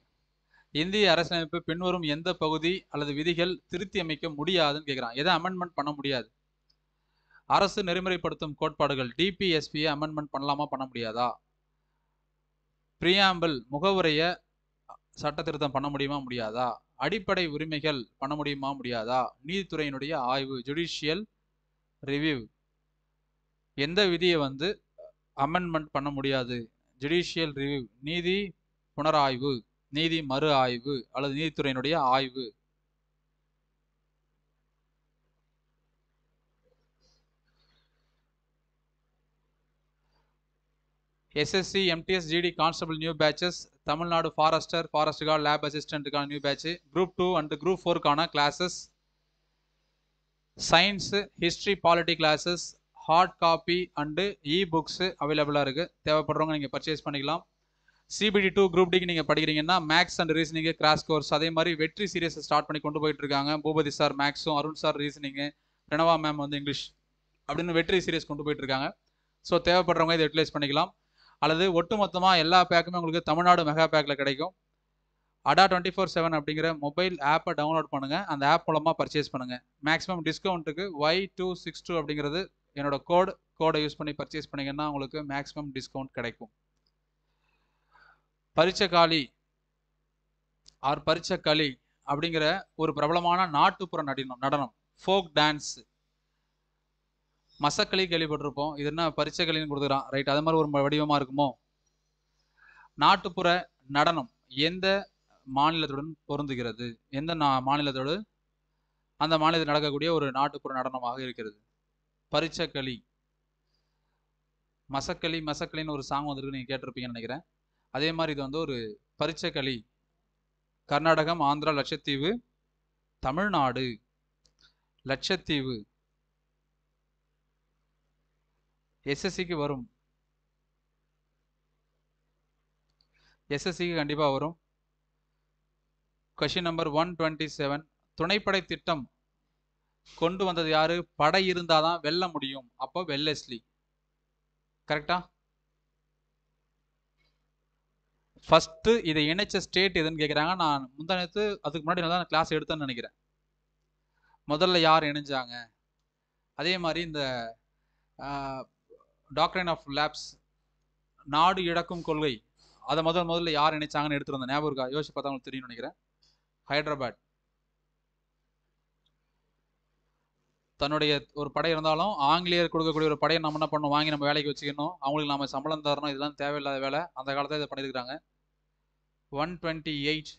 A: இந்திய அரசியலமைப்பு பின்வரும் எந்த பகுதி அல்லது விதிகள் திருத்தி அமைக்க முடியாதுன்னு கேட்குறான் எதை அமெண்ட்மெண்ட் பண்ண முடியாது அரசு நெறிமுறைப்படுத்தும் கோட்பாடுகள் டிபிஎஸ்பியை அமெண்ட்மெண்ட் பண்ணலாமா பண்ண முடியாதா பிரியாம்பிள் முகவுரைய சட்ட திருத்தம் பண்ண முடியுமா முடியாதா அடிப்படை உரிமைகள் பண்ண முடியுமா முடியாதா நீதித்துறையினுடைய ஆய்வு ஜுடிஷியல் ரிவ்யூ எந்த விதியை வந்து அமெண்ட்மெண்ட் பண்ண முடியாது ஜுடிஷியல் ரிவ்யூ நீதி புனராய்வு நீதி மறு ஆய்வு அல்லது நீதித்துறையினுடைய ஆய்வு SSC MTS GD constable new batches Tamil Nadu forester guard lab அசிஸ்டண்ட்டுக்கான new batch group two and group ஃபோருக்கான classes science history polity classes hard copy and e books அவைலபிளாக இருக்குது தேவைப்படுறவங்க நீங்கள் பர்ச்சேஸ் பண்ணிக்கலாம் சிபிடி டூ குரூப் டிக்கு நீங்கள் படிக்கிறீங்கன்னா maths and reasoning crash course அதே மாதிரி வெற்றி சீரியஸை ஸ்டார்ட் பண்ணி கொண்டு போயிட்டு இருக்காங்க பூபதி சார் மேக்ஸும் Arun sir reasoning Pranava ma'am வந்து இங்கிலீஷ் அப்படின்னு வெற்றி சீரியஸ் கொண்டு போயிட்டு இருக்காங்க ஸோ தேவைப்படுறவங்க இதை யூட்டிலைஸ் பண்ணிக்கலாம் அல்லது ஒட்டுமொத்தமாக எல்லா பேக்குமே உங்களுக்கு தமிழ்நாடு மெகா பேக்கில் கிடைக்கும் அடா டுவெண்ட்டி ஃபோர் செவன் அப்படிங்கிற மொபைல் ஆப்பை டவுன்லோட் பண்ணுங்கள் அந்த ஆப் மூலமாக பர்ச்சேஸ் பண்ணுங்கள் மேக்ஸிமம் டிஸ்கவுண்ட்டுக்கு ஒய் டூ சிக்ஸ் டூ அப்படிங்கிறது என்னோட கோட் கோடை யூஸ் பண்ணி பர்ச்சேஸ் பண்ணிங்கன்னா உங்களுக்கு மேக்ஸிமம் டிஸ்கவுண்ட் கிடைக்கும் பரிச்சகாளி ஆர் பரிச்சக்களி அப்படிங்கிற ஒரு பிரபலமான நாட்டுப்புற நடனம் நடனம் ஃபோக் டான்ஸ் மசக்களி கேள்விப்பட்டிருப்போம் இது என்ன பரிச்சகளின்னு கொடுக்குறான் ரைட் அது மாதிரி ஒரு வடிவமாக இருக்குமோ நாட்டுப்புற நடனம் எந்த மாநிலத்துடன் பொருந்துகிறது எந்த நா மாநிலத்தோடு அந்த மாநிலத்தில் நடக்கக்கூடிய ஒரு நாட்டுப்புற நடனமாக இருக்கிறது பரிச்சக்களி மசக்களி மசக்களின்னு ஒரு சாங் வந்திருக்கு நீங்கள் கேட்டிருப்பீங்கன்னு நினைக்கிறேன் அதே மாதிரி இது வந்து ஒரு பரிச்சைக்களி கர்நாடகம் ஆந்திரா லட்சத்தீவு தமிழ்நாடு லட்சத்தீவு எஸ்எஸ்சிக்கு வரும் எஸ்எஸ்சிக்கு கண்டிப்பாக வரும் question number one twenty seven துணைப்படை திட்டம் கொண்டு வந்தது யாரு படை இருந்தாதான் வெல்ல முடியும் அப்போ வெல்லெஸ்லி கரெக்டா ஃபஸ்ட்டு இதை இணைச்ச ஸ்டேட் எதுன்னு கேட்குறாங்க நான் முந்தானத்து அதுக்கு முன்னாடி நான் கிளாஸ் எடுத்தேன்னு நினைக்கிறேன் முதல்ல யார் இணைஞ்சாங்க அதே மாதிரி இந்த டாக்டரைன் ஆஃப் லேப்ஸ் நாடு இழக்கும் கொள்கை அதை முதல் முதல்ல யார் இணைச்சாங்கன்னு எடுத்துகிட்டு வந்தேன் ஞாபகம் யோசிச்சு பார்த்தா உங்களுக்கு தெரியும் நினைக்கிறேன் ஹைதராபாத் தன்னுடைய ஒரு படை இருந்தாலும் ஆங்கிலேயர் கொடுக்கக்கூடிய ஒரு படையை நம்ம என்ன பண்ணணும் வாங்கி நம்ம வேலைக்கு வச்சுக்கணும் அவங்களுக்கு நம்ம சம்பளம் தரணும் இதெல்லாம் தேவையில்லாத வேலை அந்த காலத்தில் இதை பண்ணியிருக்கிறாங்க 128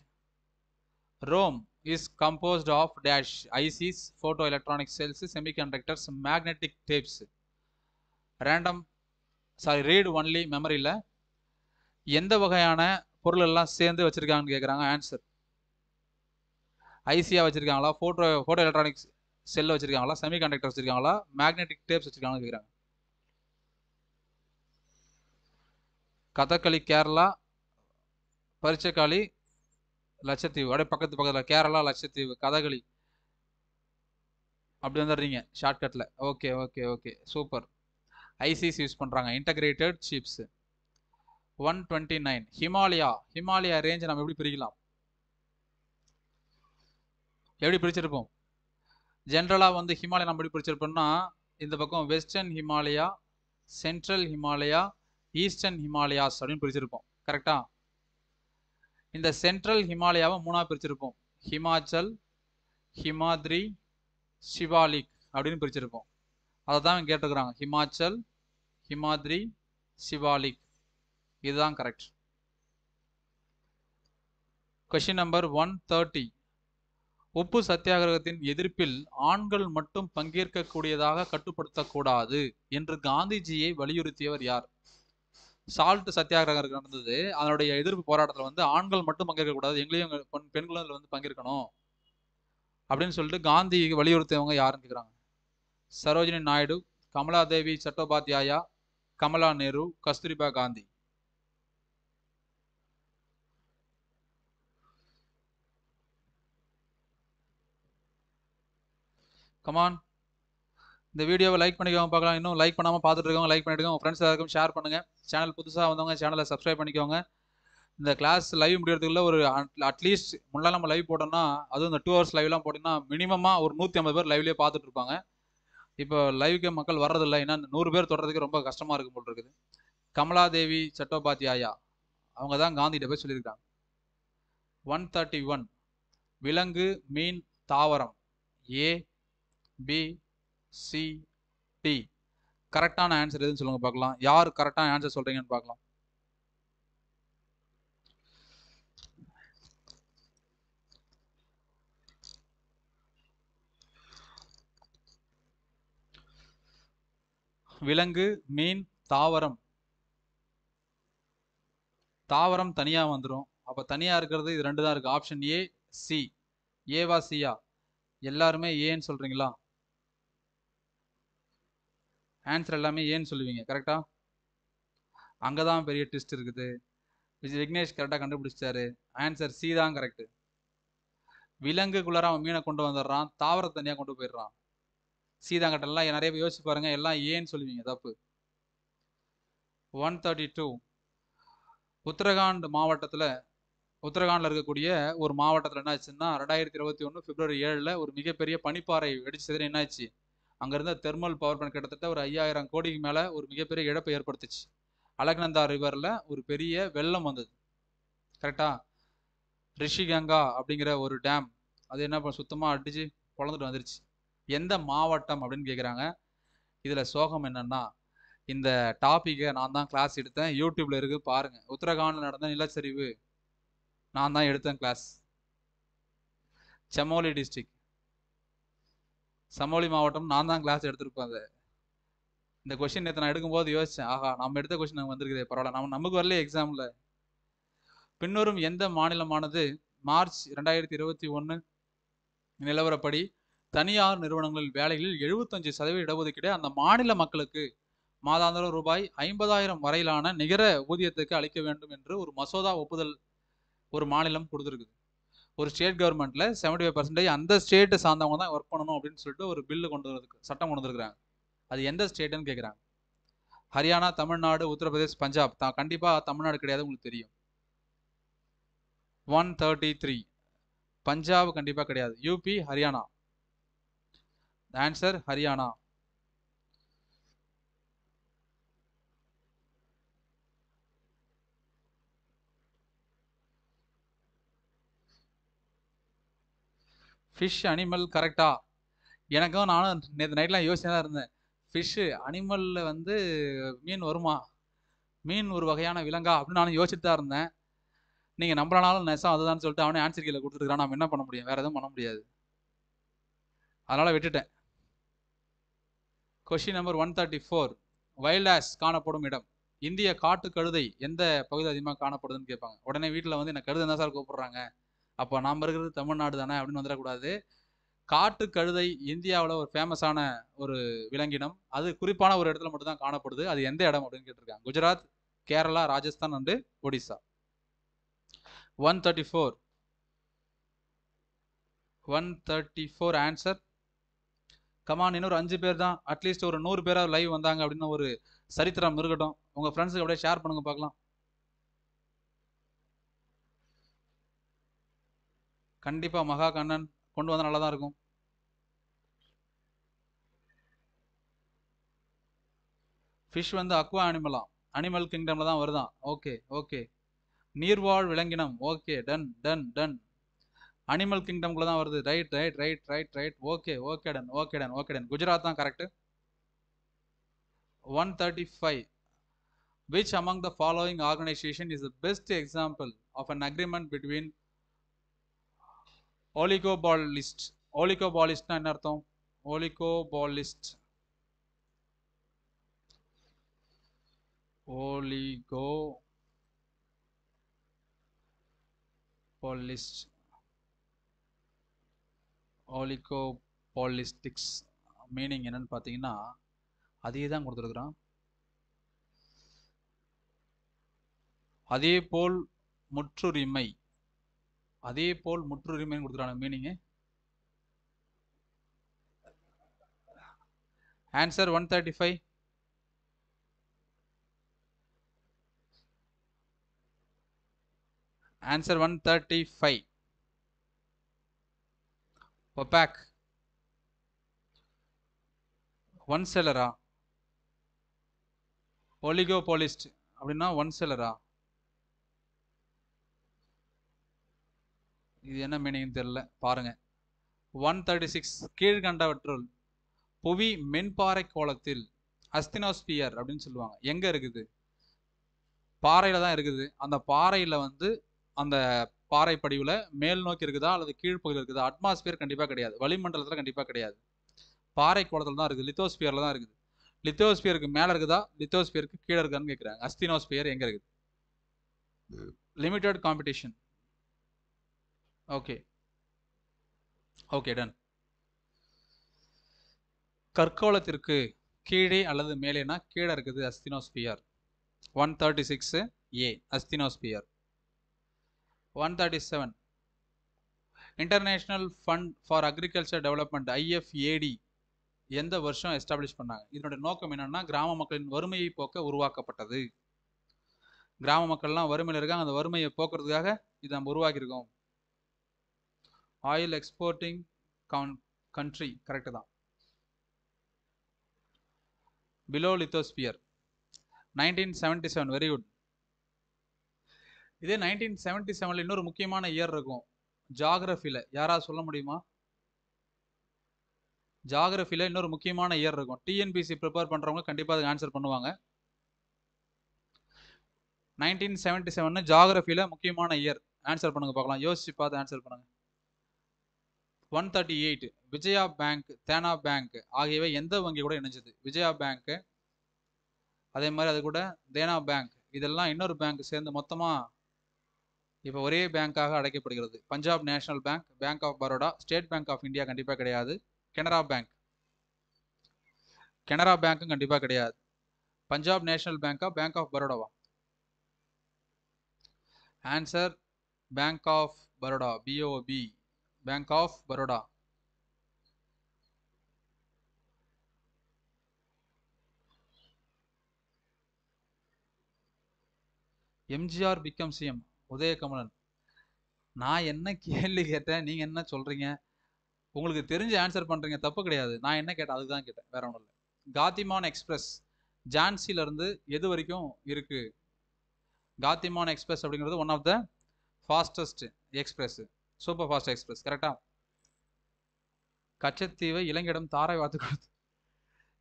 A: Rome is composed of dash ICs, photoelectronic cells, semiconductors, magnetic tapes. Random sorry read only மெமரியில் எந்த வகையான பொருள் எல்லாம் சேர்ந்து வச்சுருக்காங்கன்னு கேட்குறாங்க ஆன்சர் ஐசியாக வச்சுருக்காங்களா ஃபோட்டோ ஃபோட்டோ எலக்ட்ரானிக்ஸ் செல் வச்சுருக்காங்களா செமிகண்டக்டர் வச்சிருக்காங்களா மேக்னெட்டிக் டேப்ஸ் வச்சுருக்காங்கன்னு கேட்குறாங்க கதக்களி கேரளா பரிச்சைக்காளி லட்சத்தீவு அப்படியே பக்கத்து பக்கத்தில் கேரளா லட்சத்தீவு கதகளி அப்படி வந்துடுறீங்க ஷார்ட்கட்டில் okay okay okay super ICs use பண்ணுறாங்க integrated chips one twenty nine Himalaya Himalaya range நம்ம எப்படி பிரிக்கலாம் எப்படி பிரிச்சிருப்போம் ஜென்ரலாக வந்து ஹிமாலயா நம்ம எப்படி பிரிச்சிருப்போம்னா இந்த பக்கம் western Himalaya central Himalaya eastern Himalayas அப்படின்னு பிரிச்சிருப்போம் கரெக்டாக இந்த சென்ட்ரல் ஹிமாலயாவை மூணாக பிரிச்சிருப்போம் ஹிமாச்சல் ஹிமாத்ரி சிவாலிக் அப்படின்னு பிரிச்சிருப்போம் அதை தான் கேட்டுருக்குறாங்க ஹிமாச்சல் ஹிமாத்ரி சிவாலிக் இதுதான் correct question number one thirty உப்பு சத்தியாகிரகத்தின் எதிர்ப்பில் ஆண்கள் மட்டும் பங்கேற்கக்கூடியதாக கட்டுப்படுத்தக்கூடாது என்று காந்திஜியை வலியுறுத்தியவர் யார் சால்ட் சத்தியாகிரகம் நடந்தது அதனுடைய எதிர்ப்பு போராட்டத்தில் வந்து ஆண்கள் மட்டும் பங்கேற்க கூடாது எங்களையும் பெண்களும் அதில் வந்து பங்கேற்கணும் அப்படின்னு சொல்லிட்டு காந்தி வலியுறுத்தியவங்க யாருன்னு கேட்குறாங்க சரோஜினி நாயுடு கமலாதேவி சட்டோபாத்யாயா கமலா நேரு கஸ்தூரிபா காந்தி கமான் இந்த வீடியோவை லைக் பண்ணிக்கோங்க பார்க்கலாம் இன்னும் லைக் பண்ணாமல் பார்த்துட்டு இருக்கோம் லைக் பண்ணிவிடுங்க உங்கள் ஃப்ரெண்ட்ஸ் எல்லாருக்கும் ஷேர் பண்ணுங்கள் சேனல் புதுசாக வந்தவங்க சேனலை சப்ஸ்கிரைப் பண்ணிக்கோங்க இந்த கிளாஸ் லைவ் முடியறதுக்குள்ள ஒரு அட்லீஸ்ட் முன்னால் நம்ம லைவ் போட்டோம்னா அதுவும் இந்த டூ ஹவர்ஸ் லைவ்லாம் போட்டிங்கன்னா மினிமமாக ஒரு நூற்றி ஐம்பது பேர் லைவ்லேயே பார்த்துட்டு இருப்பாங்க இப்போ லைவுக்கு மக்கள் வர்றதில்லை ஏன்னா நூறு பேர் தொடர்றதுக்கு ரொம்ப கஷ்டமாக இருக்கும் போல் இருக்குது கமலாதேவி சட்டோபாத்தியாயா அவங்க தான் காந்திகிட்ட போய் சொல்லியிருக்காங்க ஒன் தேர்ட்டி ஒன் விலங்கு மீன் தாவரம் ஏ பி சி டி கரெக்டான ஆன்சர் எதுன்னு சொல்லுங்க பார்க்கலாம் யார் கரெக்டான ஆன்சர் சொல்றீங்கன்னு பார்க்கலாம் விலங்கு மீன் தாவரம் தாவரம் தனியா வந்துடும் அப்ப தனியா இருக்கிறது இது ரெண்டு தான் இருக்கு ஆப்ஷன் ஏ சி ஏவா சியா எல்லாருமே ஏன்னு சொல்றீங்களா ஆன்சர் எல்லாமே ஏன்னு சொல்லுவீங்க கரெக்டா அங்கே தான் பெரிய ட்விஸ்ட் இருக்குது விக்னேஷ் கரெக்டாக கண்டுபிடிச்சிட்டாரு ஆன்சர் சி தான் கரெக்டு விலங்குக்குள்ளார அவன் மீனை கொண்டு வந்துடுறான் தாவரத்தை தனியாக கொண்டு போயிடுறான் சீதா கட்டெல்லாம் நிறைய பேர் யோசிச்சு பாருங்க எல்லாம் ஏன்னு சொல்லுவீங்க தப்பு ஒன் தேர்ட்டி டூ உத்தரகாண்ட் மாவட்டத்தில் உத்தரகாண்டில் இருக்கக்கூடிய ஒரு மாவட்டத்தில் என்ன ஆச்சுன்னா ரெண்டாயிரத்தி இருபத்தி ஒன்று பிப்ரவரி ஏழில் ஒரு மிகப்பெரிய பனிப்பாறை வெடிச்சதுல என்னாச்சு அங்கே தெர்மல் பவர் பிளான்ட் கிட்டத்தட்ட ஒரு ஐயாயிரம் கோடிக்கு மேலே ஒரு மிகப்பெரிய இழப்பை ஏற்படுத்துச்சு அலக்நந்தா ரிவரில் ஒரு பெரிய வெள்ளம் வந்தது கரெக்டாக ரிஷிகங்கா அப்படிங்கிற ஒரு டேம் அது என்ன சுத்தமாக அடிச்சு குழந்துட்டு வந்துருச்சு எந்த மாவட்டம் அப்படின்னு கேட்குறாங்க இதில் சோகம் என்னென்னா இந்த டாப்பிக்கை நான் தான் கிளாஸ் எடுத்தேன் யூடியூப்ல இருக்கு பாருங்க உத்தரகாண்டில் நடந்த நிலச்சரிவு நான் தான் எடுத்தேன் கிளாஸ் செமோலி டிஸ்ட்ரிக்ட் சமோலி மாவட்டம் நான் தான் கிளாஸ் எடுத்திருப்பேன் அதை இந்த கொஷின் நேற்று நான் எடுக்கும்போது யோசிச்சேன் ஆஹா நம்ம எடுத்த கொஷின் நம்ம வந்திருக்குது பரவாயில்ல நம்ம நமக்கு வரலையே எக்ஸாமில் பின்வரும் எந்த மாநிலமானது மார்ச் ரெண்டாயிரத்தி இருபத்தி ஒன்று நிலவரப்படி தனியார் நிறுவனங்களின் வேலைகளில் எழுபத்தஞ்சு சதவீத இடஒதுக்கீடு அந்த மாநில மக்களுக்கு மாதாந்திரம் ரூபாய் ஐம்பதாயிரம் வரையிலான நிகர ஊதியத்துக்கு அளிக்க வேண்டும் என்று ஒரு மசோதா ஒப்புதல் ஒரு மாநிலம் கொடுத்துருக்குது ஒரு ஸ்டேட் கவர்மெண்ட்டில் செவன்டி ஃபைவ் பர்சன்டேஜ் அந்த ஸ்டேட்டை சார்ந்தவங்க தான் ஒர்க் பண்ணணும் அப்படின்னு சொல்லிட்டு ஒரு பில்லு கொண்டு வந்து சட்டம் கொண்டு வந்துருக்காங்க அது எந்த ஸ்டேட்டுன்னு கேட்குறாங்க ஹரியானா தமிழ்நாடு உத்தரப்பிரதேஷ் பஞ்சாப் தான் கண்டிப்பாக தமிழ்நாடு கிடையாது உங்களுக்கு தெரியும் ஒன் தேர்ட்டி த்ரீ பஞ்சாப் கண்டிப்பாக கிடையாது UP Haryana answer Haryana fish animal கரெக்டாக எனக்கும் நானும் நேற்று நைட்லாம் யோசிச்சு தான் இருந்தேன் ஃபிஷ்ஷு அனிமலில் வந்து மீன் வருமா மீன் ஒரு வகையான விலங்கா அப்படின்னு நானும் யோசிச்சுட்டு தான் இருந்தேன் நீங்கள் நம்பளானாலும் நெசம் அதுதான் சொல்லிட்டு அவனே ஆன்சர் கீழே கொடுத்துருக்குறான் நம்ம என்ன பண்ண முடியும் வேறு எதுவும் பண்ண முடியாது அதனால் விட்டுட்டேன் question number one thirty four wild ass காணப்படும் இடம் இந்திய காட்டு கழுதை எந்த பகுதி அதிகமாக காணப்படுதுன்னு கேட்பாங்க உடனே வீட்டில் வந்து என்ன கழுதை தான் சார் கூப்பிட்றாங்க அப்போ நாம் இருக்கிறது தமிழ்நாடு தானே அப்படின்னு வந்துடக்கூடாது காட்டு கழுதை இந்தியாவில் ஒரு ஃபேமஸான ஒரு விலங்கினம் அது குறிப்பான ஒரு இடத்துல மட்டும்தான் காணப்படுது அது எந்த இடம் அப்படின்னு கேட்டிருக்காங்க Gujarat Kerala Rajasthan and Odisha one thirty four one thirty four answer come on இன்னொரு அஞ்சு பேர் தான் அட்லீஸ்ட் ஒரு நூறு பேராக லைவ் வந்தாங்க அப்படின்னு ஒரு சரித்திரம் இருக்கட்டும் உங்கள் ஃப்ரெண்ட்ஸுக்கு அப்படியே ஷேர் பண்ணுங்க பார்க்கலாம் கண்டிப்பாக மகா கண்ணன் கொண்டு வந்தால் நல்லா தான் இருக்கும் ஃபிஷ் வந்து அக்வா அனிமலாம் அனிமல் கிங்டமில் தான் வருதான் ஓகே ஓகே நீர்வாழ் விலங்கினம் okay done done done animal கூட தான் வருது right right right right right okay okay done okay done okay done Gujarat தான் correct one thirty five which among the following organisation is the best example of an agreement between oligopolist ஓலிகோபாலிஸ்ட்னா என்ன அர்த்தம் oligopolist oligopolist oligopolistics meaning என்னன்னு பார்த்தீங்கன்னா அதையே தான் கொடுத்துருக்குறான் அதே போல் முற்றுரிமை அதே போல் முற்றுரிமை கொடுக்குறாங்க meaning answer one thirty five answer one thirty five back one செல்லரா ஒலிகோ போலிஸ்ட் அப்படின்னா ஒன் செல்லரா இது என்ன மீனிங் தெரியல பாருங்க ஒன் தேர்ட்டி சிக்ஸ் கீழ்கண்டவற்றுள் புவி மென்பாறை கோலத்தில் அஸ்தினோஸ்பியர் அப்படின்னு சொல்லுவாங்க எங்க இருக்குது பாறையில தான் இருக்குது அந்த பாறையில வந்து அந்த பாறை படிவுல மேல் நோக்கி இருக்குதா அல்லது கீழ்ப்பகுதியில் இருக்குதா அட்மாஸ்பியர் கண்டிப்பா கிடையாது வளிமண்டலத்துல கண்டிப்பா கிடையாது பாறை கோலத்தில் தான் இருக்குது லித்தோஸ்பியர்ல தான் இருக்குது லித்தோஸ்பியருக்கு மேல இருக்குதா லித்தோஸ்பியருக்கு கீழே இருக்கான்னு கேட்கிறாங்க அஸ்தினோஸ்பியர் எங்க இருக்குது limited competition okay okay done கற்கோளத்திற்கு கீழே அல்லது மேலேனா கீழே இருக்குது asthenosphere one thirty six A asthenosphere one thirty seven international fund for agriculture development IFAD எந்த வருஷம் எஸ்டாப்ளிஷ் பண்ணாங்க இதனுடைய நோக்கம் என்னென்னா கிராம மக்களின் வறுமையை போக்க உருவாக்கப்பட்டது கிராம மக்கள்லாம் வறுமையில் இருக்காங்க அந்த வறுமையை போக்குறதுக்காக இதை நம்ம உருவாக்கியிருக்கோம் ஆயில் எக்ஸ்போர்ட்டிங் கண்ட்ரி கரெக்டு தான் below lithosphere nineteen seventy seven very good இதே நைன்டீன் செவன்டி செவனில் இன்னொரு முக்கியமான இயர் இருக்கும் ஜாகிரஃபியில் யாராவது சொல்ல முடியுமா ஜாகிரஃபியில் இன்னொரு முக்கியமான இயர் இருக்கும் டிஎன்பிசி ப்ரிப்பேர் பண்ணுறவங்க கண்டிப்பாக அதுக்கு ஆன்சர் பண்ணுவாங்க நைன்டீன் செவன்டி செவன் ஜாகிரஃபியில் முக்கியமான இயர் ஆன்சர் பண்ணுங்க பார்க்கலாம் யோசிச்சு பார்த்து ஆன்சர் பண்ணுங்க one thirty eight Vijaya bank Dena bank ஆகியவை எந்த வங்கி கூட இணைஞ்சது விஜயா பேங்க்கு அதே மாதிரி அது கூட தேனா பேங்க் இதெல்லாம் இன்னொரு பேங்க் சேர்ந்து மொத்தமாக இப்போ ஒரே பேங்காக அடைக்கப்படுகிறது Punjab national bank bank of Baroda state bank of India கண்டிப்பாக கிடையாது கெனரா பேங்க் கெனரா பேங்க்கும் கண்டிப்பாக கிடையாது பஞ்சாப் நேஷனல் பேங்கா பேங்க் ஆஃப் பரோடாவா answer bank of Baroda BOB bank of Baroda MGR became CM Udayakamalan நான் என்ன கேள்வி கேட்டேன் நீங்கள் என்ன சொல்கிறீங்க உங்களுக்கு தெரிஞ்சு ஆன்சர் பண்ணுறீங்க தப்பு கிடையாது நான் என்ன கேட்டேன் அதுதான் கேட்டேன் வேற ஒன்றும் இல்லை காத்திமான் எக்ஸ்பிரஸ் இருந்து எது வரைக்கும் இருக்குது காத்திமான் எக்ஸ்பிரஸ் அப்படிங்கிறது one of the fastest express super fast express கரெக்டா கச்சத்தீவை இளைஞடம் தாரை வாத்து கொடுத்து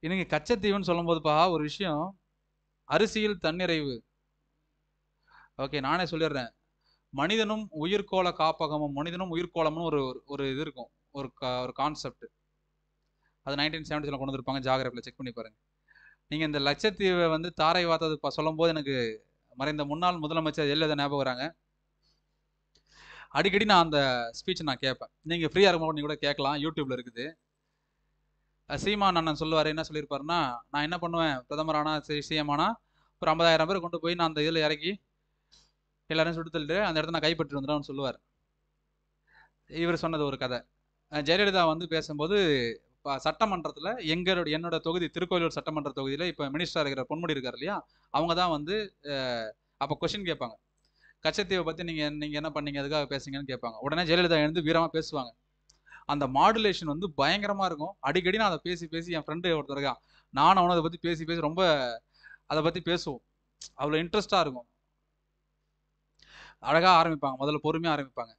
A: இன்னைக்கு கச்சத்தீவுன்னு சொல்லும் போதுப்பா ஒரு விஷயம் அரிசியில் தன்னிறைவு ஓகே நானே சொல்லிடுறேன் மனிதனும் உயிர்கோள காப்பகமும் மனிதனும் உயிர்கோளம்னு ஒரு ஒரு இது இருக்கும் ஒரு ஒரு கான்செப்ட் அது நைன்டீன் செவன்டிஸில் கொண்டு வந்துருப்பாங்க ஜாகிரபில் செக் பண்ணி பாருங்க நீங்கள் இந்த லட்சத்தீவை வந்து தாரை வாத்தது சொல்லும் போது எனக்கு மறைந்த முன்னாள் முதலமைச்சர் ஜெயலலிதா ஞாபகம் வராங்க அடிக்கடி நான் அந்த ஸ்பீச் நான் கேட்பேன் நீங்கள் ஃப்ரீயாக இருக்கும்போது நீங்கள் கூட கேட்கலாம் யூடியூப்பில் இருக்குது சீமான் அண்ணன் சொல்லுவார் என்ன சொல்லியிருப்பாருன்னா நான் என்ன பண்ணுவேன் பிரதமர் ஆனால் சரி சிஎம் ஆனால் ஒரு ஐம்பதாயிரம் பேர் கொண்டு போய் நான் அந்த இதில் இறக்கி எல்லாரும் சுட்டு தள்ளிட்டு அந்த இடத்த நான் கைப்பற்றி வந்துடும்னு சொல்லுவார் இவர் சொன்னது ஒரு கதை ஜெயலலிதா வந்து பேசும்போது இப்போ சட்டமன்றத்தில் எங்களுடைய என்னோட தொகுதி திருக்கோயிலூர் சட்டமன்ற தொகுதியில் இப்போ மினிஸ்டர் இருக்கிற பொன்முடி இருக்கார் இல்லையா அவங்க தான் வந்து அப்போ கொஷின் கேட்பாங்க கச்சத்தீவை பற்றி நீங்கள் நீங்கள் என்ன பண்ணீங்க அதுக்காக பேசுங்கன்னு கேட்பாங்க உடனே ஜெயலலிதா எழுந்து வீரமாக பேசுவாங்க அந்த மாடுலேஷன் வந்து பயங்கரமாக இருக்கும் அடிக்கடி நான் அதை பேசி பேசி என் ஃப்ரெண்டு ஒருத்தர் இருக்கான் நானும் அவனை அதை பற்றி பேசி பேசி ரொம்ப அதை பற்றி பேசுவோம் அவ்வளோ இன்ட்ரெஸ்டாக இருக்கும் அழகாக ஆரம்பிப்பாங்க முதல்ல பொறுமையாக ஆரம்பிப்பாங்க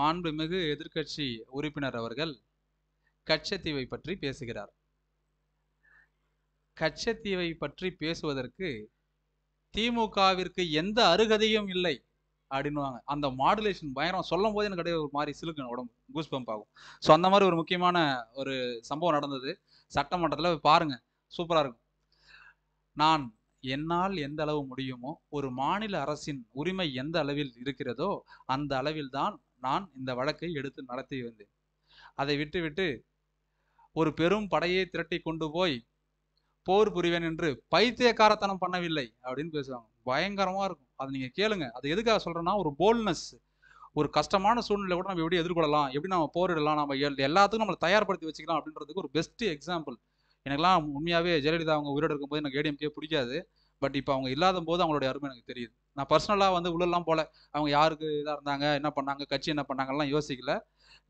A: மாண்புமிகு எதிர்கட்சி உறுப்பினர் அவர்கள் கச்சத்தீவை பற்றி பேசுகிறார் கச்சத்தீவை பற்றி பேசுவதற்கு திமுகவிற்கு எந்த அருகதையும் இல்லை அப்படின்வாங்க அந்த மாடுலேஷன் பயங்கரம் சொல்லும் போது எனக்கு அப்படியே ஒரு மாதிரி சிலுக்கு உடம்பு கூஸ் பம்ப் ஆகும் ஸோ அந்த மாதிரி ஒரு முக்கியமான ஒரு சம்பவம் நடந்தது சட்டமன்றத்தில் பாருங்க சூப்பராக இருக்கும் நான் என்னால் எந்த அளவு முடியுமோ ஒரு மாநில அரசின் உரிமை எந்த அளவில் இருக்கிறதோ அந்த அளவில் தான் நான் இந்த வழக்கை எடுத்து நடத்தி வந்தேன் அதை விட்டுவிட்டு ஒரு பெரும் படையை திரட்டி கொண்டு போய் போர் புரிவேன் என்று பைத்தியக்காரத்தனம் பண்ணவில்லை அப்படின்னு பேசுவாங்க பயங்கரமா இருக்கும் அதை நீங்கள் கேளுங்க அது எதுக்காக சொல்கிறேன்னா ஒரு போல்னஸ் ஒரு கஷ்டமான சூழ்நிலை கூட நம்ம எப்படி எதிர்கொள்ளலாம் எப்படி நம்ம போரிடலாம் நம்ம எல்லாத்துக்கும் நம்மளை தயார்படுத்தி வச்சுக்கலாம் அப்படின்றதுக்கு ஒரு பெஸ்ட் எக்ஸாம்பிள் எனக்குலாம் உண்மையாகவே ஜெயலலிதா அவங்க உயிரோடு இருக்கும்போது எனக்கு ஏடிஎம்கே பிடிக்காது பட் இப்போ அவங்க இல்லாத போது அவங்களுடைய அருமை எனக்கு தெரியுது நான் பர்சனலாக வந்து உள்ளெல்லாம் போல அவங்க யாருக்கு இதாக இருந்தாங்க என்ன பண்ணாங்க கட்சி என்ன பண்ணாங்கலாம் யோசிக்கல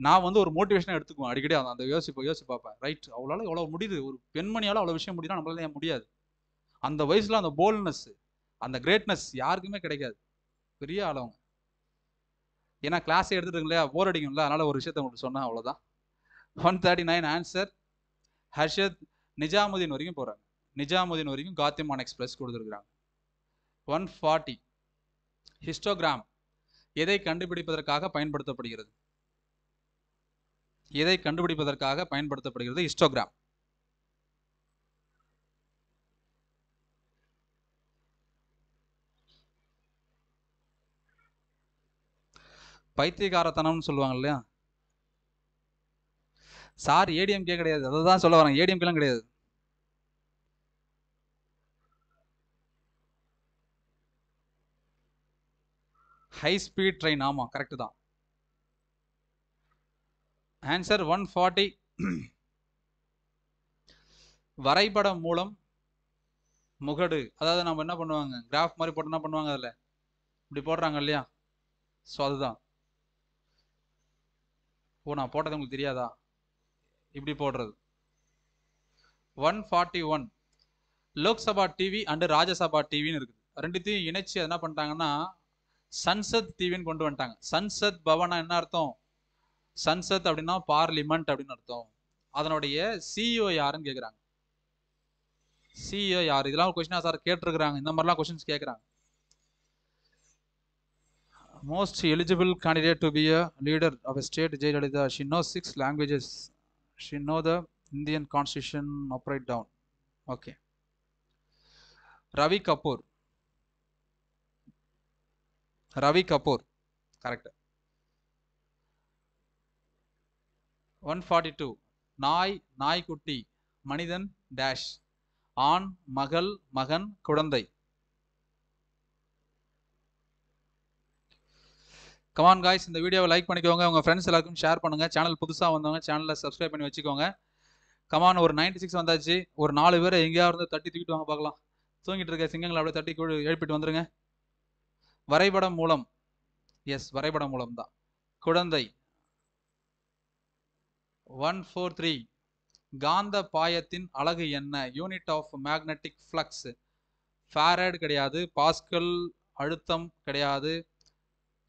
A: நான் வந்து ஒரு மோட்டிவேஷனாக எடுத்துக்குவேன் அடிக்கடி அந்த அந்த யோசிப்பை யோசிச்சு பார்ப்பேன் ரைட் அவ்வளோ எவ்வளோ முடியுது ஒரு பெண்மணியால் அவ்வளோ விஷயம் முடியுதுனா நம்மளால ஏன் முடியாது அந்த வயசில் அந்த போல்னஸ் அந்த கிரேட்னஸ் யாருக்குமே கிடைக்காது பெரிய ஆளவங்க ஏன்னா எடுத்துட்டு எடுத்துட்டுங்களே போர் அடிக்கும்ல அதனால ஒரு விஷயத்த உங்களுக்கு சொன்னேன் அவ்வளோதான் one thirty nine answer Harshad Nizamuddin வரைக்கும் போகிறாங்க நிஜாமுதீன் வரைக்கும் காத்திமான் எக்ஸ்பிரஸ் கொடுத்துருக்குறாங்க ஒன் ஃபார்ட்டி ஹிஸ்டோகிராம் எதை கண்டுபிடிப்பதற்காக பயன்படுத்தப்படுகிறது எதை கண்டுபிடிப்பதற்காக பயன்படுத்தப்படுகிறது ஹிஸ்டோகிராம் பைத்தியகாரத்தனம்னு சொல்லுவாங்க இல்லையா சார் ஏடிஎம்கே கிடையாது அதை தான் சொல்ல வரேன் ஏடிஎம்கேலாம் கிடையாது ஹை ஸ்பீட் ட்ரெயின் ஆமாம் கரெக்டு தான் ஆன்சர் ஒன் ஃபார்ட்டி வரைபடம் மூலம் முகடு அதாவது நம்ம என்ன பண்ணுவாங்க கிராஃப் மாதிரி போட்டு என்ன பண்ணுவாங்க அதில் இப்படி போடுறாங்க இல்லையா ஸோ அதுதான் ஓ நான் போட்டது உங்களுக்கு தெரியாதா இப்படி போடுறது one forty one Lok Sabha TV and Rajya Sabha டிவின்னு இருக்குது ரெண்டுத்தையும் இணைச்சு என்ன பண்ணிட்டாங்கன்னா சன்சத் டிவின்னு கொண்டு வந்துட்டாங்க சன்சத் பவனா என்ன அர்த்தம் சன்சத் அப்படின்னா பார்லிமெண்ட் அப்படின்னு அர்த்தம் அதனுடைய சிஇஓ e யாருன்னு கேட்குறாங்க சிஇஓ e யார் இதெல்லாம் கொஸ்டினா சார் கேட்டிருக்கிறாங்க இந்த மாதிரிலாம் கொஸ்டின்ஸ் கேட்குறாங்க most eligible candidate to be a leader of a state, Jayalalitha. She knows six languages. She know the Indian constitution upright down. Okay. Ravi Kapoor. Ravi Kapoor. Correct. 142. நாய் kutti. Manidan dash. An magal magan kudandai. Come on guys இந்த வீடியோவை like பண்ணிக்கோங்க உங்கள் friends எல்லாருக்கும் share பண்ணுங்கள் channel புதுசாக வந்தவங்க சேனலில் சப்ஸ்கிரைப் பண்ணி வச்சுக்கோங்க கமான் ஒரு நைன்டி சிக்ஸ் வந்தாச்சு ஒரு நாலு பேர் எங்கேயாவது இருந்து தட்டி தூக்கிட்டு வாங்க பார்க்கலாம் தூங்கிட்டு இருக்க சிங்கங்களை அப்படியே தட்டி எழுப்பிட்டு வந்துருங்க வரைபடம் மூலம் எஸ் வரைபடம் மூலம் தான் குழந்தை ஒன் ஃபோர் த்ரீ காந்த பாயத்தின் அழகு என்ன unit of magnetic flux farad கிடையாது பாஸ்கல் அழுத்தம் கிடையாது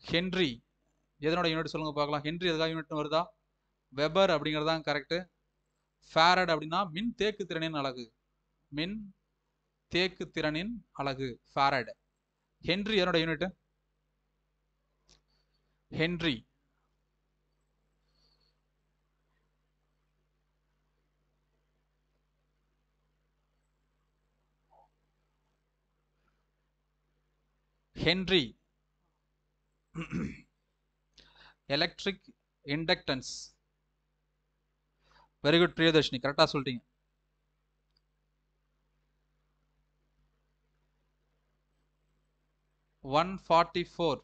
A: ஹென்றி எதனோட யூனிட் சொல்லுங்க பார்க்கலாம் ஹென்றி எதுக்காக யூனிட் வருதா வெபர் அப்படிங்கிறது தான் கரெக்டு ஃபேரட் அப்படின்னா மின் தேக்கு திறனின் அழகு மின் தேக்கு திறனின் அழகு ஃபேரட் ஹென்றி எதனோட unit henry henry electric inductance very good Priyadarshini கரெக்டாக சொல்லிட்டீங்க ஒன் ஃபார்ட்டி ஃபோர்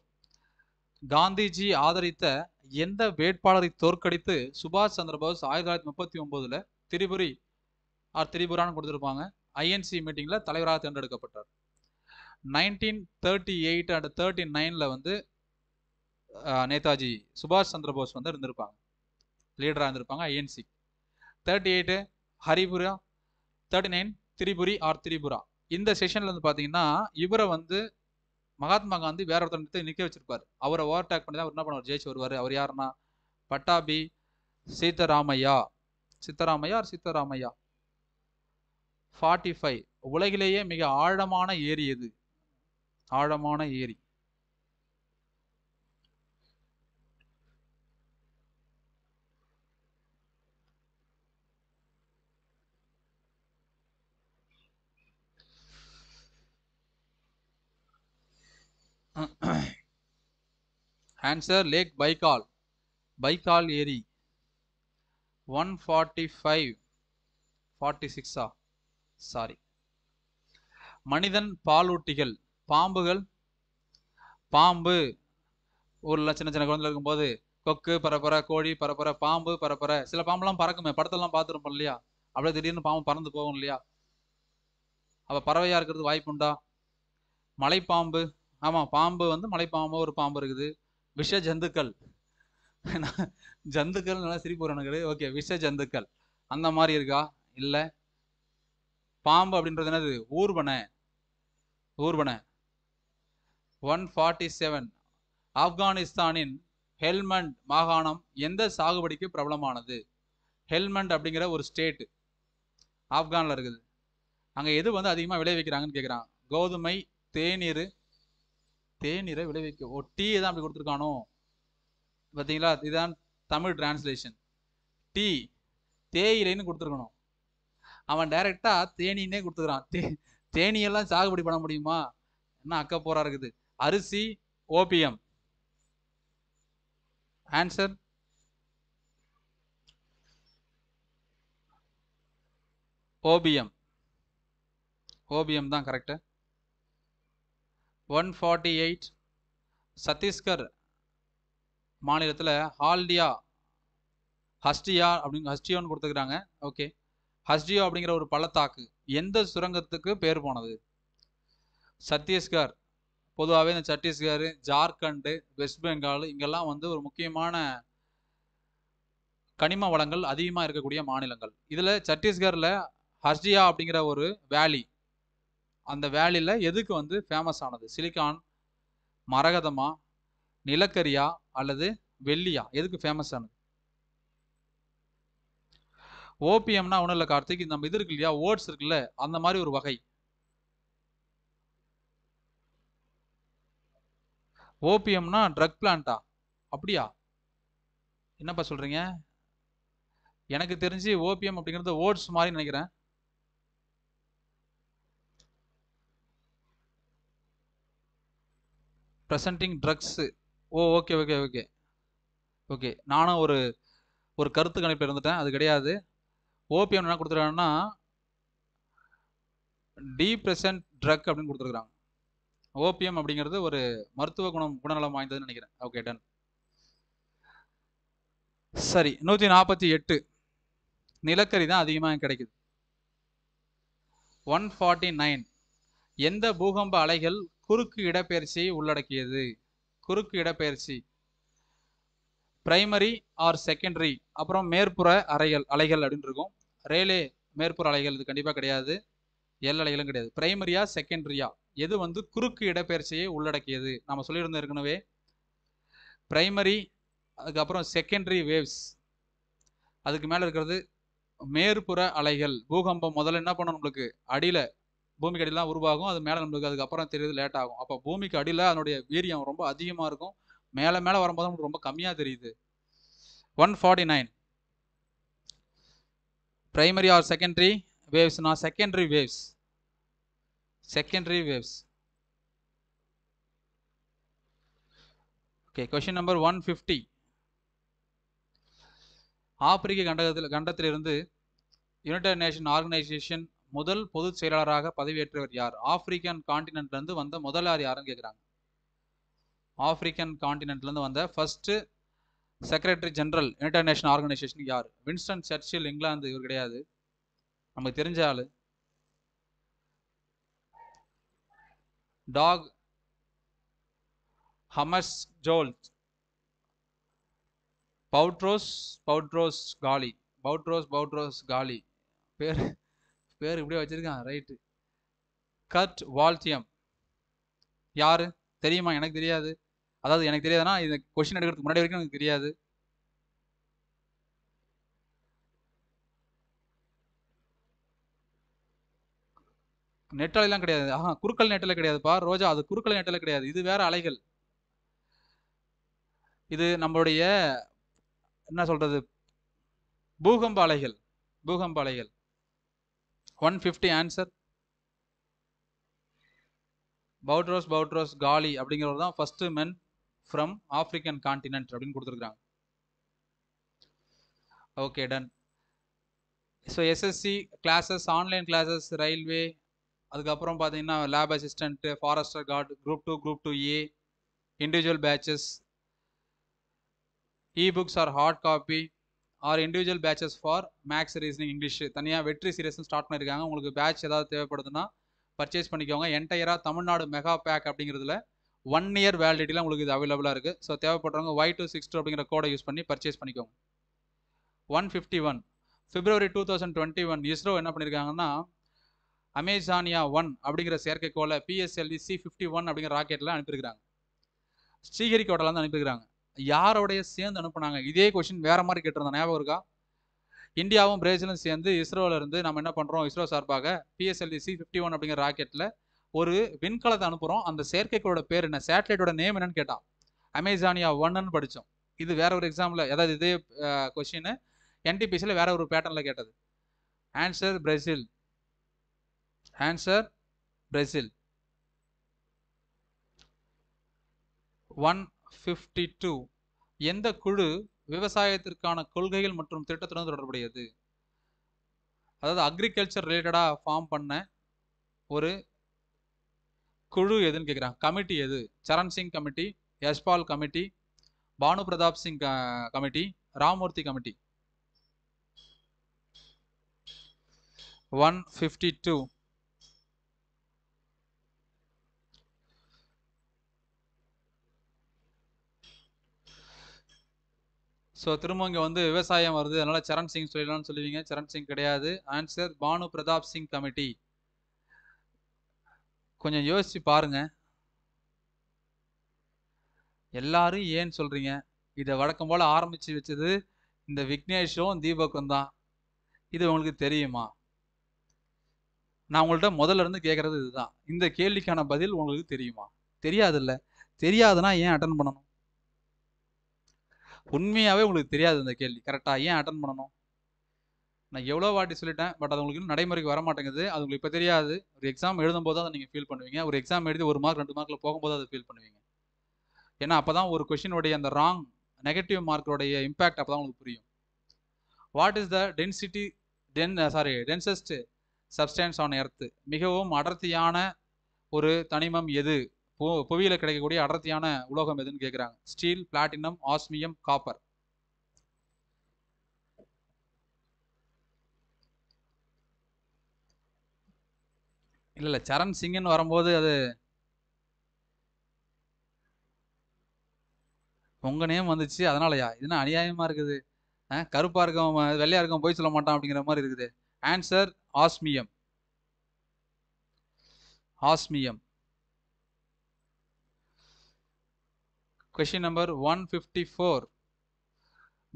A: காந்திஜி ஆதரித்த எந்த வேட்பாளரை தோற்கடித்து சுபாஷ் சந்திரபோஸ் ஆயிரத்தி தொள்ளாயிரத்தி முப்பத்தி ஒன்பதுல திரிபுரி ஆர் திரிபுரான்னு கொடுத்துருப்பாங்க ஐஎன்சி மீட்டிங்கில் தலைவராக தேர்ந்தெடுக்கப்பட்டார் nineteen thirty eight and thirty நைனில் வந்து நேதாஜி சுபாஷ் சந்திரபோஸ் வந்து இருந்திருப்பாங்க லீடராக இருந்திருப்பாங்க INC thirty eight Haripura thirty nine Tripuri or Tripura இந்த செஷனில் வந்து பார்த்தீங்கன்னா இவரை வந்து மகாத்மா காந்தி வேற ஒருத்தர் நிற்க வச்சிருப்பார் அவரை ஓவர் டேக் பண்ணி தான் என்ன பண்ணுவார் ஜெயிச்சு வருவார் அவர் யாருன்னா பட்டாபி சீத்தராமையா சித்தராமையா சித்தராமையா ஃபார்ட்டி ஃபைவ் உலகிலேயே மிக ஆழமான ஏரி எது ஆழமான ஏரி ஆன்சர் லேக் பைகால் பைக்கால் ஏரி ஒன் ஃபார்ட்டி ஃபைவ் ஃபார்ட்டி சிக்ஸா சாரி மனிதன் பாலூட்டிகள் பாம்புகள் பாம்பு ஊரில் சின்ன சின்ன குழந்தை இருக்கும்போது கொக்கு பரப்பர கோழி பரப்பர பாம்பு பரப்பர சில பாம்புலாம் பறக்குமே படத்தெல்லாம் பார்த்துருப்போம் இல்லையா அப்படியே திடீர்னு பாம்பு பறந்து போகும் இல்லையா அப்போ பறவையாக இருக்கிறது வாய்ப்புண்டா மலைப்பாம்பு ஆமாம் பாம்பு வந்து மலைப்பாம்பு ஒரு பாம்பு இருக்குது விஷ ஜந்துக்கள் ஜந்துக்கள் நல்லா சிரிப்பு ஓகே விஷ ஜந்துக்கள் அந்த மாதிரி இருக்கா இல்லை பாம்பு அப்படின்றது என்னது ஊர்வன ஊர்வன ஒன் ஃபார்ட்டி செவன் ஆப்கானிஸ்தானின் ஹெல்மண்ட் மாகாணம் எந்த சாகுபடிக்கு பிரபலமானது ஹெல்மண்ட் அப்படிங்கிற ஒரு ஸ்டேட் ஆப்கானில் இருக்குது அங்கே எது வந்து அதிகமாக விளைவிக்கிறாங்கன்னு கேட்குறான் கோதுமை தேநீர் தேநீரை விளைவிக்க ஓ டீ தான் அப்படி கொடுத்துருக்கானோ பார்த்தீங்களா இதுதான் தமிழ் டிரான்ஸ்லேஷன் டீ தேயிலைன்னு கொடுத்துருக்கணும் அவன் டைரெக்டாக தேனின்னே கொடுத்துக்கிறான் தே தேனியெல்லாம் சாகுபடி பண்ண முடியுமா என்ன அக்க போறா இருக்குது அரிசி ஓபியம் ஆன்சர் ஓபியம் ஓபியம் தான் correct one forty eight Chhattisgarh மாநிலத்தில் ஹால்டியா ஹஸ்டியா அப்படிங்க ஹஸ்டியோன்னு கொடுத்துக்கிறாங்க ஓகே ஹஸ்டியோ அப்படிங்கிற ஒரு பள்ளத்தாக்கு எந்த சுரங்கத்துக்கு பேர் போனது சத்தீஸ்கர் பொதுவாகவே இந்த சத்தீஸ்கர் ஜார்க்கண்டு வெஸ்ட் பெங்கால் இங்கெல்லாம் வந்து ஒரு முக்கியமான கனிம வளங்கள் அதிகமாக இருக்கக்கூடிய மாநிலங்கள் இதில் சத்தீஸ்கரில் ஹஸ்டியா அப்படிங்கிற ஒரு வேலி அந்த வேலையில் எதுக்கு வந்து ஃபேமஸ் ஆனது சிலிக்கான் மரகதமா நிலக்கரியா அல்லது வெள்ளியா எதுக்கு ஃபேமஸ் ஆனது ஓபிஎம்னா ஒன்றும் இல்லை கார்த்திக் நம்ம இது இருக்கு இல்லையா ஓட்ஸ் இருக்குல்ல அந்த மாதிரி ஒரு வகை ஓபிஎம்னா ட்ரக் பிளான்டா அப்படியா என்னப்பா சொல்கிறீங்க எனக்கு தெரிஞ்சு ஓபிஎம் அப்படிங்கிறது ஓட்ஸ் மாதிரி நினைக்கிறேன் presenting drugs oh okay okay okay okay நானும் ஒரு ஒரு கருத்து கணிப்பில் இருந்துட்டேன் அது கிடையாது ஓபிஎம் என்ன கொடுத்துருக்காங்கன்னா டி ப்ரெசன்ட் ட்ரக் அப்படின்னு கொடுத்துருக்குறாங்க ஓபிஎம் அப்படிங்கிறது ஒரு மருத்துவ குணம் குணநலம் வாய்ந்ததுன்னு நினைக்கிறேன் ஓகே டன் சரி நூற்றி நாற்பத்தி எட்டு நிலக்கரி தான் அதிகமாக கிடைக்குது ஒன் ஃபார்ட்டி நைன் எந்த பூகம்ப அலைகள் குறுக்கு இடப்பெயர்ச்சியை உள்ளடக்கியது குறுக்கு இடப்பெயர்ச்சி பிரைமரி ஆர் செகண்டரி அப்புறம் மேற்புற அறைகள் அலைகள் அப்படின்னு இருக்கும் ரயிலே மேற்புற அலைகள் இது கண்டிப்பாக கிடையாது எல் அலைகளும் கிடையாது பிரைமரியா செகண்டரியா எது வந்து குறுக்கு இடப்பெயர்ச்சியை உள்ளடக்கியது நம்ம சொல்லியிருந்தோம் ஏற்கனவே பிரைமரி அதுக்கப்புறம் செகண்டரி வேவ்ஸ் அதுக்கு மேலே இருக்கிறது மேற்புற அலைகள் பூகம்பம் முதல்ல என்ன பண்ணணும் நம்மளுக்கு அடியில் பூமிக்கு தான் உருவாகும் அது மேலே நம்மளுக்கு அதுக்கப்புறம் தெரியுது லேட் ஆகும் அப்போ பூமிக்கு அடியில் அதனுடைய வீரியம் ரொம்ப அதிகமாக இருக்கும் மேலே மேலே வரும்போது நம்மளுக்கு ரொம்ப கம்மியாக தெரியுது one forty nine primary or secondary வேவ்ஸ்னா secondary waves secondary waves okay question number one fifty ஆப்பிரிக்க கண்டகத்தில் கண்டத்திலிருந்து யுனைடெட் நேஷன் ஆர்கனைசேஷன் முதல் பொதுச் செயலாளராக பதவியேற்றவர் யார் ஆப்பிரிக்கன் காண்டினென்ட்லேருந்து வந்த முதலார் யாருன்னு கேட்குறாங்க ஆப்பிரிக்கன் காண்டினென்ட்லேருந்து வந்த first secretary general international organisation யார் வின்ஸ்டன் சர்ச்சில் இங்கிலாந்து இவர் கிடையாது நமக்கு தெரிஞ்ச ஆள் Dag Hammarskjold Boutros Boutros Ghali Boutros Boutros காலி பேர் பேர் இப்படியே வச்சிருக்கான் ரைட்டு கர்ட் வால்டியம் யாரு தெரியுமா எனக்கு தெரியாது அதாவது எனக்கு தெரியாதுன்னா இந்த கொஸ்டின் எடுக்கிறதுக்கு முன்னாடி வரைக்கும் எனக்கு தெரியாது நெட்டாலாம் கிடையாது ஆஹா குறுக்கல் நெட்டல கிடையாதுப்பா ரோஜா அது குறுக்கல் நெட்டலை கிடையாது இது வேற அலைகள் இது நம்மளுடைய என்ன சொல்றது பூகம்ப அலைகள் பூகம்ப அலைகள் one fifty answer Boutros Boutros Ghali அப்படிங்கிறவர் தான் first men from African continent அப்படின்னு கொடுத்துருக்காங்க okay done so SSC classes online classes railway அதுக்கப்புறம் பார்த்தீங்கன்னா lab assistant forester guard group two group two A individual batches e books or hard copy or individual batches for maths reasoning English தனியாக Vetri சீரியஸ்னு start பண்ணியிருக்காங்க உங்களுக்கு batch ஏதாவது தேவைப்படுதுன்னா purchase பண்ணிக்கோங்க என்டையராக Tamil Nadu mega pack அப்படிங்கிறதுல ஒன் இயர் வேலிடிட்டிலாம் உங்களுக்கு இது அவைலபிளாக இருக்குது ஸோ தேவைப்படுறவங்க ஒய் டூ சிக்ஸ் டூ அப்படிங்கிற கோடை யூஸ் பண்ணி பர்ச்சேஸ் பண்ணிக்கோங்க one fifty one February two thousand twenty one ISRO என்ன பண்ணியிருக்காங்கன்னா அமேசானியா ஒன் அப்படிங்கிற செயற்கைக்கோளை பிஎஸ்எல்வி சி ஃபிஃப்டி ஒன் அப்படிங்கிற ராக்கெட்டில் அனுப்பியிருக்கிறாங்க தான் அனுப்பியிருக்கிறாங்க யாரோடைய சேர்ந்து அனுப்புனாங்க இதே கொஷின் வேற மாதிரி கேட்டிருந்தேன் ஞாபகம் இருக்கா இந்தியாவும் பிரேசிலும் சேர்ந்து இஸ்ரோல இருந்து நம்ம என்ன பண்றோம் இஸ்ரோ சார்பாக பிஎஸ்எல்வி சி ஃபிஃப்டி ஒன் அப்படிங்கிற ராக்கெட்ல ஒரு விண்கலத்தை அனுப்புறோம் அந்த செயற்கைக்கோளோட பேர் என்ன சேட்டலைட்டோட நேம் என்னன்னு கேட்டான் அமேசானியா ஒன்னு படித்தோம் இது வேற ஒரு எக்ஸாம்ல ஏதாவது இதே கொஸ்டின் என்டிபிசியில் வேற ஒரு பேட்டர்ல கேட்டது answer Brazil answer Brazil one fifty two எந்த குழு விவசாயத்திற்கான கொள்கைகள் மற்றும் திட்டத்துடன் தொடர்புடையது அதாவது அக்ரிகல்ச்சர் ரிலேட்டடாக ஃபார்ம் பண்ண ஒரு குழு எதுன்னு கேட்குறாங்க கமிட்டி எது Saran Singh committee Yashpal committee Bhanu Pratap Singh committee Ramamurthi committee one fifty two so திரும்ப இங்கே வந்து விவசாயம் வருது அதனால் சரண் சிங் சொல்லிடலாம்னு சொல்லுவீங்க சரண் சிங் கிடையாது ஆன்சர் பானு பிரதாப் சிங் கமிட்டி கொஞ்சம் யோசிச்சு பாருங்க எல்லாரும் ஏன்னு சொல்கிறீங்க இதை வழக்கம் போல் ஆரம்பித்து வச்சது இந்த விக்னேஷும் தீபக்கும் தான் இது உங்களுக்கு தெரியுமா நான் உங்கள்கிட்ட முதல்ல இருந்து கேட்குறது இதுதான் இந்த கேள்விக்கான பதில் உங்களுக்கு தெரியுமா தெரியாதுல்ல தெரியாதுன்னா ஏன் அட்டன் பண்ணணும் உண்மையாகவே உங்களுக்கு தெரியாது அந்த கேள்வி கரெக்டாக ஏன் அட்டன் பண்ணணும் நான் எவ்வளோ வாட்டி சொல்லிட்டேன் பட் அது உங்களுக்கு நடைமுறைக்கு வர மாட்டேங்குது அது உங்களுக்கு இப்போ தெரியாது ஒரு எக்ஸாம் எழுதும் போது அதை நீங்கள் ஃபீல் பண்ணுவீங்க ஒரு எக்ஸாம் எழுதி ஒரு மார்க் ரெண்டு மார்க்கில் போகும்போது அதை ஃபீல் பண்ணுவீங்க ஏன்னா அப்போ தான் ஒரு கொஷினுடைய அந்த ராங் நெகட்டிவ் மார்க்கோடைய இம்பேக்ட் அப்போ தான் உங்களுக்கு புரியும் what is the density den sorry densest substance on earth மிகவும் அடர்த்தியான ஒரு தனிமம் எது பு புவியில் கிடைக்கக்கூடிய அடர்த்தியான உலோகம் எதுன்னு கேட்குறாங்க ஸ்டீல் பிளாட்டினம் ஆஸ்மியம் காப்பர் இல்லை இல்லை சரண் சிங்கன்னு வரும்போது அது உங்கள் நேம் வந்துச்சு அதனாலயா இதுனா அநியாயமாக இருக்குது கருப்பாக இருக்கவன் வெள்ளையாக இருக்கவன் போய் சொல்ல மாட்டான் அப்படிங்கிற மாதிரி இருக்குது answer osmium osmium question number one fifty four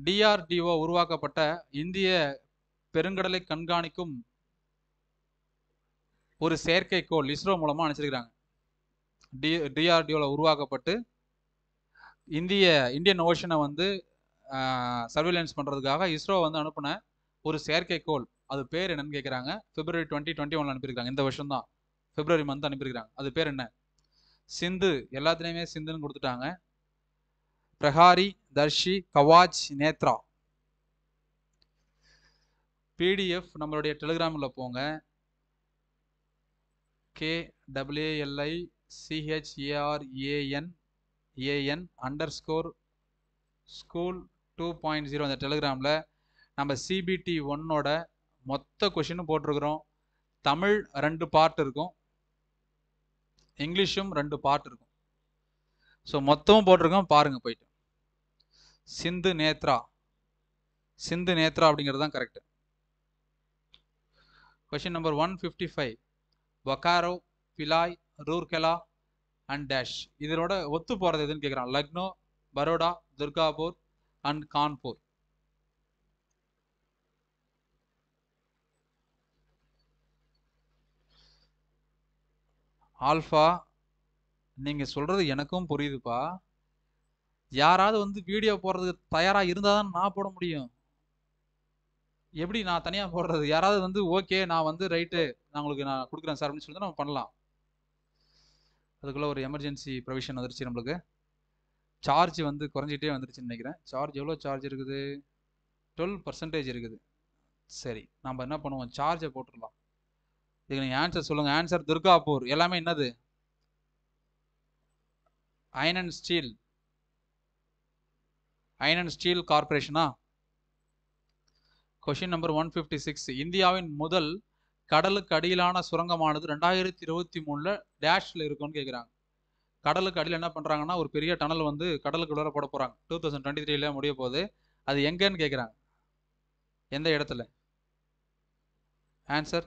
A: DRDO உருவாக்கப்பட்ட இந்திய பெருங்கடலை கண்காணிக்கும் ஒரு செயற்கைக்கோள் இஸ்ரோ மூலமாக அனுப்பிச்சிருக்கிறாங்க டி டிஆர்டிஓவில் உருவாக்கப்பட்டு இந்திய இந்தியன் ஓஷனை வந்து சர்வேலன்ஸ் பண்ணுறதுக்காக இஸ்ரோ வந்து அனுப்பின ஒரு செயற்கைக்கோள் அது பேர் என்னன்னு கேட்குறாங்க பிப்ரவரி டுவெண்ட்டி டுவெண்ட்டி ஒன் அனுப்பியிருக்காங்க இந்த வருஷம் தான் பிப்ரவரி மந்த் அனுப்பியிருக்கிறாங்க அது பேர் என்ன சிந்து எல்லாத்துலேயுமே சிந்துன்னு கொடுத்துட்டாங்க பிரஹாரி தர்ஷி கவாஜ் நேத்ரா பிடிஎஃப் நம்மளுடைய டெலிகிராமில் போங்க K WLI CHARAN AN under score school two point zero அந்த டெலிகிராமில் நம்ம சிபிடி ஒன்னோட மொத்த கொஷினும் போட்டிருக்கிறோம் தமிழ் ரெண்டு பார்ட் இருக்கும் இங்கிலீஷும் ரெண்டு பார்ட் இருக்கும் ஸோ மொத்தமும் போட்டிருக்கோம் பாருங்கள் போயிட்டு சிந்து நேத்ரா சிந்து நேத்ரா அப்படிங்கிறது தான் correct question number one fifty five Bokaro Bhilai Rourkela and dash இதனோட ஒத்து போகிறது எதுன்னு கேட்குறான் லக்னோ பரோடா துர்காபூர் அண்ட் கான்பூர் ஆல்ஃபா நீங்கள் சொல்கிறது எனக்கும் புரியுதுப்பா யாராவது வந்து வீடியோ போடுறதுக்கு தயாராக இருந்தால் தான் நான் போட முடியும் எப்படி நான் தனியாக போடுறது யாராவது வந்து ஓகே நான் வந்து ரைட்டு நான் உங்களுக்கு நான் கொடுக்குறேன் சார் அப்படின்னு சொல்லி நம்ம பண்ணலாம் அதுக்குள்ளே ஒரு எமர்ஜென்சி ப்ரொவிஷன் வந்துருச்சு நம்மளுக்கு சார்ஜ் வந்து குறைஞ்சிட்டே வந்துருச்சுன்னு நினைக்கிறேன் சார்ஜ் எவ்வளோ சார்ஜ் இருக்குது டுவெல் பர்சன்டேஜ் இருக்குது சரி நம்ம என்ன பண்ணுவோம் சார்ஜை போட்டுடலாம் இதுக்கு நீங்கள் ஆன்சர் சொல்லுங்கள் ஆன்சர் துர்காப்பூர் எல்லாமே என்னது iron and steel iron and steel கார்பரேஷனா question number one fifty six இந்தியாவின் முதல் கடலுக்கு அடியிலான சுரங்கமானது ரெண்டாயிரத்தி இருபத்தி மூணில் டேஷில் இருக்கும்னு கேட்குறாங்க கடலுக்கு அடியில் என்ன பண்ணுறாங்கன்னா ஒரு பெரிய டனல் வந்து கடலுக்கு உள்ள போட போகிறாங்க டூ தௌசண்ட் டுவெண்ட்டி த்ரீல முடிய போகுது அது எங்கேன்னு கேட்குறாங்க எந்த இடத்துல ஆன்சர்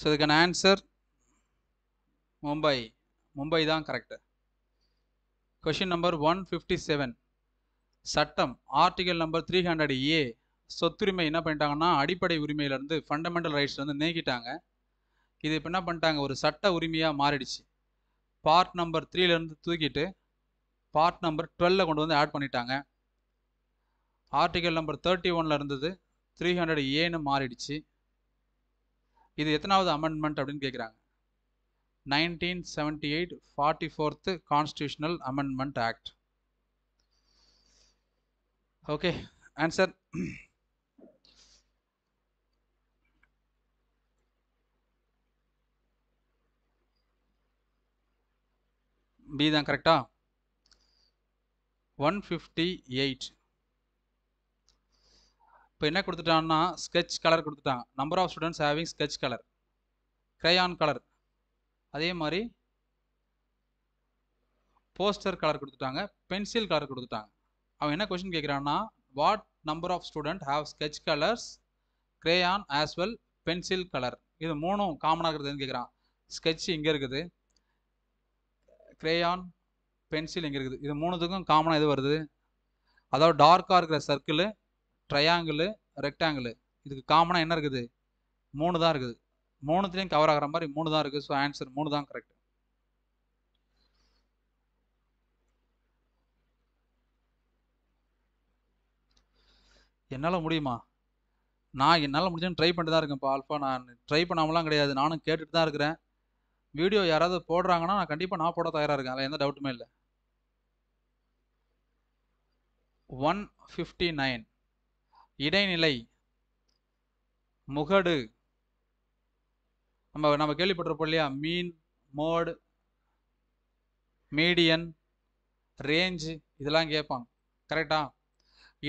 A: ஸோ இதுக்கான ஆன்சர் மும்பை மும்பை தான் correct question number one fifty seven சட்டம் article number three hundred A சொத்துரிமை என்ன பண்ணிட்டாங்கன்னா அடிப்படை உரிமையிலேருந்து ஃபண்டமெண்டல் ரைட்ஸ்லேருந்து நீக்கிட்டாங்க இது இப்போ என்ன பண்ணிட்டாங்க ஒரு சட்ட உரிமையாக மாறிடுச்சு பார்ட் நம்பர் த்ரீலேருந்து தூக்கிட்டு பார்ட் நம்பர் டுவெல்ல கொண்டு வந்து ஆட் பண்ணிட்டாங்க ஆர்டிகல் நம்பர் தேர்ட்டி ஒனில் இருந்தது த்ரீ ஹண்ட்ரட் ஏன்னு மாறிடுச்சு இது எத்தனாவது அமெண்ட்மெண்ட் அப்படின்னு கேட்குறாங்க nineteen seventy eight forty fourth constitutional amendment act okay answer B தான் கரெக்டா ஒன் ஃபிஃப்டி எயிட் இப்போ என்ன கொடுத்துட்டான்னா ஸ்கெட்ச் கலர் கொடுத்துட்டாங்க number of students having sketch colour crayon colour அதே மாதிரி போஸ்டர் கலர் கொடுத்துட்டாங்க பென்சில் கலர் கொடுத்துட்டாங்க அவன் என்ன கொஸ்டின் கேட்குறான்னா what number of student have sketch colours crayon as well pencil colour இது மூணும் காமனாக இருக்கிறதுன்னு கேட்குறான் ஸ்கெட்ச் இங்கே இருக்குது க்ரேயான் பென்சில் இங்கே இருக்குது இது மூணுத்துக்கும் காமனாக இது வருது அதாவது டார்க்காக இருக்கிற சர்க்கிள் ட்ரையாங்கிள் ரெக்டாங்கிள் இதுக்கு காமனாக என்ன இருக்குது மூணு தான் இருக்குது மூணுத்துலேயும் கவர் ஆகிற மாதிரி மூணு தான் இருக்குது ஸோ ஆன்சர் மூணு தான் கரெக்ட் என்னால் முடியுமா நான் என்னால் முடிஞ்சுன்னு ட்ரை பண்ணிட்டு தான் இருக்கேன்ப்பா ஆல்ஃபா நான் ட்ரை பண்ணாமலாம் கிடையாது நானும் கேட்டுட்டு தான் இருக்கிறேன் வீடியோ யாராவது போடுறாங்கன்னா நான் கண்டிப்பாக நான் போட தயாராக இருக்கேன் அதில் எந்த டவுட்டுமே இல்லை ஒன் ஃபிஃப்டி நைன் இடைநிலை முகடு நம்ம நம்ம கேள்விப்பட்டிருப்போம் இல்லையா மீன் மோடு மீடியன் ரேஞ்சு இதெல்லாம் கேட்பாங்க கரெக்டா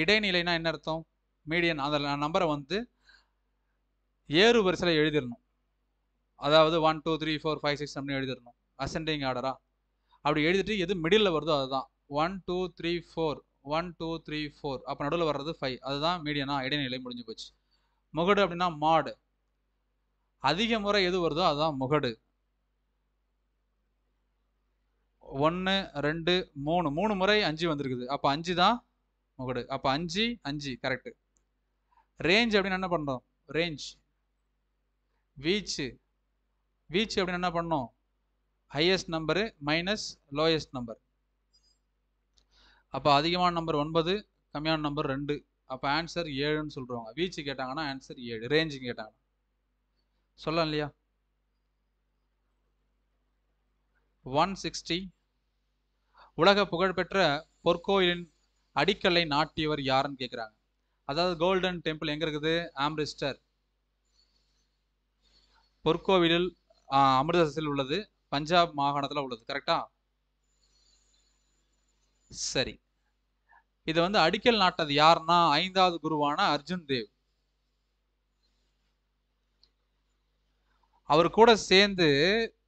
A: இடைநிலைனா என்ன அர்த்தம் மீடியன் அந்த நம்பரை வந்து ஏறு வரிசையில் எழுதிடணும் அதாவது one two three four five six அப்படின்னு எழுதிடணும் அசெண்டிங் ஆர்டரா அப்படி எழுதிட்டு எது மிடில் வருதோ அதுதான் one two three four one two three four அப்போ நடுவில் வர்றது ஃபைவ் அதுதான் மீடியனா இடைநிலை முடிஞ்சு போச்சு முகடு அப்படின்னா மாடு அதிக முறை எது வருதோ அதுதான் முகடு ஒன்று ரெண்டு மூணு மூணு முறை அஞ்சு வந்திருக்குது அப்போ அஞ்சு தான் முகடு அப்போ அஞ்சு அஞ்சு கரெக்டு ரேஞ்ச் அப்படின்னு என்ன பண்ணுறோம் ரேஞ்ச் வீச்சு வீச்சு அப்படின்னு என்ன பண்ணோம் highest number minus lowest number அப்போ அதிகமான நம்பர் ஒன்பது கம்மியான நம்பர் ரெண்டு அப்போ ஆன்சர் ஏழுன்னு சொல்லுவாங்க வீச்சு கேட்டாங்கன்னா ஆன்சர் ஏழு ரேஞ்சு கேட்டாங்க சொல்லலாம் இல்லையா ஒன் சிக்ஸ்டி உலக புகழ்பெற்ற பொற்கோயிலின் அடிக்கல்லை நாட்டியவர் யாருன்னு கேட்குறாங்க அதாவது கோல்டன் டெம்பிள் எங்கே இருக்குது ஆம்ரிஸ்டர் பொற்கோவிலில் அமிர்தசரில் உள்ளது பஞ்சாப் மாகாணத்தில் உள்ளது கரெக்டா சரி இதை வந்து அடிக்கல் நாட்டது யாருன்னா ஐந்தாவது குருவான அர்ஜுன் தேவ் அவர் கூட சேர்ந்து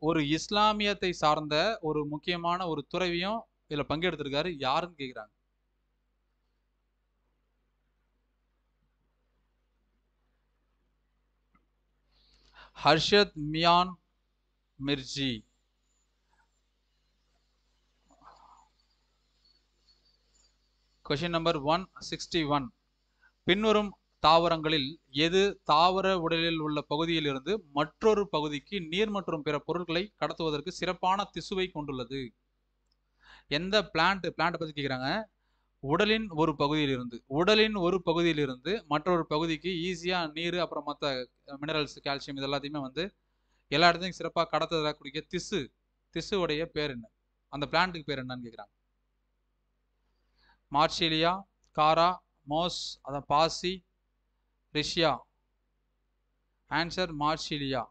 A: ஒரு இஸ்லாமியத்தை சார்ந்த ஒரு முக்கியமான ஒரு துறவியும் இதுல பங்கெடுத்திருக்காரு யாருன்னு கேக்குறாங்க Harshad Mian Mirji question number one sixty one பின்வரும் தாவரங்களில் எது தாவர உடலில் உள்ள பகுதியில் இருந்து மற்றொரு பகுதிக்கு நீர் மற்றும் பிற பொருட்களை கடத்துவதற்கு சிறப்பான திசுவை கொண்டுள்ளது எந்த பிளான்ட் பிளான்ட் பற்றி கேட்குறாங்க உடலின் ஒரு பகுதியிலிருந்து உடலின் ஒரு பகுதியிலிருந்து மற்றொரு பகுதிக்கு ஈஸியாக நீர் அப்புறம் மற்ற மினரல்ஸ் கால்சியம் இது எல்லாத்தையுமே வந்து எல்லா இடத்தையும் சிறப்பாக கடத்துவதாக கூடிய திசு திசுவுடைய பேர் என்ன அந்த பிளான்ட்டுக்கு பேர் என்னன்னு கேட்குறாங்க மார்ஷிலியா காரா மோஸ் அதை பாசி riccia answer marsilea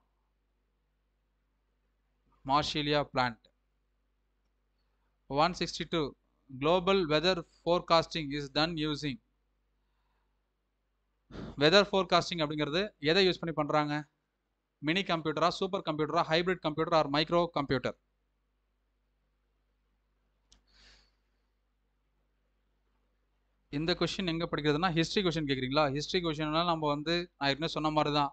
A: marsilea plant one sixty two global weather forecasting is done using weather forecasting அப்படிங்கிறது எதை யூஸ் பண்ணி பண்ணுறாங்க மினி கம்ப்யூட்டரா சூப்பர் கம்ப்யூட்டரா hybrid computer or micro computer இந்த கொஷின் எங்கே படிக்கிறதுனா ஹிஸ்ட்ரி கொஷின் கேட்குறீங்களா ஹிஸ்ட்ரி கொஷின்லாம் நம்ம வந்து நான் ஏற்கனவே சொன்ன மாதிரி தான்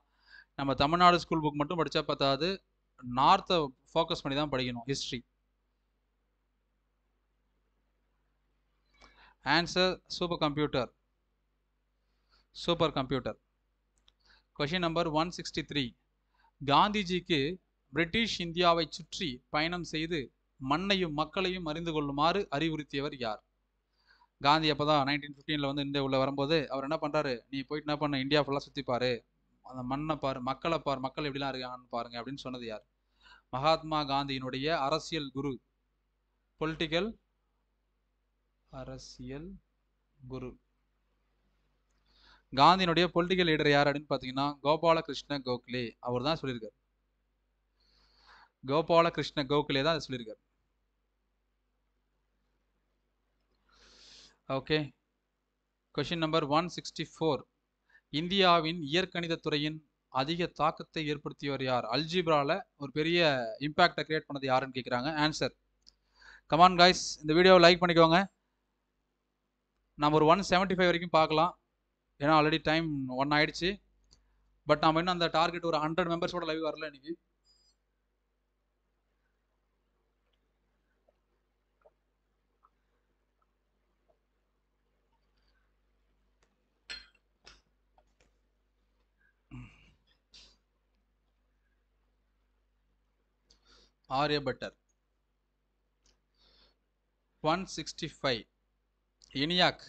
A: நம்ம தமிழ்நாடு ஸ்கூல் புக் மட்டும் படித்தா பார்த்தாது நார்த்தை ஃபோக்கஸ் பண்ணி தான் படிக்கணும் history answer super computer super computer question number one sixty three காந்திஜிக்கு பிரிட்டிஷ் இந்தியாவை சுற்றி பயணம் செய்து மண்ணையும் மக்களையும் அறிந்து கொள்ளுமாறு அறிவுறுத்தியவர் யார் காந்தி அப்போ தான் நைன்டீன் ஃபிஃப்டீனில் வந்து இந்தியா உள்ளே வரும்போது அவர் என்ன பண்ணுறாரு நீ போயிட்டு என்ன பண்ண இந்தியா ஃபுல்லாக சுற்றி பாரு அந்த மண்ணை பாரு மக்களை பார் மக்கள் எப்படிலாம் இருக்காங்கன்னு பாருங்க அப்படின்னு சொன்னது யார் மகாத்மா காந்தியினுடைய அரசியல் குரு பொலிட்டிக்கல் அரசியல் குரு காந்தியினுடைய பொலிட்டிக்கல் லீடர் யார் அப்படின்னு பார்த்தீங்கன்னா கோபாலகிருஷ்ண கோகலே அவர் தான் சொல்லியிருக்காரு கோபாலகிருஷ்ண கோகலே தான் அதை சொல்லியிருக்காரு okay question number one sixty four இந்தியாவின் இயற்கணித துறையின் அதிக தாக்கத்தை ஏற்படுத்தியவர் யார் அல்ஜிப்ரால ஒரு பெரிய இம்பேக்டை கிரியேட் பண்ணது யாருன்னு கேட்குறாங்க ஆன்சர் கமான் காய்ஸ் இந்த வீடியோவை லைக் பண்ணிக்கோங்க நம்ம ஒரு ஒன் செவன்ட்டி ஃபைவ் வரைக்கும் பார்க்கலாம் ஏன்னா ஆல்ரெடி டைம் ஒன் ஆயிடுச்சு பட் நம்ம இன்னும் அந்த டார்கெட் ஒரு ஹண்ட்ரட் மெம்பர்ஸோட லைவ் வரல இன்னைக்கு ஆரியபட்டர் one sixty five ENIAC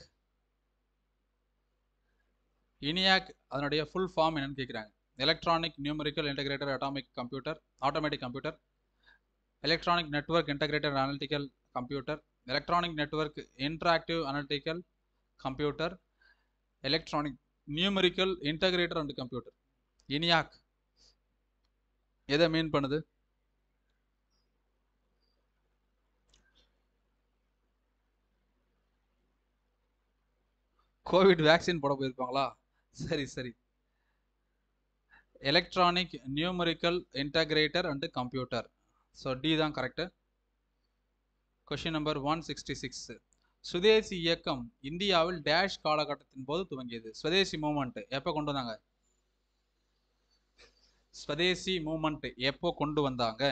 A: ENIAC அதனுடைய ஃபுல் ஃபார்ம் என்னன்னு கேட்குறாங்க electronic numerical integrator atomic computer automatic computer electronic network integrator analytical computer electronic network interactive analytical computer electronic numerical integrator and computer ENIAC எதை mean பண்ணுது covid vaccine போட போயிருப்பாங்களா சரி சரி electronic numerical integrator and computer so D தான் correct question number one sixty six Swadeshi இயக்கம் இந்தியாவில் dash காலகட்டத்தின் போது துவங்கியது சுதேசி மூமெண்ட் எப்போ கொண்டு வந்தாங்க ஸ்வதேசி மூமெண்ட் எப்போ கொண்டு வந்தாங்க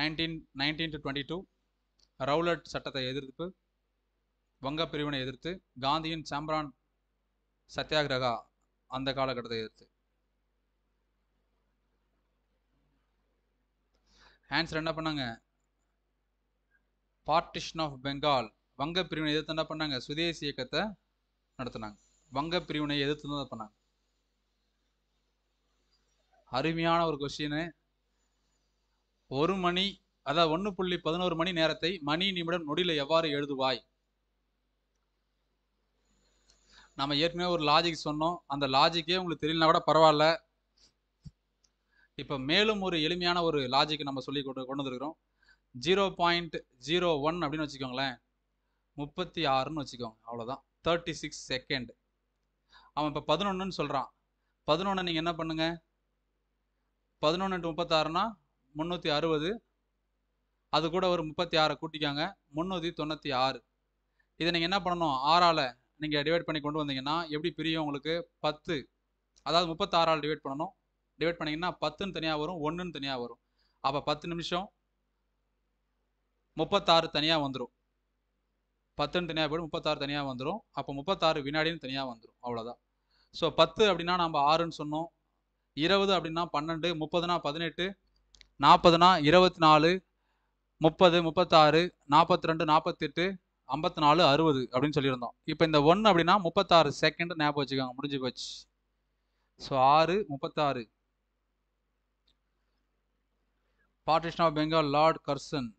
A: nineteen nineteen to twenty two Rowlatt சட்டத்தை எதிர்ப்பு வங்க பிரிவினை எதிர்த்து காந்தியின் சாம்ரான் சத்தியாகிரகா அந்த காலகட்டத்தை எதிர்த்து ஆன்சர் என்ன பண்ணாங்க பார்ட்டிஷன் ஆஃப் பெங்கால் வங்க பிரிவினை எதிர்த்து என்ன பண்ணாங்க சுதேசி இயக்கத்தை நடத்தினாங்க வங்க பிரிவினை எதிர்த்து தான் பண்ணாங்க அருமையான ஒரு கொஸ்டின் ஒரு மணி அதாவது ஒன்று புள்ளி பதினோரு மணி நேரத்தை மணி நிமிடம் நொடியில் எவ்வாறு எழுதுவாய் நம்ம ஏற்கனவே ஒரு லாஜிக் சொன்னோம் அந்த லாஜிக்கே உங்களுக்கு தெரியலனா கூட பரவாயில்ல இப்போ மேலும் ஒரு எளிமையான ஒரு லாஜிக் நம்ம சொல்லி கொண்டு கொண்டு வந்துருக்கிறோம் ஜீரோ பாயிண்ட் ஜீரோ ஒன் அப்படின்னு வச்சுக்கோங்களேன் முப்பத்தி ஆறுன்னு வச்சுக்கோங்க அவ்வளோதான் தேர்ட்டி சிக்ஸ் செகண்ட் அவன் இப்போ பதினொன்றுன்னு சொல்கிறான் பதினொன்று நீங்கள் என்ன பண்ணுங்கள் பதினொன்று முப்பத்தாறுனா முந்நூற்றி அறுபது அது கூட ஒரு முப்பத்தி ஆறை கூட்டிக்காங்க முந்நூற்றி தொண்ணூற்றி ஆறு இதை நீங்கள் என்ன பண்ணணும் ஆறால் நீங்கள் டிவைட் பண்ணி கொண்டு வந்தீங்கன்னா எப்படி பிரியும் உங்களுக்கு பத்து அதாவது முப்பத்தாறால் டிவைட் பண்ணணும் டிவைட் பண்ணிங்கன்னா பத்துன்னு தனியாக வரும் ஒன்றுன்னு தனியாக வரும் அப்போ பத்து நிமிஷம் முப்பத்தாறு தனியாக வந்துடும் பத்துன்னு தனியாக போய்ட்டு முப்பத்தாறு தனியாக வந்துடும் அப்போ முப்பத்தாறு வினாடின்னு தனியாக வந்துடும் அவ்வளோதான் ஸோ பத்து அப்படின்னா நம்ம ஆறுன்னு சொன்னோம் இருபது அப்படின்னா பன்னெண்டு முப்பதுனா பதினெட்டு நாற்பதுனா இருபத்தி நாலு முப்பது முப்பத்தாறு நாற்பத்தி ரெண்டு நாற்பத்தெட்டு ஐம்பத்தி நாலு அறுபது அப்படின்னு சொல்லியிருந்தோம் இப்போ இந்த ஒன்று அப்படின்னா முப்பத்தாறு செகண்ட் ஞாபகம் வச்சுக்கோங்க முடிஞ்சு போச்சு ஸோ ஆறு முப்பத்தாறு partition of Bengal Lord Curzon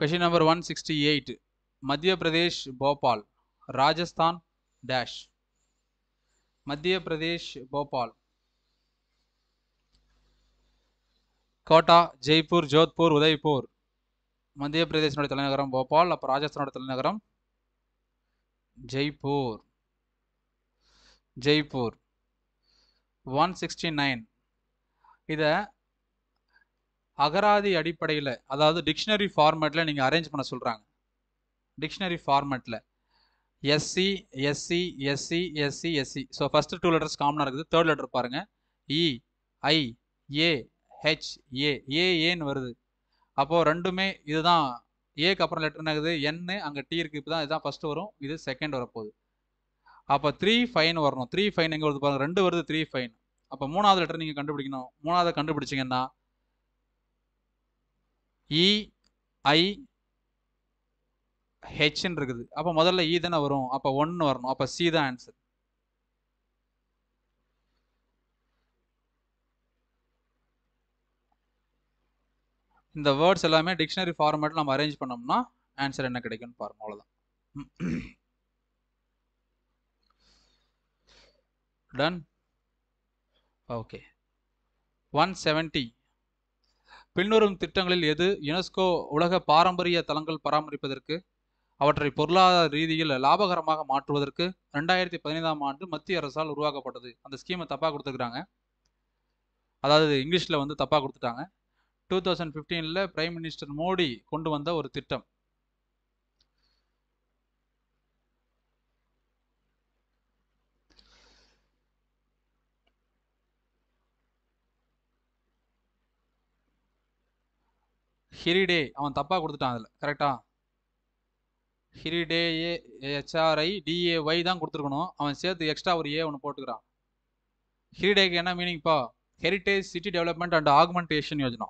A: question number one sixty eight Madhya Pradesh Bhopal Rajasthan dash Madhya Pradesh Bhopal Kota Jaipur Jodhpur Udaipur Madhya பிரதேசனுடைய தலைநகரம் போபால் அப்போ ராஜஸ்தானோட தலைநகரம் Jaipur Jaipur one sixty nine இதை அகராதி அடிப்படையில் அதாவது டிக்ஷனரி ஃபார்மேட்டில் நீங்கள் அரேஞ்ச் பண்ண சொல்கிறாங்க டிக்ஷனரி ஃபார்மேட்டில் SC SC SC SC SC so first two letters காமனாக இருக்குது தேர்ட் லெட்டர் பாருங்கள் இ ஐ ஏ ஹெச் ஏ ஏ ஏன்னு வருது அப்போது ரெண்டுமே இதுதான் ஏக்கு அப்புறம் லெட்டர் ஆகுது என்னு அங்கே டி இருக்குது இப்போ தான் இதுதான் ஃபஸ்ட்டு வரும் இது செகண்ட் வரப்போகுது அப்போ த்ரீ ஃபைன் வரணும் த்ரீ ஃபைன் எங்கே வருது பாருங்க ரெண்டு வருது த்ரீ ஃபைன் அப்போ மூணாவது லெட்டர் நீங்கள் கண்டுபிடிக்கணும் மூணாவது கண்டுபிடிச்சிங்கன்னா இ e, ஐ ஹெச்ன்னு இருக்குது அப்போ முதல்ல இ e தானே வரும் அப்போ ஒன்று வரணும் அப்போ சி தான் ஆன்சர் இந்த வேர்ட்ஸ் எல்லாமே டிக்ஷனரி ஃபார்மேட்டில் நம்ம அரேஞ்ச் பண்ணோம்னா ஆன்சர் என்ன கிடைக்கும்னு பாருங்க அவ்வளோதான் டன் ஓகே ஒன் செவன்ட்டி பின்வரும் திட்டங்களில் எது யுனெஸ்கோ உலக பாரம்பரிய தலங்கள் பராமரிப்பதற்கு அவற்றை பொருளாதார ரீதியில் லாபகரமாக மாற்றுவதற்கு ரெண்டாயிரத்தி பதினைந்தாம் ஆண்டு மத்திய அரசால் உருவாக்கப்பட்டது அந்த ஸ்கீமை தப்பாக கொடுத்துருக்குறாங்க அதாவது இங்கிலீஷில் வந்து தப்பாக கொடுத்துட்டாங்க டூ தௌசண்ட் ஃபிஃப்டீனில் பிரைம் மினிஸ்டர் மோடி கொண்டு வந்த ஒரு திட்டம் ஹிரிடே அவன் தப்பாக கொடுத்துட்டான் அதில் கரெக்டாக ஹிரிடே ஏ ஹெச்ஆர்ஐ டிஏ ஒய் தான் கொடுத்துருக்கணும் அவன் சேர்த்து எக்ஸ்ட்ரா ஒரு ஏ ஒன்று போட்டுக்கிறான் ஹிரிடேக்கு என்ன மீனிங்ப்பா heritage city development and augmentation Yojana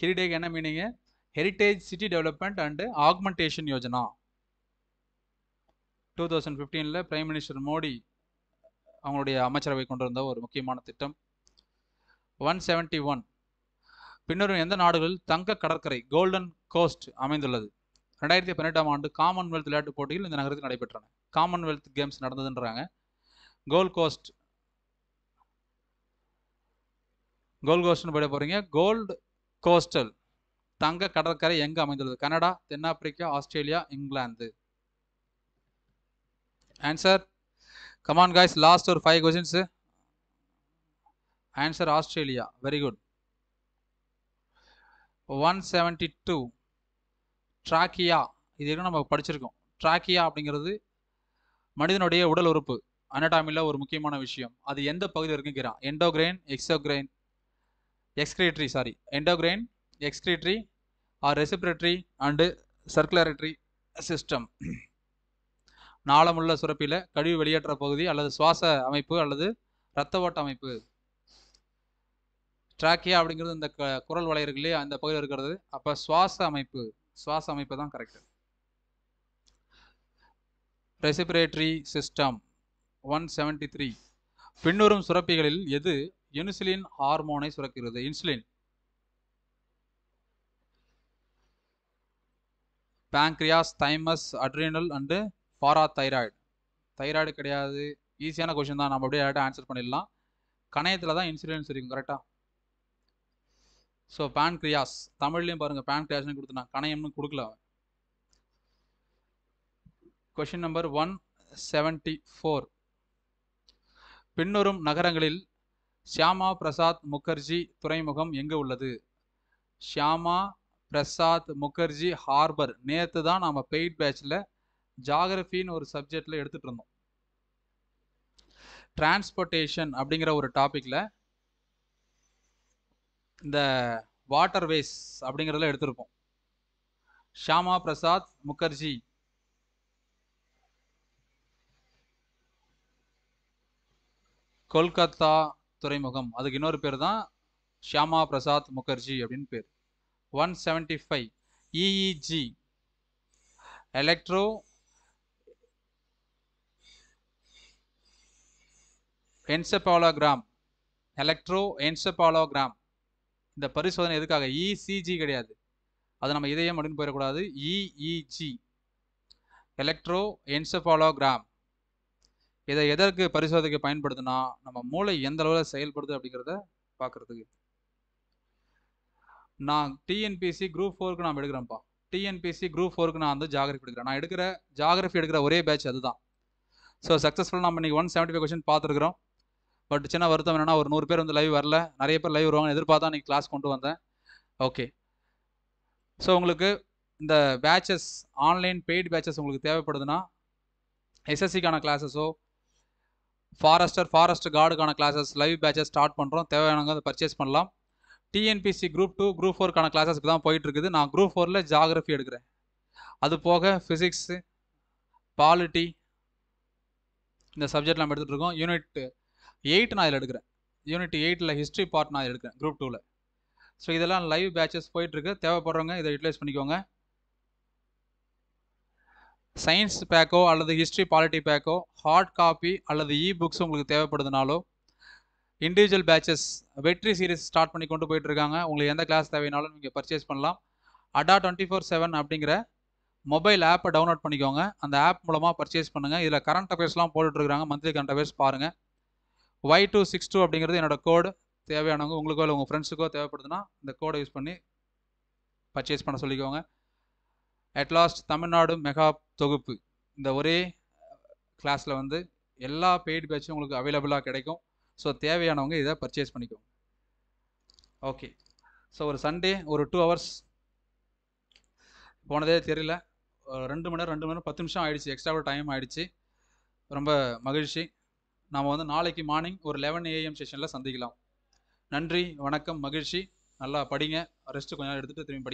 A: heritage என்ன meaning heritage city development and augmentation Yojana two thousand ஃபிஃப்டீனில் பிரைம் மினிஸ்டர் மோடி அவங்களுடைய அமைச்சரவை கொண்டு வந்த ஒரு முக்கியமான திட்டம் ஒன் செவன்டி ஒன் பின்னரும் எந்த நாடுகளில் தங்க கடற்கரை கோல்டன் கோஸ்ட் அமைந்துள்ளது ரெண்டாயிரத்தி பன்னெண்டாம் ஆண்டு காமன்வெல்த் விளையாட்டுப் போட்டியில் இந்த நகரத்தில் நடைபெற்றன காமன்வெல்த் கேம்ஸ் நடந்ததுன்றாங்க கோல் கோஸ்ட் கோல் கோஸ்ட்னு போயிட போகிறீங்க கோல்டு கோஸ்டல் தங்க கடற்கரை எங்க அமைந்துள்ளது கனடா தென்னாப்பிரிக்கா Australia England answer come on guys last ஒரு five questions answer Australia very good one seventy two trachea இது என்ன நம்ம படிச்சிருக்கோம் ட்ராக்கியா அப்படிங்கிறது மனிதனுடைய உடல் உறுப்பு அனடாமியில் ஒரு முக்கியமான விஷயம் அது எந்த பகுதியில் இருக்குங்கிறான் endocrine exocrine excretory sorry endocrine excretory or respiratory and circulatory system நாளமுள்ள சுரப்பியில் கழிவு வெளியேற்ற பகுதி அல்லது சுவாச அமைப்பு அல்லது இரத்த ஓட்ட அமைப்பு ட்ராக்கியா அப்படிங்கிறது இந்த குரல் வளையர்களே அந்த பகுதியில் இருக்கிறது அப்போ சுவாச அமைப்பு சுவாச அமைப்பு தான் correct respiratory system one seventy three பின்வரும் சுரப்பிகளில் எது இன்சுலின் ஹார்மோனை சுரக்கிறது insulin pancreas thymus adrenal and parathyroid thyroid கிடையாது ஈஸியான கொஷின் தான் நம்ம அப்படியே ஆன்சர் பண்ணிடலாம் கணையத்தில் தான் இன்சுலின் இருக்கும் கரெக்டாக ஸோ பேன்க்ரியாஸ் தமிழ்லையும் பாருங்கள் பேன்க்ரியாஸ்னு கொடுத்துனா கணையம்னு கொடுக்கல question number one seventy four பின்னரும் நகரங்களில் ஷியாமா பிரசாத் முகர்ஜி துறைமுகம் எங்கே உள்ளது ஷியாமா பிரசாத் முகர்ஜி ஹார்பர் நேற்று தான் நாம் பெய்ட் பேட்சில் ஜாகிரஃபின்னு ஒரு சப்ஜெக்டில் எடுத்துகிட்டு இருந்தோம் டிரான்ஸ்போர்ட்டேஷன் அப்படிங்கிற ஒரு டாப்பிக்கில் இந்த வாட்டர்வேஸ் அப்படிங்கிறதுல எடுத்திருப்போம் ஷியாமா பிரசாத் முகர்ஜி கொல்கத்தா துறைமுகம் அதுக்கு இன்னொரு பேர் தான் ஷியாமா பிரசாத் முகர்ஜி அப்படின்னு பேர் one seventy five EEG electroencephalogram electroencephalogram இந்த பரிசோதனை எதுக்காக இசிஜி e கிடையாது அது நம்ம இதயம் அப்படின்னு போயிடக்கூடாது இஇஜி எலக்ட்ரோ என்செபாலோகிராம் இதை எதற்கு பரிசோதனைக்கு பயன்படுத்தினா நம்ம மூளை எந்த அளவில் செயல்படுது அப்படிங்கிறத பார்க்குறதுக்கு நான் டிஎன்பிசி குரூப் ஃபோருக்கு நான் எடுக்கிறேன்ப்பா டிஎன்பிசி குரூப் ஃபோருக்கு நான் வந்து ஜாகிரஃபி எடுக்கிறேன் நான் எடுக்கிற ஜாகிரபி எடுக்கிற ஒரே பேட்ச் அதுதான் ஸோ சக்ஸஸ்ஃபுல்லாக நம்ம இன்றைக்கி ஒன் செவன்ட்டி ஃபைவ் கொஸ்டின் பார்த்துருக்குறோம் பட் சின்ன வருத்தம் என்னென்னா ஒரு நூறு பேர் வந்து லைவ் வரல நிறைய பேர் லைவ் வருவாங்க எதிர்பார்த்தா நீங்கள் கிளாஸ் கொண்டு வந்தேன் ஓகே ஸோ உங்களுக்கு இந்த பேட்சஸ் ஆன்லைன் பெய்டு பேட்சஸ் உங்களுக்கு தேவைப்படுதுன்னா எஸ்எஸ்சிக்கான கிளாஸஸோ ஃபாரஸ்டர் ஃபாரஸ்ட் கார்டுக்கான கிளாஸஸ் லைவ் பேட்சஸ் ஸ்டார்ட் பண்ணுறோம் தேவையானவங்க அதை பர்ச்சேஸ் பண்ணலாம் டிஎன்பிசி குரூப் டூ குரூப் ஃபோருக்கான கிளாஸஸ் இப்போ தான் போயிட்டுருக்குது நான் குரூப் ஃபோரில் ஜாகிரஃபி எடுக்கிறேன் அது போக ஃபிசிக்ஸு பாலிட்டி இந்த சப்ஜெக்ட் நம்ம எடுத்துகிட்ருக்கோம் யூனிட் எயிட் நான் இதில் எடுக்கிறேன் யூனிட் எயிட்டில் ஹிஸ்ட்ரி பார்ட் நான் எடுக்கிறேன் குரூப் டூவில் ஸோ இதெல்லாம் லைவ் பேட்சஸ் போயிட்டுருக்கு தேவைப்படுறவங்க இதை யூட்டிலைஸ் பண்ணிக்கோங்க சயின்ஸ் பேக்கோ அல்லது ஹிஸ்ட்ரி பாலிட்டி பேக்கோ ஹார்ட் காப்பி அல்லது இ புக்ஸ் உங்களுக்கு தேவைப்படுதுனாலோ இண்டிவிஜுவல் பேட்சஸ் வெற்றி சீரீஸ் ஸ்டார்ட் பண்ணி கொண்டு போயிட்டுருக்காங்க உங்களுக்கு எந்த கிளாஸ் தேவைனாலும் நீங்கள் பர்ச்சேஸ் பண்ணலாம் அடா டுவெண்ட்டி ஃபோர் செவன் அப்படிங்கிற மொபைல் ஆப்பை டவுன்லோட் பண்ணிக்கோங்க அந்த ஆப் மூலமாக பர்ச்சேஸ் பண்ணுங்கள் இதில் கரண்ட் அஃபேர்ஸ்லாம் போட்டுட்ருக்காங்க மந்த்லி கரண்ட் அஃபேர்ஸ் பாருங்கள் ஒய் டூ சிக்ஸ் டூ அப்படிங்கிறது என்னோட கோடு தேவையானவங்க உங்களுக்கோ இல்லை உங்கள் ஃப்ரெண்ட்ஸுக்கோ தேவைப்படுதுன்னா இந்த கோடை யூஸ் பண்ணி பர்ச்சேஸ் பண்ண சொல்லிக்கோங்க அட் லாஸ்ட் தமிழ்நாடு மெகா தொகுப்பு இந்த ஒரே கிளாஸில் uh, வந்து எல்லா பெய்டு பேட்சும் உங்களுக்கு அவைலபிளாக கிடைக்கும் ஸோ தேவையானவங்க இதை பர்ச்சேஸ் பண்ணிக்கோங்க ஓகே ஸோ ஒரு சண்டே ஒரு டூ ஹவர்ஸ் போனதே தெரியல ரெண்டு மணி நேரம் ரெண்டு மணி நேரம் பத்து நிமிஷம் ஆகிடுச்சி எக்ஸ்ட்ரா ஒரு டைம் ஆகிடுச்சி ரொம்ப மகிழ்ச்சி நாம் வந்து நாளைக்கு மார்னிங் ஒரு லெவன் ஏஎம் செஷனில் சந்திக்கலாம் நன்றி வணக்கம் மகிழ்ச்சி நல்லா படிங்க ரெஸ்ட்டு கொஞ்சம் எடுத்துகிட்டு திரும்பி படிங்க